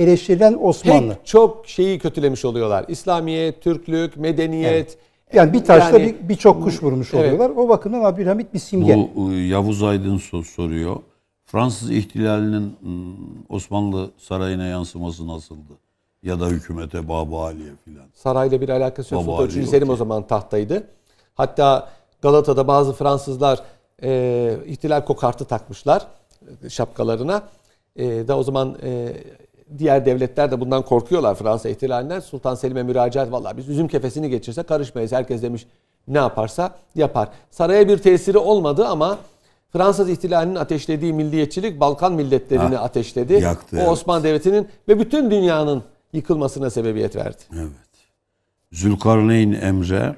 Speaker 2: eleştirilen Osmanlı.
Speaker 3: Pek çok şeyi kötülemiş oluyorlar. İslamiyet, Türklük, medeniyet. Evet. Yani bir taşla yani, birçok bir kuş vurmuş evet. oluyorlar.
Speaker 2: O bakımdan Abdülhamit bir simge.
Speaker 1: Bu e, Yavuz Aydın soruyor. Fransız ihtilalinin ıı, Osmanlı sarayına yansıması nasıldı? Ya da hükümete Baba Ali'ye filan.
Speaker 3: Sarayla bir alakası yok. Sultan 3. Selim o zaman tahtaydı. Hatta Galata'da bazı Fransızlar e, ihtilal kokartı takmışlar e, şapkalarına. E, da o zaman e, diğer devletler de bundan korkuyorlar Fransa ihtilalinden. Sultan Selim'e müracaat vallahi biz üzüm kefesini geçirse karışmayız. Herkes demiş ne yaparsa yapar. Saraya bir tesiri olmadı ama Fransız ihtilalinin ateşlediği milliyetçilik Balkan milletlerini ha, ah, ateşledi. Yaktı, o evet. Osmanlı Devleti'nin ve bütün dünyanın yıkılmasına sebebiyet verdi. Evet.
Speaker 1: Zülkarneyn Emre,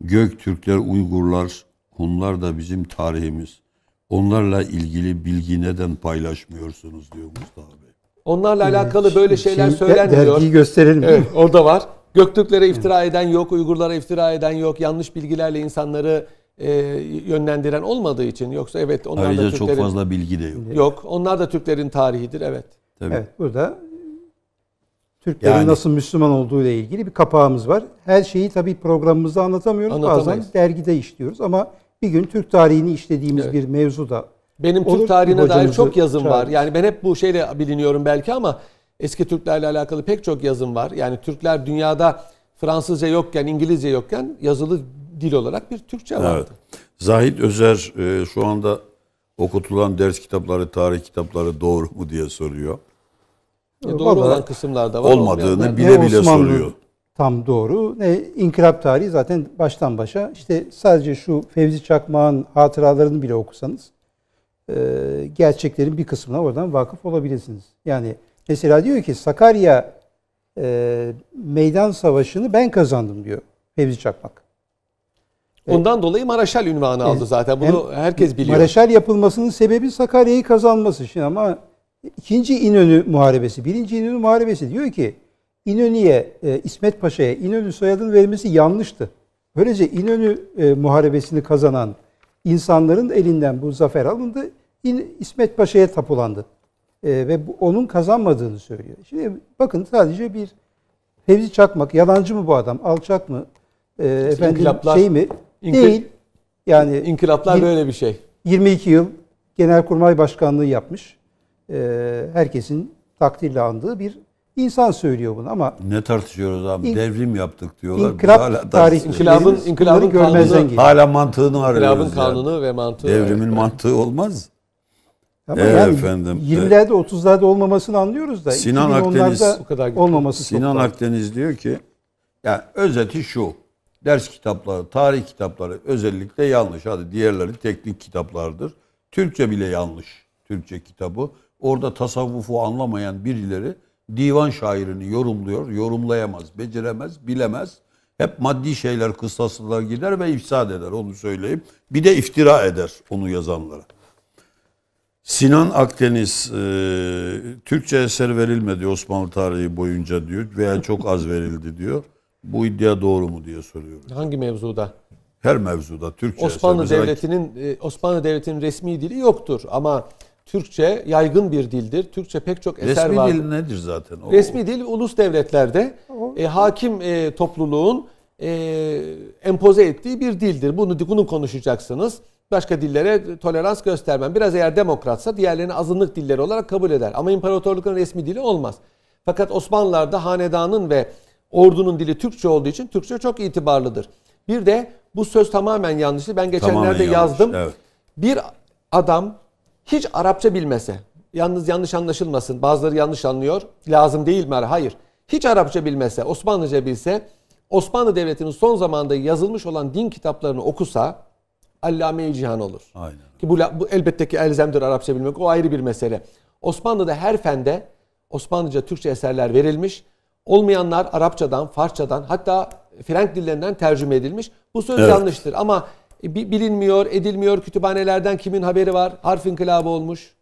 Speaker 1: Göktürkler, Uygurlar, Hunlar da bizim tarihimiz. Onlarla ilgili bilgi neden paylaşmıyorsunuz diyor Mustafa
Speaker 3: Bey. Onlarla alakalı böyle şeyler şey, söylenmiyor. Dergiyi gösterelim. Evet, o da var. Göktürklere iftira eden yok, Uygurlara iftira eden yok. Yanlış bilgilerle insanları e, yönlendiren olmadığı için. Yoksa evet onlar Ayrıca da Türklerin... çok fazla bilgi de yok. Yok. Onlar da Türklerin tarihidir. Evet. Tabii.
Speaker 2: Evet. Burada Türklerin yani, nasıl Müslüman olduğu ile ilgili bir kapağımız var. Her şeyi tabii programımızda anlatamıyoruz. Anlatamayız. Bazen dergide işliyoruz ama bir gün Türk tarihini işlediğimiz evet. bir mevzu da benim Türk Olur, tarihine dair çok yazım çağırırız.
Speaker 3: var. Yani ben hep bu şeyle biliniyorum belki ama eski Türklerle alakalı pek çok yazım var. Yani Türkler dünyada Fransızca yokken, İngilizce yokken yazılı dil olarak bir Türkçe vardı.
Speaker 1: Evet. Zahit Özer e, şu anda okutulan ders kitapları, tarih kitapları doğru mu diye soruyor.
Speaker 2: E doğru Vallahi, olan kısımlarda var. Olmadığını bile bile Osmanlı soruyor. Tam doğru. Ne inkılap tarihi zaten baştan başa. İşte sadece şu Fevzi Çakmağ'ın hatıralarını bile okusanız e, gerçeklerin bir kısmına oradan vakıf olabilirsiniz. Yani mesela diyor ki Sakarya e, meydan savaşını ben kazandım diyor Fevzi Çakmak.
Speaker 3: E, Ondan evet. dolayı Maraşal ünvanı aldı e, zaten. Bunu Hem herkes biliyor. Maraşal
Speaker 2: yapılmasının sebebi Sakarya'yı kazanması. Şimdi ama ikinci İnönü Muharebesi, birinci İnönü Muharebesi diyor ki İnönü'ye, e, İsmet Paşa'ya İnönü soyadını vermesi yanlıştı. Böylece İnönü e, Muharebesini kazanan insanların elinden bu zafer alındı. İsmet Paşa'ya tapulandı. E, ve bu, onun kazanmadığını söylüyor. Şimdi bakın sadece bir Fevzi Çakmak yalancı mı bu adam? Alçak mı? E, efendim İnkılaplar, şey mi? İnkil, Değil. Yani İnkılaplar böyle bir şey. 22 yıl Genelkurmay Başkanlığı yapmış. E, herkesin takdirle andığı bir insan söylüyor bunu ama
Speaker 1: ne tartışıyoruz abi? İn, devrim yaptık diyorlar. Inkılap hala tarih inkılabın inkılabın kanunu, hala mantığını arıyoruz. İnkılabın yani. kanunu ve mantığı. Devrimin evet. mantığı olmaz. Ama Eğer yani efendim 20'lerde
Speaker 2: e, 30'larda olmamasını anlıyoruz da Sinan Akdeniz o kadar olmaması Sinan çok
Speaker 1: Akdeniz diyor ki yani özeti şu. Ders kitapları, tarih kitapları özellikle yanlış. Hadi diğerleri teknik kitaplardır. Türkçe bile yanlış. Türkçe kitabı. Orada tasavvufu anlamayan birileri divan şairini yorumluyor. Yorumlayamaz, beceremez, bilemez. Hep maddi şeyler kıssaslar gider ve ifsad eder onu söyleyeyim. Bir de iftira eder onu yazanlara. Sinan Akdeniz e, Türkçe eser verilmedi Osmanlı tarihi boyunca diyor veya çok az verildi diyor. Bu iddia doğru mu diye soruyor. Hangi mevzuda? Her mevzuda Türkçe Osmanlı eser.
Speaker 3: Devleti'nin e, Osmanlı Devleti'nin resmi dili yoktur ama Türkçe yaygın bir dildir. Türkçe pek çok eser var. Resmi vardır. dil nedir zaten? O, resmi dil ulus devletlerde e, hakim e, topluluğun e, empoze ettiği bir dildir. Bunu bunu konuşacaksınız başka dillere tolerans göstermem. Biraz eğer demokratsa diğerlerini azınlık dilleri olarak kabul eder. Ama imparatorlukların resmi dili olmaz. Fakat Osmanlılar'da hanedanın ve ordunun dili Türkçe olduğu için Türkçe çok itibarlıdır. Bir de bu söz tamamen yanlıştı. Ben geçenlerde yazdım. evet. Bir adam hiç Arapça bilmese, yalnız yanlış anlaşılmasın, bazıları yanlış anlıyor, lazım değil mi? Hayır. Hiç Arapça bilmese, Osmanlıca bilse, Osmanlı Devleti'nin son zamanda yazılmış olan din kitaplarını okusa, allame-i cihan olur. Aynen. Ki bu, bu elbette ki elzemdir Arapça bilmek. O ayrı bir mesele. Osmanlı'da her fende Osmanlıca Türkçe eserler verilmiş. Olmayanlar Arapçadan, Farsçadan hatta Frank dillerinden tercüme edilmiş. Bu söz evet. yanlıştır ama e, bilinmiyor, edilmiyor. Kütüphanelerden kimin haberi var? Harf inkılabı olmuş.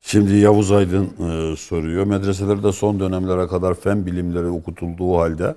Speaker 1: Şimdi Yavuz Aydın e, soruyor. Medreselerde son dönemlere kadar fen bilimleri okutulduğu halde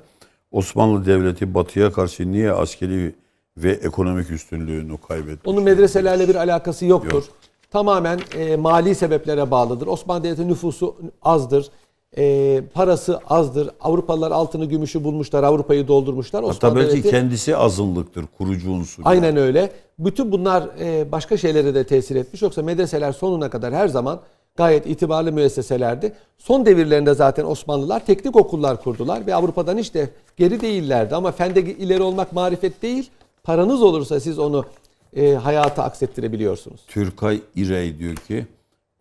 Speaker 1: Osmanlı Devleti batıya karşı niye askeri ve ekonomik üstünlüğünü kaybetmiş.
Speaker 3: Onun medreselerle bir alakası yoktur. Yok. Tamamen e, mali sebeplere bağlıdır. Osmanlı Devleti nüfusu azdır. E, parası azdır. Avrupalılar altını gümüşü bulmuşlar. Avrupa'yı doldurmuşlar. Hatta Osmanlı belki Devleti,
Speaker 1: kendisi azınlıktır. Kurucu unsur. Aynen
Speaker 3: öyle. Bütün bunlar e, başka şeylere de tesir etmiş. Yoksa medreseler sonuna kadar her zaman gayet itibarlı müesseselerdi. Son devirlerinde zaten Osmanlılar teknik okullar kurdular ve Avrupa'dan hiç de geri değillerdi. Ama fende ileri olmak marifet değil paranız olursa siz onu e, hayata aksettirebiliyorsunuz.
Speaker 1: Türkay İrey diyor ki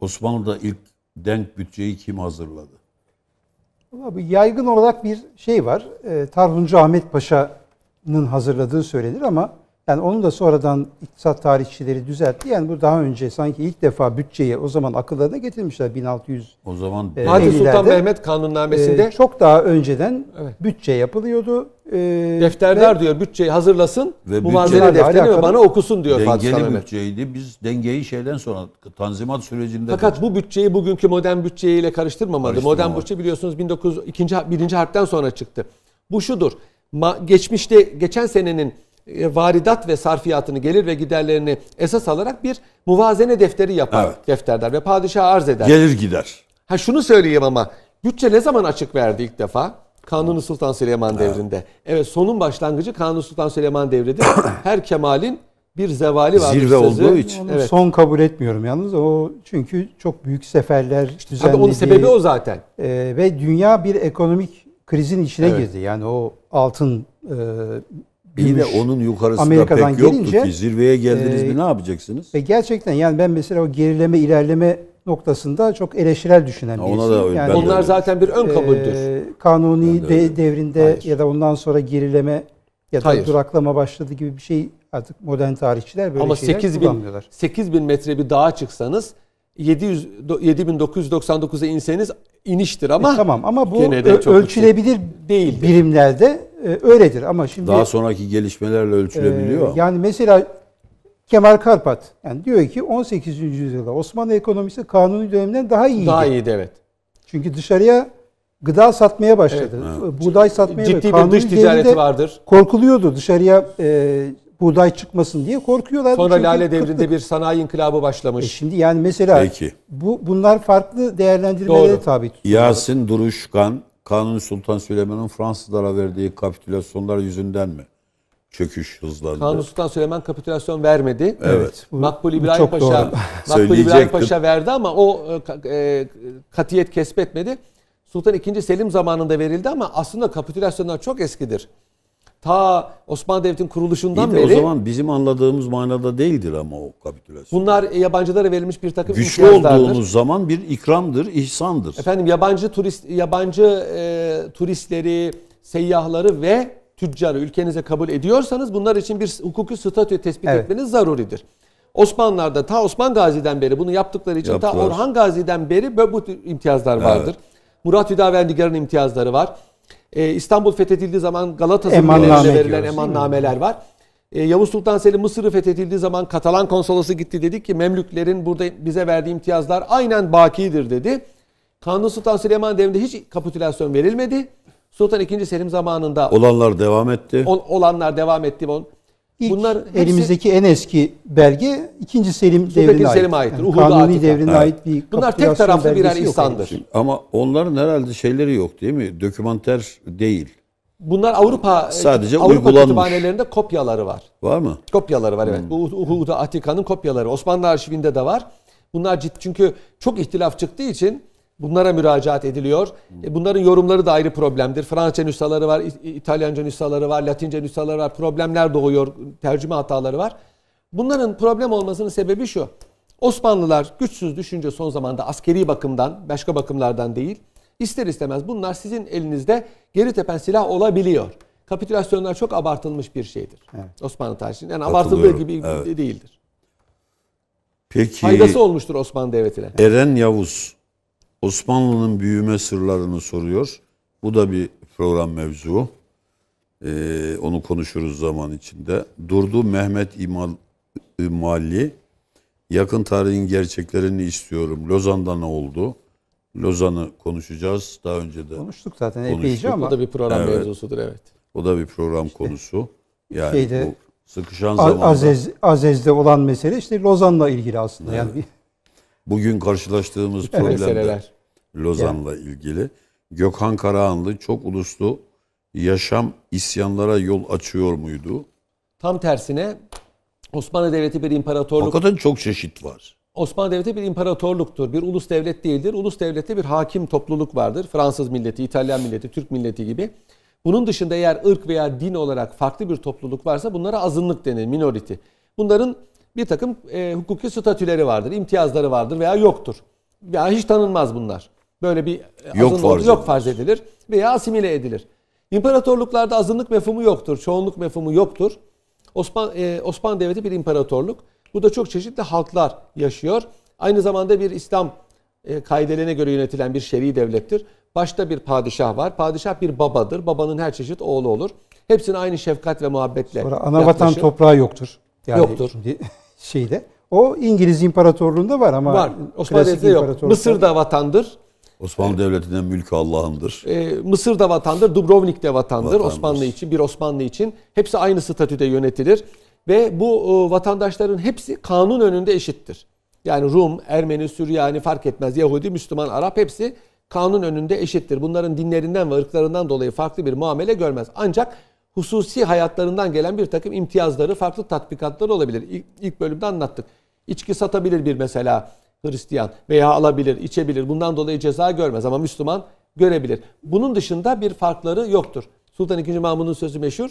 Speaker 1: Osmanlı'da ilk denk bütçeyi kim hazırladı?
Speaker 2: Abi yaygın olarak bir şey var. E, Tarhuncu Ahmet Paşa'nın hazırladığı söylenir ama yani onu da sonradan iktisat tarihçileri düzeltti. Yani bu daha önce sanki ilk defa bütçeyi o zaman akıllarına getirmişler 1600. O zaman e, Hadi Sultan Mehmet kanunnamesinde e, çok daha önceden evet. bütçe yapılıyordu. E, Defterdar ve, diyor bütçeyi hazırlasın. Ve muvazene defterini
Speaker 3: bana okusun diyor Fatih dengeli Mehmet.
Speaker 1: bütçeydi. Biz dengeyi şeyden sonra tanzimat sürecinde Fakat bu
Speaker 3: bütçeyi bugünkü modern bütçeyle karıştırmamalı. Modern bütçe biliyorsunuz 1902. 1. harpten sonra çıktı. Bu şudur. Ma, geçmişte geçen senenin e, varidat ve sarfiyatını gelir ve giderlerini esas alarak bir muvazene defteri yapar evet. defterdar ve padişaha arz eder. Gelir gider. Ha şunu söyleyeyim ama bütçe ne zaman açık verdi ilk defa? Kanuni Sultan Süleyman evet. devrinde. Evet sonun başlangıcı Kanuni Sultan Süleyman devridir. [coughs] Her kemalin bir zevali var. Zirve sözü. olduğu için.
Speaker 2: Onu evet. son kabul etmiyorum yalnız. O çünkü çok büyük seferler işte düzenlediği. onun sebebi o zaten. E, ve dünya bir ekonomik krizin içine evet. girdi. Yani o altın e, İyi de onun yukarısında Amerika'dan da pek gelince, yoktu ki. Zirveye geldiniz e, mi ne yapacaksınız? Ve gerçekten yani ben mesela o gerileme ilerleme noktasında çok eleştirel düşünen birisiyim. Ona da, yani, onlar öyle. zaten bir ön kabuldür. E, kanuni de, devrinde Hayır. ya da ondan sonra gerileme ya da Hayır. duraklama başladı gibi bir şey artık modern tarihçiler böyle Ama şeyler 8 bin,
Speaker 3: 8 bin metre bir dağa çıksanız 700 7999'a inseniz iniştir ama e, tamam ama bu ölçülebilir
Speaker 2: değil birimlerde e, öyledir ama şimdi... Daha
Speaker 1: sonraki gelişmelerle ölçülebiliyor. E,
Speaker 2: yani mesela Kemal Karpat yani diyor ki 18. yüzyılda Osmanlı ekonomisi kanuni döneminden daha iyiydi. Daha iyiydi evet. Çünkü dışarıya gıda satmaya başladı. Evet, Buğday satmaya Ciddi bir dış ticareti vardır. Korkuluyordu dışarıya e, buğday çıkmasın diye korkuyorlardı. Sonra Çünkü lale devrinde kırklık.
Speaker 3: bir sanayi inkılabı başlamış. E şimdi yani
Speaker 1: mesela Peki.
Speaker 3: bu
Speaker 2: bunlar farklı değerlendirmelere Doğru. tabi
Speaker 1: tutuluyor. Yasin Duruşkan Kanuni Sultan Süleyman'ın Fransızlara verdiği kapitülasyonlar yüzünden mi? Çöküş hızlandı. Kanuni
Speaker 2: Sultan Süleyman
Speaker 3: kapitülasyon vermedi. Evet. Makbul İbrahim Çok Paşa Makbul İbrahim Paşa verdi ama o e, e katiyet kesbetmedi. Sultan II. Selim zamanında verildi ama aslında kapitülasyonlar çok eskidir ta Osmanlı Devleti'nin kuruluşundan İyi de beri. O zaman bizim anladığımız
Speaker 1: manada değildir ama o
Speaker 3: kapitülasyon. Bunlar yabancılara verilmiş bir takım Güçlü olduğumuz
Speaker 1: zaman bir ikramdır, ihsandır.
Speaker 3: Efendim yabancı turist yabancı e, turistleri, seyyahları ve tüccarı ülkenize kabul ediyorsanız bunlar için bir hukuki statü tespit evet. etmeniz zaruridir. Osmanlılar da ta Osman Gazi'den beri bunu yaptıkları için Yaptılar. ta Orhan Gazi'den beri böyle bu imtiyazlar vardır. Evet. Murat Hüdavendigar'ın imtiyazları var. E, İstanbul fethedildiği zaman Galatasaray'a verilen emannameler var. E, Yavuz Sultan Selim Mısır'ı fethedildiği zaman Katalan konsolosu gitti dedi ki Memlüklerin burada bize verdiği imtiyazlar aynen bakidir dedi. Kanuni Sultan Süleyman devrinde hiç kapitülasyon verilmedi. Sultan II. Selim zamanında
Speaker 1: olanlar devam etti. Ol,
Speaker 3: olanlar devam etti. İlk Bunlar
Speaker 2: elimizdeki hepsi, en eski belge 2. Selim Sultan devrine Selim ait. Yani Kanuni Atika. devrine evet. ait bir Bunlar tek
Speaker 3: taraflı birer insandır. Yok.
Speaker 1: Ama onların herhalde şeyleri yok değil mi? Dokümanter değil.
Speaker 3: Bunlar Avrupa sadece Avrupa uygulanmış. kütüphanelerinde kopyaları var.
Speaker 1: Var mı? Kopyaları
Speaker 3: var evet. Hmm. Uhud Atika'nın kopyaları Osmanlı arşivinde de var. Bunlar ciddi çünkü çok ihtilaf çıktığı için Bunlara müracaat ediliyor. E, bunların yorumları da ayrı problemdir. Fransızca nüshaları var, İtalyanca nüshaları var, Latince nüshaları var. Problemler doğuyor, tercüme hataları var. Bunların problem olmasının sebebi şu. Osmanlılar güçsüz düşünce son zamanda askeri bakımdan, başka bakımlardan değil. İster istemez bunlar sizin elinizde geri tepen silah olabiliyor. Kapitülasyonlar çok abartılmış bir şeydir. Evet. Osmanlı tarihinde. yani abartıldığı gibi evet. değildir.
Speaker 1: Peki, Faydası olmuştur Osmanlı Devleti'ne. Eren Yavuz Osmanlı'nın büyüme sırlarını soruyor. Bu da bir program mevzu. Ee, onu konuşuruz zaman içinde. Durdu Mehmet İmal, İmali. E, yakın tarihin gerçeklerini istiyorum. Lozan'da ne oldu? Lozan'ı konuşacağız. Daha önce de konuştuk zaten epeyce ama. O da bir program evet. mevzusudur evet. O da bir program işte, konusu. Yani şeyde, bu sıkışan zamanda. Azez,
Speaker 2: Azez'de olan mesele işte Lozan'la ilgili aslında. Evet. Yani bir
Speaker 1: bugün karşılaştığımız [laughs] problemler Lozan'la yani. ilgili. Gökhan Karahanlı çok uluslu yaşam isyanlara yol açıyor muydu?
Speaker 3: Tam tersine Osmanlı Devleti bir imparatorluk.
Speaker 1: Hakikaten çok çeşit var.
Speaker 3: Osmanlı Devleti bir imparatorluktur. Bir ulus devlet değildir. Ulus devlette bir hakim topluluk vardır. Fransız milleti, İtalyan milleti, Türk milleti gibi. Bunun dışında eğer ırk veya din olarak farklı bir topluluk varsa bunlara azınlık denir, minority. Bunların bir takım e, hukuki statüleri vardır, imtiyazları vardır veya yoktur. Ya hiç tanınmaz bunlar. Böyle bir e, yok farz, yok farz edilir veya asimile edilir. İmparatorluklarda azınlık mefhumu yoktur, çoğunluk mefhumu yoktur. Osman, e, Osmanlı Devleti bir imparatorluk. Burada çok çeşitli halklar yaşıyor. Aynı zamanda bir İslam e, kaidelerine göre yönetilen bir şer'i devlettir. Başta bir padişah var. Padişah bir babadır. Babanın her çeşit oğlu olur. Hepsini aynı şefkat ve muhabbetle Sonra ana vatan toprağı
Speaker 2: yoktur. Yani yoktur şeyde. O İngiliz İmparatorluğu'nda var ama var. Osmanlı yok. Mısır
Speaker 3: da vatandır.
Speaker 1: Osmanlı Devleti'nin mülkü Allah'ındır.
Speaker 2: Ee, Mısır da vatandır, Dubrovnik
Speaker 3: de vatandır. vatandır. Osmanlı için, bir Osmanlı için. Hepsi aynı statüde yönetilir. Ve bu e, vatandaşların hepsi kanun önünde eşittir. Yani Rum, Ermeni, Süryani fark etmez. Yahudi, Müslüman, Arap hepsi kanun önünde eşittir. Bunların dinlerinden ve ırklarından dolayı farklı bir muamele görmez. Ancak hususi hayatlarından gelen bir takım imtiyazları, farklı tatbikatlar olabilir. İlk, ilk bölümde anlattık. İçki satabilir bir mesela Hristiyan veya alabilir, içebilir. Bundan dolayı ceza görmez ama Müslüman görebilir. Bunun dışında bir farkları yoktur. Sultan II. Mahmud'un sözü meşhur.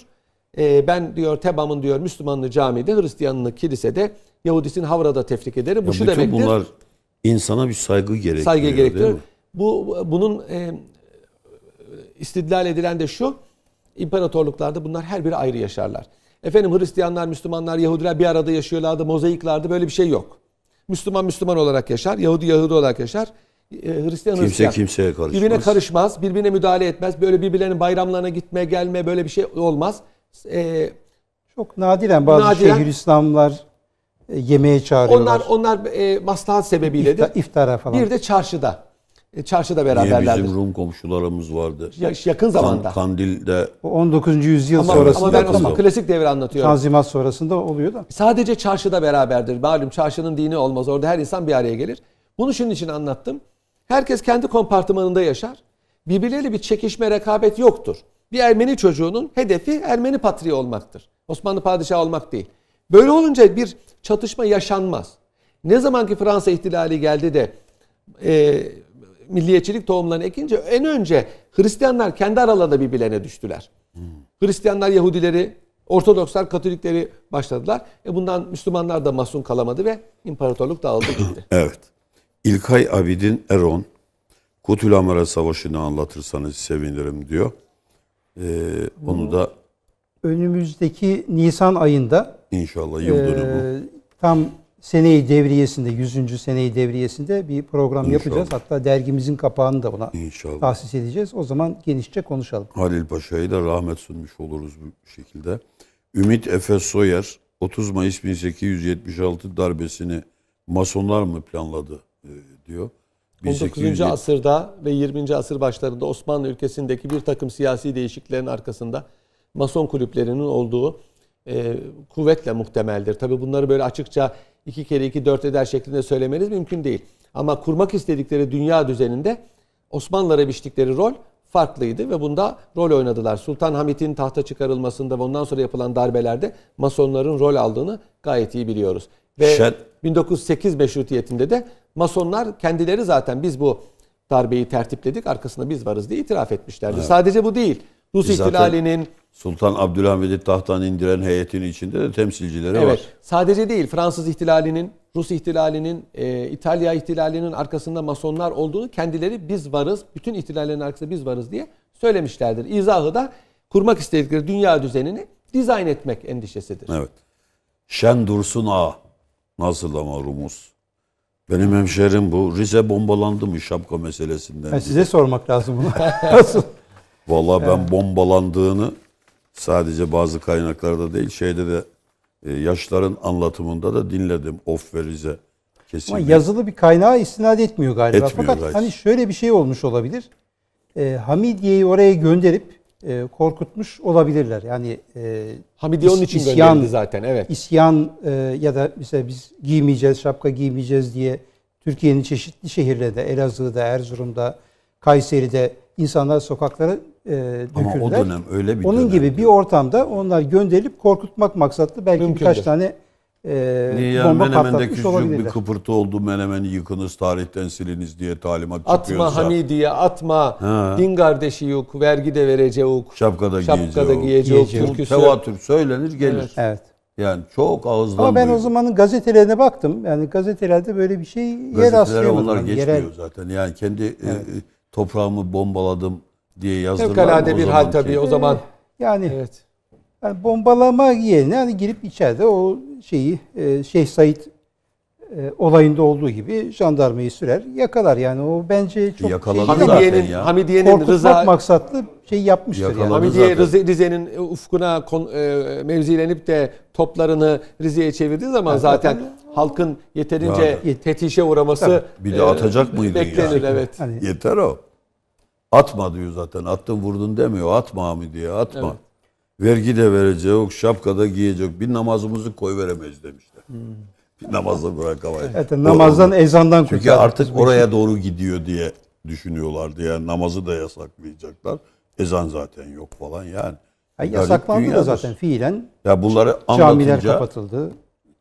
Speaker 3: E, ben diyor Tebam'ın diyor Müslümanlı camide, Hristiyanlığı kilisede, Yahudisin Havra'da tefrik ederim. Bu ya şu demektir. bunlar
Speaker 1: insana bir saygı gerektiriyor. Saygı gerektiriyor.
Speaker 3: Bu bunun e, istidlal edilen de şu. İmparatorluklarda bunlar her biri ayrı yaşarlar. Efendim Hristiyanlar, Müslümanlar, Yahudiler bir arada yaşıyorlardı, mozaiklardı böyle bir şey yok. Müslüman Müslüman olarak yaşar, Yahudi Yahudi olarak yaşar. Ee, Hristiyan Kimse Hristiyan.
Speaker 2: kimseye karışmaz. Birbirine
Speaker 3: karışmaz, birbirine müdahale etmez. Böyle birbirlerinin bayramlarına gitme, gelme böyle bir şey olmaz. Ee, Çok
Speaker 2: nadiren bazı nadiren, şehir İslamlar e, yemeğe çağırıyorlar.
Speaker 3: Onlar onlar e, maslahat sebebiyledir.
Speaker 2: İftara falan. Bir de çarşıda. E, çarşıda çarşıda beraberlerdi. Bizim
Speaker 1: Rum komşularımız vardı. Ya, yakın zamanda. Kan, Kandil'de.
Speaker 2: 19. yüzyıl ama, sonrasında. Ama ben o klasik devir anlatıyorum. Tanzimat sonrasında oluyor da.
Speaker 3: Sadece çarşıda beraberdir. Malum çarşının dini olmaz. Orada her insan bir araya gelir. Bunu şunun için anlattım. Herkes kendi kompartımanında yaşar. Birbirleriyle bir çekişme, rekabet yoktur. Bir Ermeni çocuğunun hedefi Ermeni patriği olmaktır. Osmanlı padişahı olmak değil. Böyle olunca bir çatışma yaşanmaz. Ne zaman ki Fransa ihtilali geldi de e, milliyetçilik tohumlarını ekince en önce Hristiyanlar kendi aralarında birbirlerine düştüler. Hristiyanlar Yahudileri, Ortodokslar Katolikleri başladılar. E bundan Müslümanlar da masum kalamadı ve imparatorluk dağıldı gitti. [clears throat] evet.
Speaker 1: İlkay Abidin Eron, Kutül Savaşı'nı anlatırsanız sevinirim diyor. Ee, onu da
Speaker 2: önümüzdeki Nisan ayında inşallah yıl dönümü e, tam seneyi devriyesinde 100. seneyi devriyesinde bir program İnşallah. yapacağız. Hatta dergimizin kapağını da ona İnşallah. tahsis edeceğiz. O zaman genişçe konuşalım.
Speaker 1: Halil Paşa'yı da rahmet sunmuş oluruz bu şekilde. Ümit Efe Soyer 30 Mayıs 1876 darbesini masonlar mı planladı e, diyor. 1800... 19.
Speaker 3: asırda ve 20. asır başlarında Osmanlı ülkesindeki bir takım siyasi değişiklerin arkasında Mason kulüplerinin olduğu e, kuvvetle muhtemeldir. Tabi bunları böyle açıkça 2 kere 2 4 eder şeklinde söylemeniz mümkün değil. Ama kurmak istedikleri dünya düzeninde Osmanlılara biçtikleri rol farklıydı ve bunda rol oynadılar. Sultan Hamit'in tahta çıkarılmasında ve ondan sonra yapılan darbelerde masonların rol aldığını gayet iyi biliyoruz. Ve Şen... 1908 meşrutiyetinde de masonlar kendileri zaten biz bu darbeyi tertipledik arkasında biz varız diye itiraf etmişlerdi. Evet. Sadece bu değil. Rus biz ihtilalinin,
Speaker 1: Sultan Abdülhamid'i tahttan indiren heyetin içinde de temsilcileri evet, var.
Speaker 3: Sadece değil Fransız ihtilalinin, Rus ihtilalinin, e, İtalya ihtilalinin arkasında masonlar olduğunu kendileri biz varız, bütün ihtilallerin arkasında biz varız diye söylemişlerdir. İzahı da kurmak istedikleri dünya düzenini dizayn etmek endişesidir.
Speaker 1: Evet. Şen Dursun a, Nasıl ama Rumuz? Benim hemşerim bu. Rize bombalandı mı şapka meselesinden? Ben size sormak
Speaker 2: lazım bunu. [laughs] Nasıl? Valla ben
Speaker 1: bombalandığını sadece bazı kaynaklarda değil şeyde de e, yaşların anlatımında da dinledim Of ve Rize kesinlikle. Ama yazılı
Speaker 2: bir kaynağa istinad etmiyor galiba. Etmiyor Fakat gayet. hani şöyle bir şey olmuş olabilir. E, Hamidiye'yi oraya gönderip e, korkutmuş olabilirler. Yani e, Hamidiye onun için isyan, gönderildi zaten. Evet. İsyan e, ya da mesela biz giymeyeceğiz, şapka giymeyeceğiz diye Türkiye'nin çeşitli şehirlerinde, Elazığ'da, Erzurum'da, Kayseri'de insanlar sokaklara e, döküldüler. Ama o dönem öyle bir Onun gibi bir ortamda onlar gönderilip korkutmak maksatlı belki Mümkün birkaç de. tane e, Niye yani bomba Menemen'de küçük bir
Speaker 1: kıpırtı oldu. Menemen'i yıkınız, tarihten siliniz diye talimat atma çıkıyorsa. Atma Hamidi'ye atma. Ha. Din
Speaker 3: kardeşi yok, vergi de vereceği yok. Şapkada, şapkada giyeceği yok. Türküsü.
Speaker 1: Tevatür söylenir gelir. Evet. evet. Yani çok ağızdan Ama ben duyuyor. o
Speaker 2: zamanın gazetelerine baktım. Yani gazetelerde böyle bir şey yer rastlıyor. Gazetelere onlar geçmiyor yerel...
Speaker 1: zaten. Yani kendi e, evet. e, toprağımı bombaladım diye yazdılar. Fevkalade bir hal tabii o zaman.
Speaker 2: Ee, yani evet. yani bombalama yerine yani girip içeride o şeyi e, Şeyh Said e, olayında olduğu gibi jandarmayı sürer yakalar yani o bence çok şey Yakaladı şey, Hamidiye'nin ya. Hamidiye'nin Rıza maksatlı şey yapmıştır Yakaladı yani. Hamidiye zaten.
Speaker 3: Rize'nin e, ufkuna e, mevzilenip de toplarını Rize'ye çevirdiği zaman yani zaten, zaten halkın yeterince yani. teftişe uğraması Tabii, bir de e, atacak e, mıydın beklenir, yani? evet. Hani...
Speaker 1: Yeter o. Atma diyor zaten. Attın vurdun demiyor. Atma mı diye atma. Evet. Vergi de verecek, şapka da giyecek. Bir namazımızı koy veremeyiz demişler. Hmm. Bir namazı bırakamayız. Evet, namazdan, ezandan kurtar. Çünkü artık oraya doğru gidiyor diye düşünüyorlardı. Yani namazı da yasaklayacaklar. Ezan zaten yok falan yani. yani yasaklandı da zaten fiilen. Ya bunları anlatınca... Camiler kapatıldı.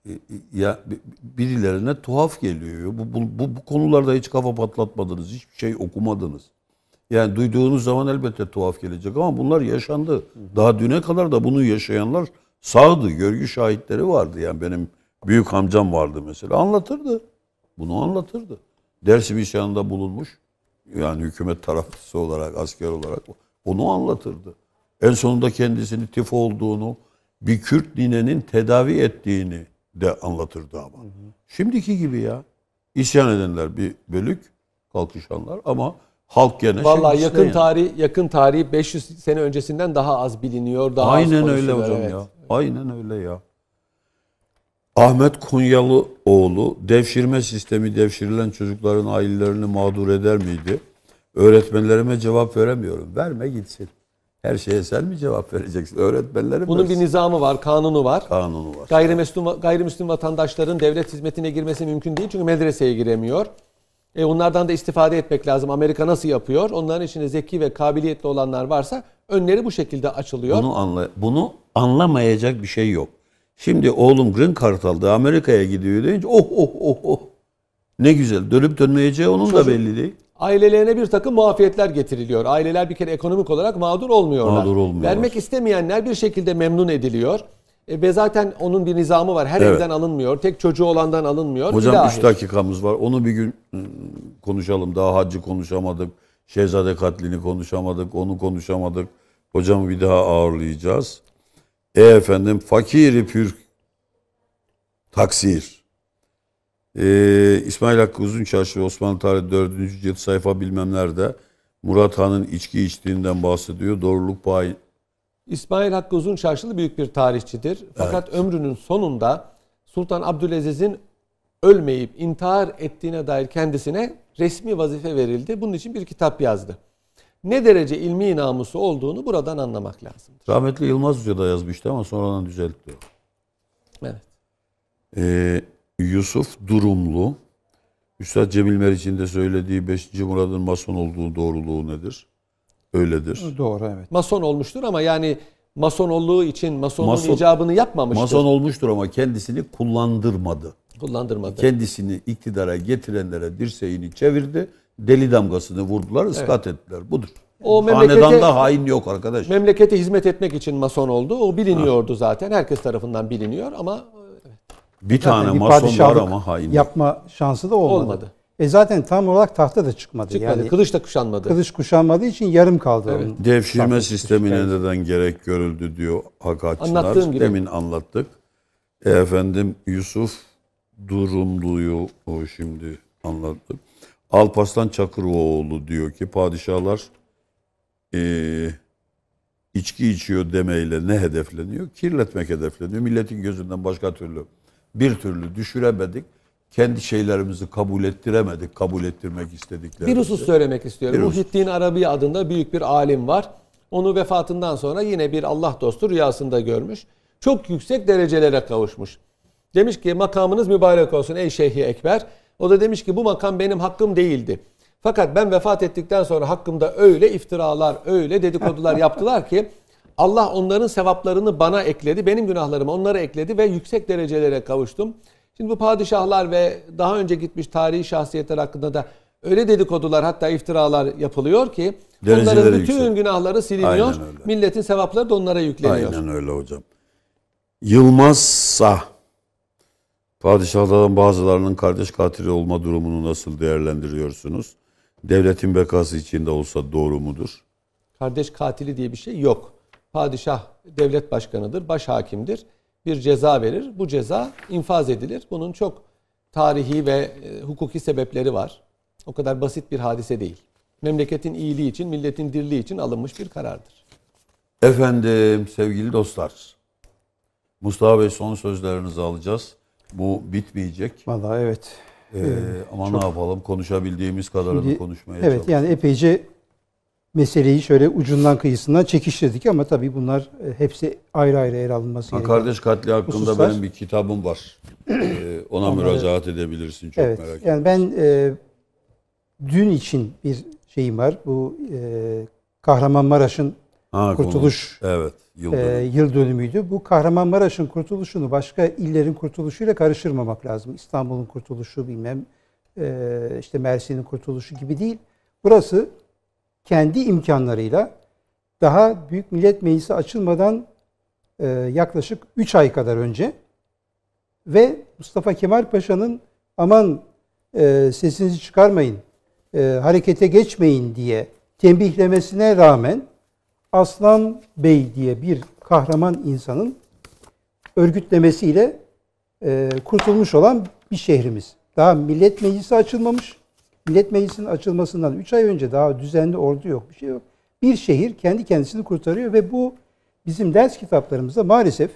Speaker 1: E, e, ya birilerine tuhaf geliyor. Bu, bu, bu, bu konularda hiç kafa patlatmadınız, hiçbir şey okumadınız. Yani duyduğunuz zaman elbette tuhaf gelecek ama bunlar yaşandı. Daha düne kadar da bunu yaşayanlar sağdı. Görgü şahitleri vardı. Yani benim büyük amcam vardı mesela. Anlatırdı. Bunu anlatırdı. Dersim yanında bulunmuş. Yani hükümet taraflısı olarak, asker olarak onu anlatırdı. En sonunda kendisini tif olduğunu, bir Kürt ninenin tedavi ettiğini, de anlatırdı ama. Hı hı. Şimdiki gibi ya. İsyan edenler bir bölük, kalkışanlar ama halk gene şey Vallahi yakın yani.
Speaker 3: tarih yakın tarihi 500 sene öncesinden daha az biliniyor, daha Aynen az öyle hocam evet. ya. Aynen
Speaker 1: öyle ya. Ahmet Konyalı oğlu devşirme sistemi devşirilen çocukların ailelerini mağdur eder miydi? Öğretmenlerime cevap veremiyorum. Verme gitsin. Her şeye sen mi cevap vereceksin? Öğretmenlerin Bunun versin. bir nizamı var, kanunu var. Kanunu var. Gayrimüslim, gayrimüslim
Speaker 3: vatandaşların devlet hizmetine girmesi mümkün değil çünkü medreseye giremiyor. E onlardan da istifade etmek lazım. Amerika nasıl yapıyor? Onların içinde zeki ve kabiliyetli olanlar varsa önleri bu
Speaker 1: şekilde açılıyor. Bunu, anla, bunu anlamayacak bir şey yok. Şimdi oğlum Green Card aldı Amerika'ya gidiyor deyince oh oh oh oh. Ne güzel dönüp dönmeyeceği onun Çocuk, da belli değil
Speaker 3: ailelerine bir takım muafiyetler getiriliyor. Aileler bir kere ekonomik olarak mağdur olmuyorlar. Mağdur olmuyorlar. Vermek istemeyenler bir şekilde memnun ediliyor. E, ve zaten onun bir nizamı var. Her evet. evden alınmıyor. Tek çocuğu olandan alınmıyor. Hocam 3
Speaker 1: dakikamız var. Onu bir gün ıı, konuşalım. Daha haccı konuşamadık. Şehzade katlini konuşamadık. Onu konuşamadık. Hocamı bir daha ağırlayacağız. E efendim fakiri pür taksir. Ee, İsmail Hakkı Uzunçarşı Osmanlı tarihi 4. cilt sayfa bilmemlerde Murat Han'ın içki içtiğinden bahsediyor. Doğruluk payı.
Speaker 3: İsmail Hakkı Uzunçarşılı büyük bir tarihçidir. Fakat evet. ömrünün sonunda Sultan Abdülaziz'in ölmeyip intihar ettiğine dair kendisine resmi vazife verildi. Bunun için bir kitap yazdı. Ne derece ilmi namusu olduğunu buradan anlamak
Speaker 1: lazım. Rahmetli Yılmaz Hoca da yazmıştı ama sonradan düzeltti. Evet. Ee, Yusuf Durumlu, Üstad Cemil Meriç'in de söylediği 5. Murad'ın mason olduğu doğruluğu nedir? Öyledir.
Speaker 3: Doğru evet. Mason olmuştur ama yani mason olduğu için masonun mason, icabını yapmamıştır. Mason
Speaker 1: olmuştur ama kendisini kullandırmadı. Kullandırmadı. Kendisini iktidara getirenlere dirseğini çevirdi. Deli damgasını vurdular, ıskat evet. ettiler. Budur. O memlekete, hain yok arkadaş. Memlekete
Speaker 3: hizmet etmek için mason oldu. O biliniyordu ha. zaten. Herkes tarafından biliniyor ama
Speaker 1: bir zaten tane bir mason var ama hain.
Speaker 2: Yapma şansı da olmadı. olmadı. E zaten tam olarak tahta da çıkmadı. Çıkmadı. Yani, kılıç da kuşanmadı. Kılıç kuşanmadığı için yarım kaldı. Evet. Devşirme
Speaker 1: sistemine çıkmadı. neden gerek görüldü diyor hakatçılar. Demin anlattık. E efendim Yusuf Durumlu'yu o şimdi anlattı. Alpaslan Çakıroğlu diyor ki padişahlar e, içki içiyor demeyle ne hedefleniyor? Kirletmek hedefleniyor. Milletin gözünden başka türlü bir türlü düşüremedik. Kendi şeylerimizi kabul ettiremedik, kabul ettirmek istediklerimizi.
Speaker 3: Bir husus söylemek istiyorum. Bir Muhittin Arabi adında büyük bir alim var. Onu vefatından sonra yine bir Allah dostu rüyasında görmüş. Çok yüksek derecelere kavuşmuş. Demiş ki makamınız mübarek olsun ey Şeyhi Ekber. O da demiş ki bu makam benim hakkım değildi. Fakat ben vefat ettikten sonra hakkımda öyle iftiralar, öyle dedikodular [laughs] yaptılar ki Allah onların sevaplarını bana ekledi, benim günahlarımı onlara ekledi ve yüksek derecelere kavuştum. Şimdi bu padişahlar ve daha önce gitmiş tarihi şahsiyetler hakkında da öyle dedikodular hatta iftiralar yapılıyor ki Dereceleri onların bütün yüksek. günahları siliniyor. Milletin
Speaker 1: sevapları da onlara yükleniyor. Aynen öyle hocam. Yılmaz Sah Padişahlardan bazılarının kardeş katili olma durumunu nasıl değerlendiriyorsunuz? Devletin bekası içinde olsa doğru mudur?
Speaker 3: Kardeş katili diye bir şey yok padişah devlet başkanıdır, baş hakimdir. Bir ceza verir. Bu ceza infaz edilir. Bunun çok tarihi ve e, hukuki sebepleri var. O kadar basit bir hadise değil. Memleketin iyiliği için, milletin dirliği için alınmış bir karardır.
Speaker 1: Efendim sevgili dostlar. Mustafa Bey son sözlerinizi alacağız. Bu bitmeyecek.
Speaker 2: Valla evet. Ee, ama ee, çok... ne yapalım
Speaker 1: konuşabildiğimiz kadarını Şimdi, konuşmaya evet, çalışalım.
Speaker 2: Evet yani epeyce meseleyi şöyle ucundan kıyısından çekiştirdik ama tabii bunlar e, hepsi ayrı ayrı ele alınması gerekiyor. Kardeş katli hakkında hususlar. benim bir
Speaker 1: kitabım var. Ee, ona müracaat edebilirsin çok evet, merak
Speaker 2: ettim. Yani ben e, dün için bir şeyim var. Bu e, Kahramanmaraş'ın kurtuluş evet, yıl, e, dönümü. e, yıl dönümüydü. Bu Kahramanmaraş'ın kurtuluşunu başka illerin kurtuluşuyla karıştırmamak lazım. İstanbul'un kurtuluşu bilmem e, işte Mersin'in kurtuluşu gibi değil. Burası kendi imkanlarıyla daha Büyük Millet Meclisi açılmadan e, yaklaşık 3 ay kadar önce ve Mustafa Kemal Paşa'nın aman e, sesinizi çıkarmayın, e, harekete geçmeyin diye tembihlemesine rağmen Aslan Bey diye bir kahraman insanın örgütlemesiyle e, kurtulmuş olan bir şehrimiz. Daha Millet Meclisi açılmamış, Millet Meclisi'nin açılmasından 3 ay önce daha düzenli ordu yok, bir şey yok. Bir şehir kendi kendisini kurtarıyor ve bu bizim ders kitaplarımızda maalesef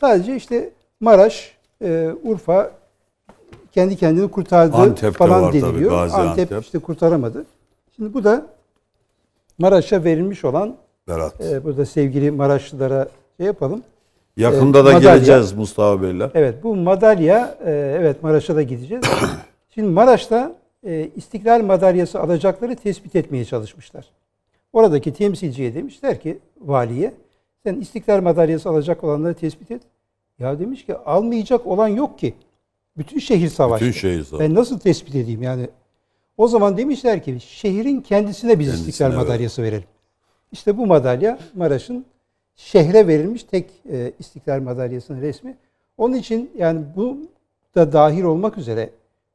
Speaker 2: sadece işte Maraş, e, Urfa kendi kendini kurtardı Antep'te falan deniliyor. Tabii, Antep, Antep işte kurtaramadı. Şimdi bu da Maraş'a verilmiş olan Berat. E, burada sevgili Maraşlılara şey yapalım. Yakında e, da madalya. geleceğiz Mustafa Beyler. Evet bu madalya e, evet Maraş'a da gideceğiz. [coughs] Şimdi Maraş'ta e, İstiklal Madalyası alacakları tespit etmeye çalışmışlar. Oradaki temsilciye demişler ki valiye sen İstiklal Madalyası alacak olanları tespit et. Ya demiş ki almayacak olan yok ki. Bütün şehir savaştı. Bütün şehir savaştı. Ben nasıl tespit edeyim yani? O zaman demişler ki şehrin kendisine biz kendisine İstiklal evet. Madalyası verelim. İşte bu madalya Maraş'ın şehre verilmiş tek e, İstiklal Madalyası'nın resmi. Onun için yani bu da dahil olmak üzere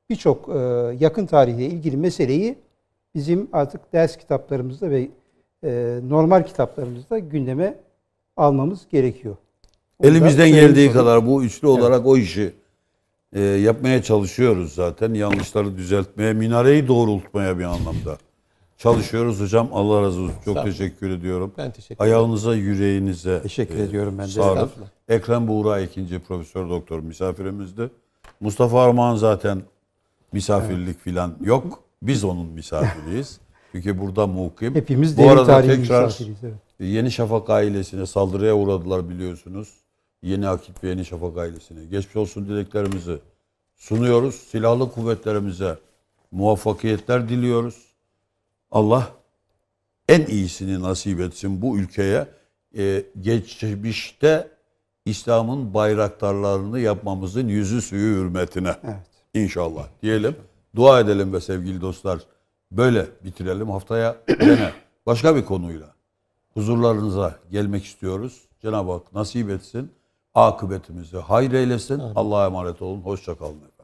Speaker 2: birçok e, yakın tarihe ilgili meseleyi bizim artık ders kitaplarımızda ve e, normal kitaplarımızda gündeme almamız gerekiyor. Onu Elimizden geldiği sorun. kadar
Speaker 1: bu üçlü evet. olarak o işi e, yapmaya çalışıyoruz zaten. Yanlışları düzeltmeye, minareyi doğrultmaya bir anlamda. Çalışıyoruz hocam. Allah razı olsun. Çok teşekkür ediyorum. Ben teşekkür ederim. Ayağınıza, yüreğinize teşekkür e, ediyorum ben de. Sağlık. Ekrem Buğra ikinci profesör doktor misafirimizdi. Mustafa Armağan zaten Misafirlik evet. filan yok. Biz onun misafiriyiz. [laughs] Çünkü burada mukim. Hepimiz Bu arada tekrar evet. Yeni Şafak ailesine saldırıya uğradılar biliyorsunuz. Yeni Akit ve Yeni Şafak ailesine. Geçmiş olsun dileklerimizi sunuyoruz. Silahlı kuvvetlerimize muvaffakiyetler diliyoruz. Allah en iyisini nasip etsin bu ülkeye. Ee, geçmişte İslam'ın bayraktarlarını yapmamızın yüzü suyu hürmetine. Evet. İnşallah diyelim. Dua edelim ve sevgili dostlar böyle bitirelim. Haftaya yine [clears throat] başka bir konuyla huzurlarınıza gelmek istiyoruz. Cenab-ı Hak nasip etsin. Akıbetimizi hayreylesin. Allah'a emanet olun. Hoşçakalın.